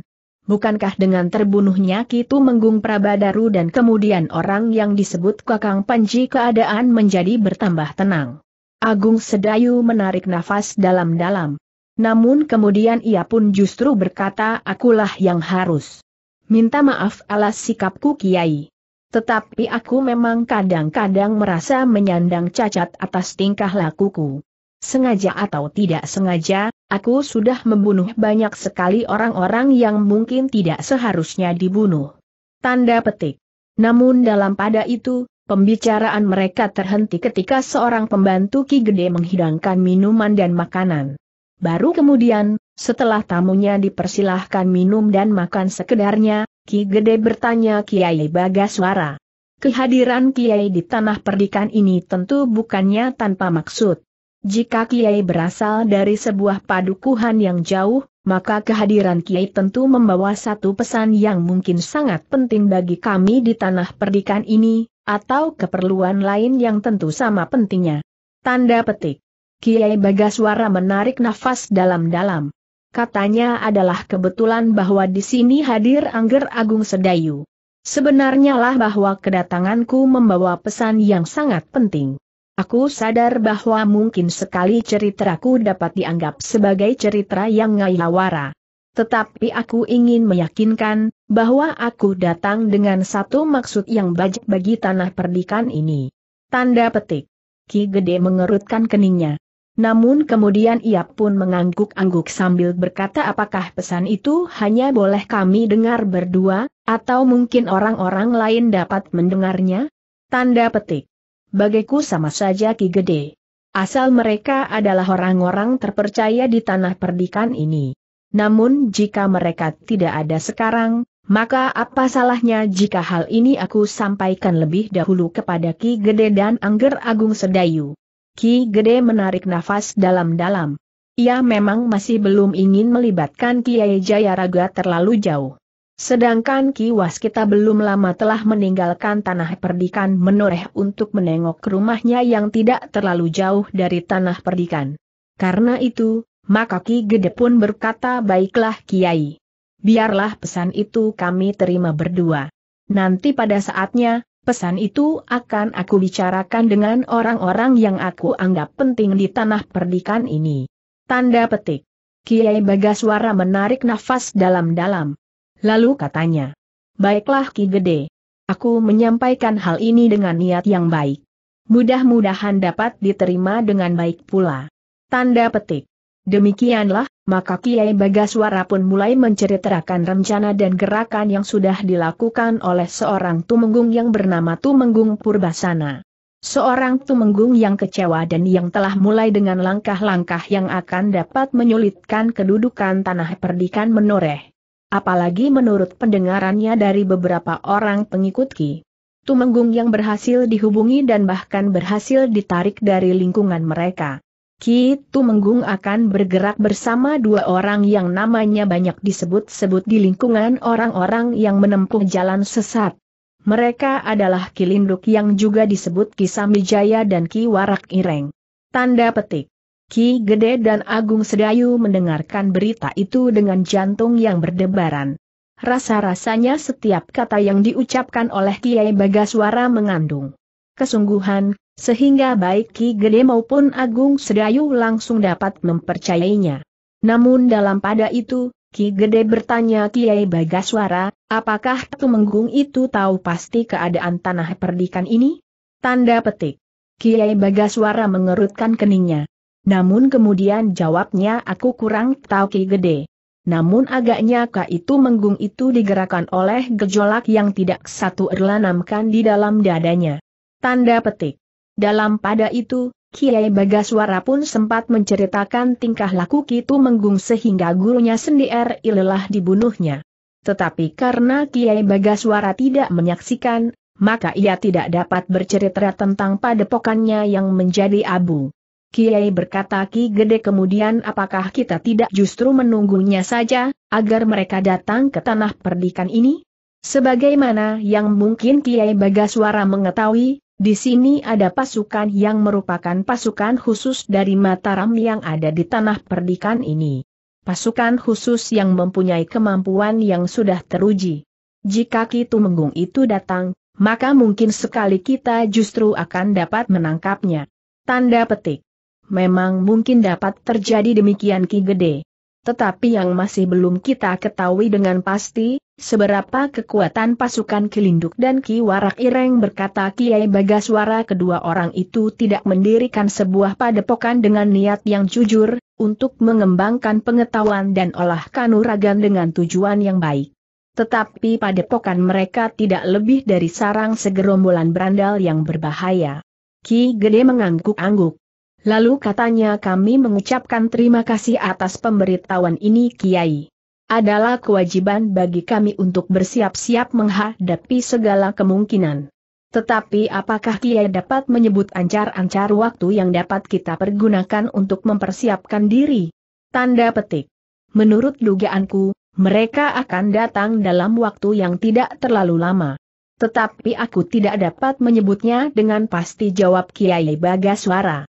bukankah dengan terbunuhnya Kitu Menggung Prabadaru dan kemudian orang yang disebut Kakang Panji keadaan menjadi bertambah tenang. Agung Sedayu menarik nafas dalam-dalam. Namun kemudian ia pun justru berkata akulah yang harus. Minta maaf alas sikapku Kiai. Tetapi aku memang kadang-kadang merasa menyandang cacat atas tingkah lakuku. Sengaja atau tidak sengaja, Aku sudah membunuh banyak sekali orang-orang yang mungkin tidak seharusnya dibunuh. Tanda petik. Namun dalam pada itu, pembicaraan mereka terhenti ketika seorang pembantu Ki Gede menghidangkan minuman dan makanan. Baru kemudian, setelah tamunya dipersilahkan minum dan makan sekedarnya, Ki Gede bertanya Kiai Bagaswara. Kehadiran Kiai di tanah perdikan ini tentu bukannya tanpa maksud. Jika Kiai berasal dari sebuah padukuhan yang jauh, maka kehadiran Kiai tentu membawa satu pesan yang mungkin sangat penting bagi kami di tanah perdikan ini, atau keperluan lain yang tentu sama pentingnya. Tanda petik. Kiai Bagaswara menarik nafas dalam-dalam. Katanya adalah kebetulan bahwa di sini hadir Angger Agung Sedayu. Sebenarnya lah bahwa kedatanganku membawa pesan yang sangat penting. Aku sadar bahwa mungkin sekali ceritaku dapat dianggap sebagai cerita yang ngayawara. Tetapi aku ingin meyakinkan, bahwa aku datang dengan satu maksud yang bajak bagi tanah perdikan ini. Tanda petik. Ki Gede mengerutkan keningnya. Namun kemudian ia pun mengangguk-angguk sambil berkata apakah pesan itu hanya boleh kami dengar berdua, atau mungkin orang-orang lain dapat mendengarnya? Tanda petik bagiku sama saja Ki Gede. Asal mereka adalah orang-orang terpercaya di tanah perdikan ini. Namun jika mereka tidak ada sekarang, maka apa salahnya jika hal ini aku sampaikan lebih dahulu kepada Ki Gede dan Angger Agung Sedayu. Ki Gede menarik nafas dalam-dalam. Ia memang masih belum ingin melibatkan Kiai Jayaraga terlalu jauh. Sedangkan Kiwas kita belum lama telah meninggalkan tanah perdikan menoreh untuk menengok rumahnya yang tidak terlalu jauh dari tanah perdikan. Karena itu, maka Ki Gede pun berkata baiklah Kiai. Biarlah pesan itu kami terima berdua. Nanti pada saatnya, pesan itu akan aku bicarakan dengan orang-orang yang aku anggap penting di tanah perdikan ini. Tanda petik. Kiai Bagaswara menarik nafas dalam-dalam Lalu katanya, Baiklah Ki Gede. Aku menyampaikan hal ini dengan niat yang baik. Mudah-mudahan dapat diterima dengan baik pula. Tanda petik. Demikianlah, maka Kiai Bagaswara pun mulai menceritakan rencana dan gerakan yang sudah dilakukan oleh seorang tumenggung yang bernama Tumenggung Purbasana. Seorang tumenggung yang kecewa dan yang telah mulai dengan langkah-langkah yang akan dapat menyulitkan kedudukan tanah perdikan menoreh apalagi menurut pendengarannya dari beberapa orang pengikut Ki. Tumenggung yang berhasil dihubungi dan bahkan berhasil ditarik dari lingkungan mereka. Ki Tumenggung akan bergerak bersama dua orang yang namanya banyak disebut-sebut di lingkungan orang-orang yang menempuh jalan sesat. Mereka adalah Ki Linduk yang juga disebut Ki Samijaya dan Ki Warak Ireng. Tanda petik. Ki Gede dan Agung Sedayu mendengarkan berita itu dengan jantung yang berdebaran. Rasa-rasanya setiap kata yang diucapkan oleh Kiai Bagaswara mengandung kesungguhan, sehingga baik Ki Gede maupun Agung Sedayu langsung dapat mempercayainya. Namun dalam pada itu, Ki Gede bertanya Kiai Bagaswara, apakah Tumenggung itu tahu pasti keadaan tanah perdikan ini? Tanda petik. Kiai Bagaswara mengerutkan keningnya. Namun kemudian jawabnya aku kurang tahu ki gede. Namun agaknya ka itu menggung itu digerakkan oleh gejolak yang tidak satu erlanamkan di dalam dadanya. Tanda petik. Dalam pada itu, Kiai Bagaswara pun sempat menceritakan tingkah laku itu Menggung sehingga gurunya sendiri lelah dibunuhnya. Tetapi karena Kiai Bagaswara tidak menyaksikan, maka ia tidak dapat bercerita tentang padepokannya yang menjadi abu. Kiai berkata Ki Gede kemudian apakah kita tidak justru menunggunya saja, agar mereka datang ke tanah perdikan ini? Sebagaimana yang mungkin Kiai Bagaswara mengetahui, di sini ada pasukan yang merupakan pasukan khusus dari Mataram yang ada di tanah perdikan ini. Pasukan khusus yang mempunyai kemampuan yang sudah teruji. Jika Ki Tumenggung itu datang, maka mungkin sekali kita justru akan dapat menangkapnya. Tanda petik memang mungkin dapat terjadi demikian Ki Gede. Tetapi yang masih belum kita ketahui dengan pasti, seberapa kekuatan pasukan Kilinduk dan Ki Warak Ireng berkata Kiai Bagaswara kedua orang itu tidak mendirikan sebuah padepokan dengan niat yang jujur, untuk mengembangkan pengetahuan dan olah kanuragan dengan tujuan yang baik. Tetapi padepokan mereka tidak lebih dari sarang segerombolan berandal yang berbahaya. Ki Gede mengangguk-angguk. Lalu katanya kami mengucapkan terima kasih atas pemberitahuan ini Kiai. Adalah kewajiban bagi kami untuk bersiap-siap menghadapi segala kemungkinan. Tetapi apakah Kiai dapat menyebut ancar-ancar waktu yang dapat kita pergunakan untuk mempersiapkan diri? Tanda petik. Menurut dugaanku, mereka akan datang dalam waktu yang tidak terlalu lama tetapi aku tidak dapat menyebutnya dengan pasti jawab Kiai Bagaswara.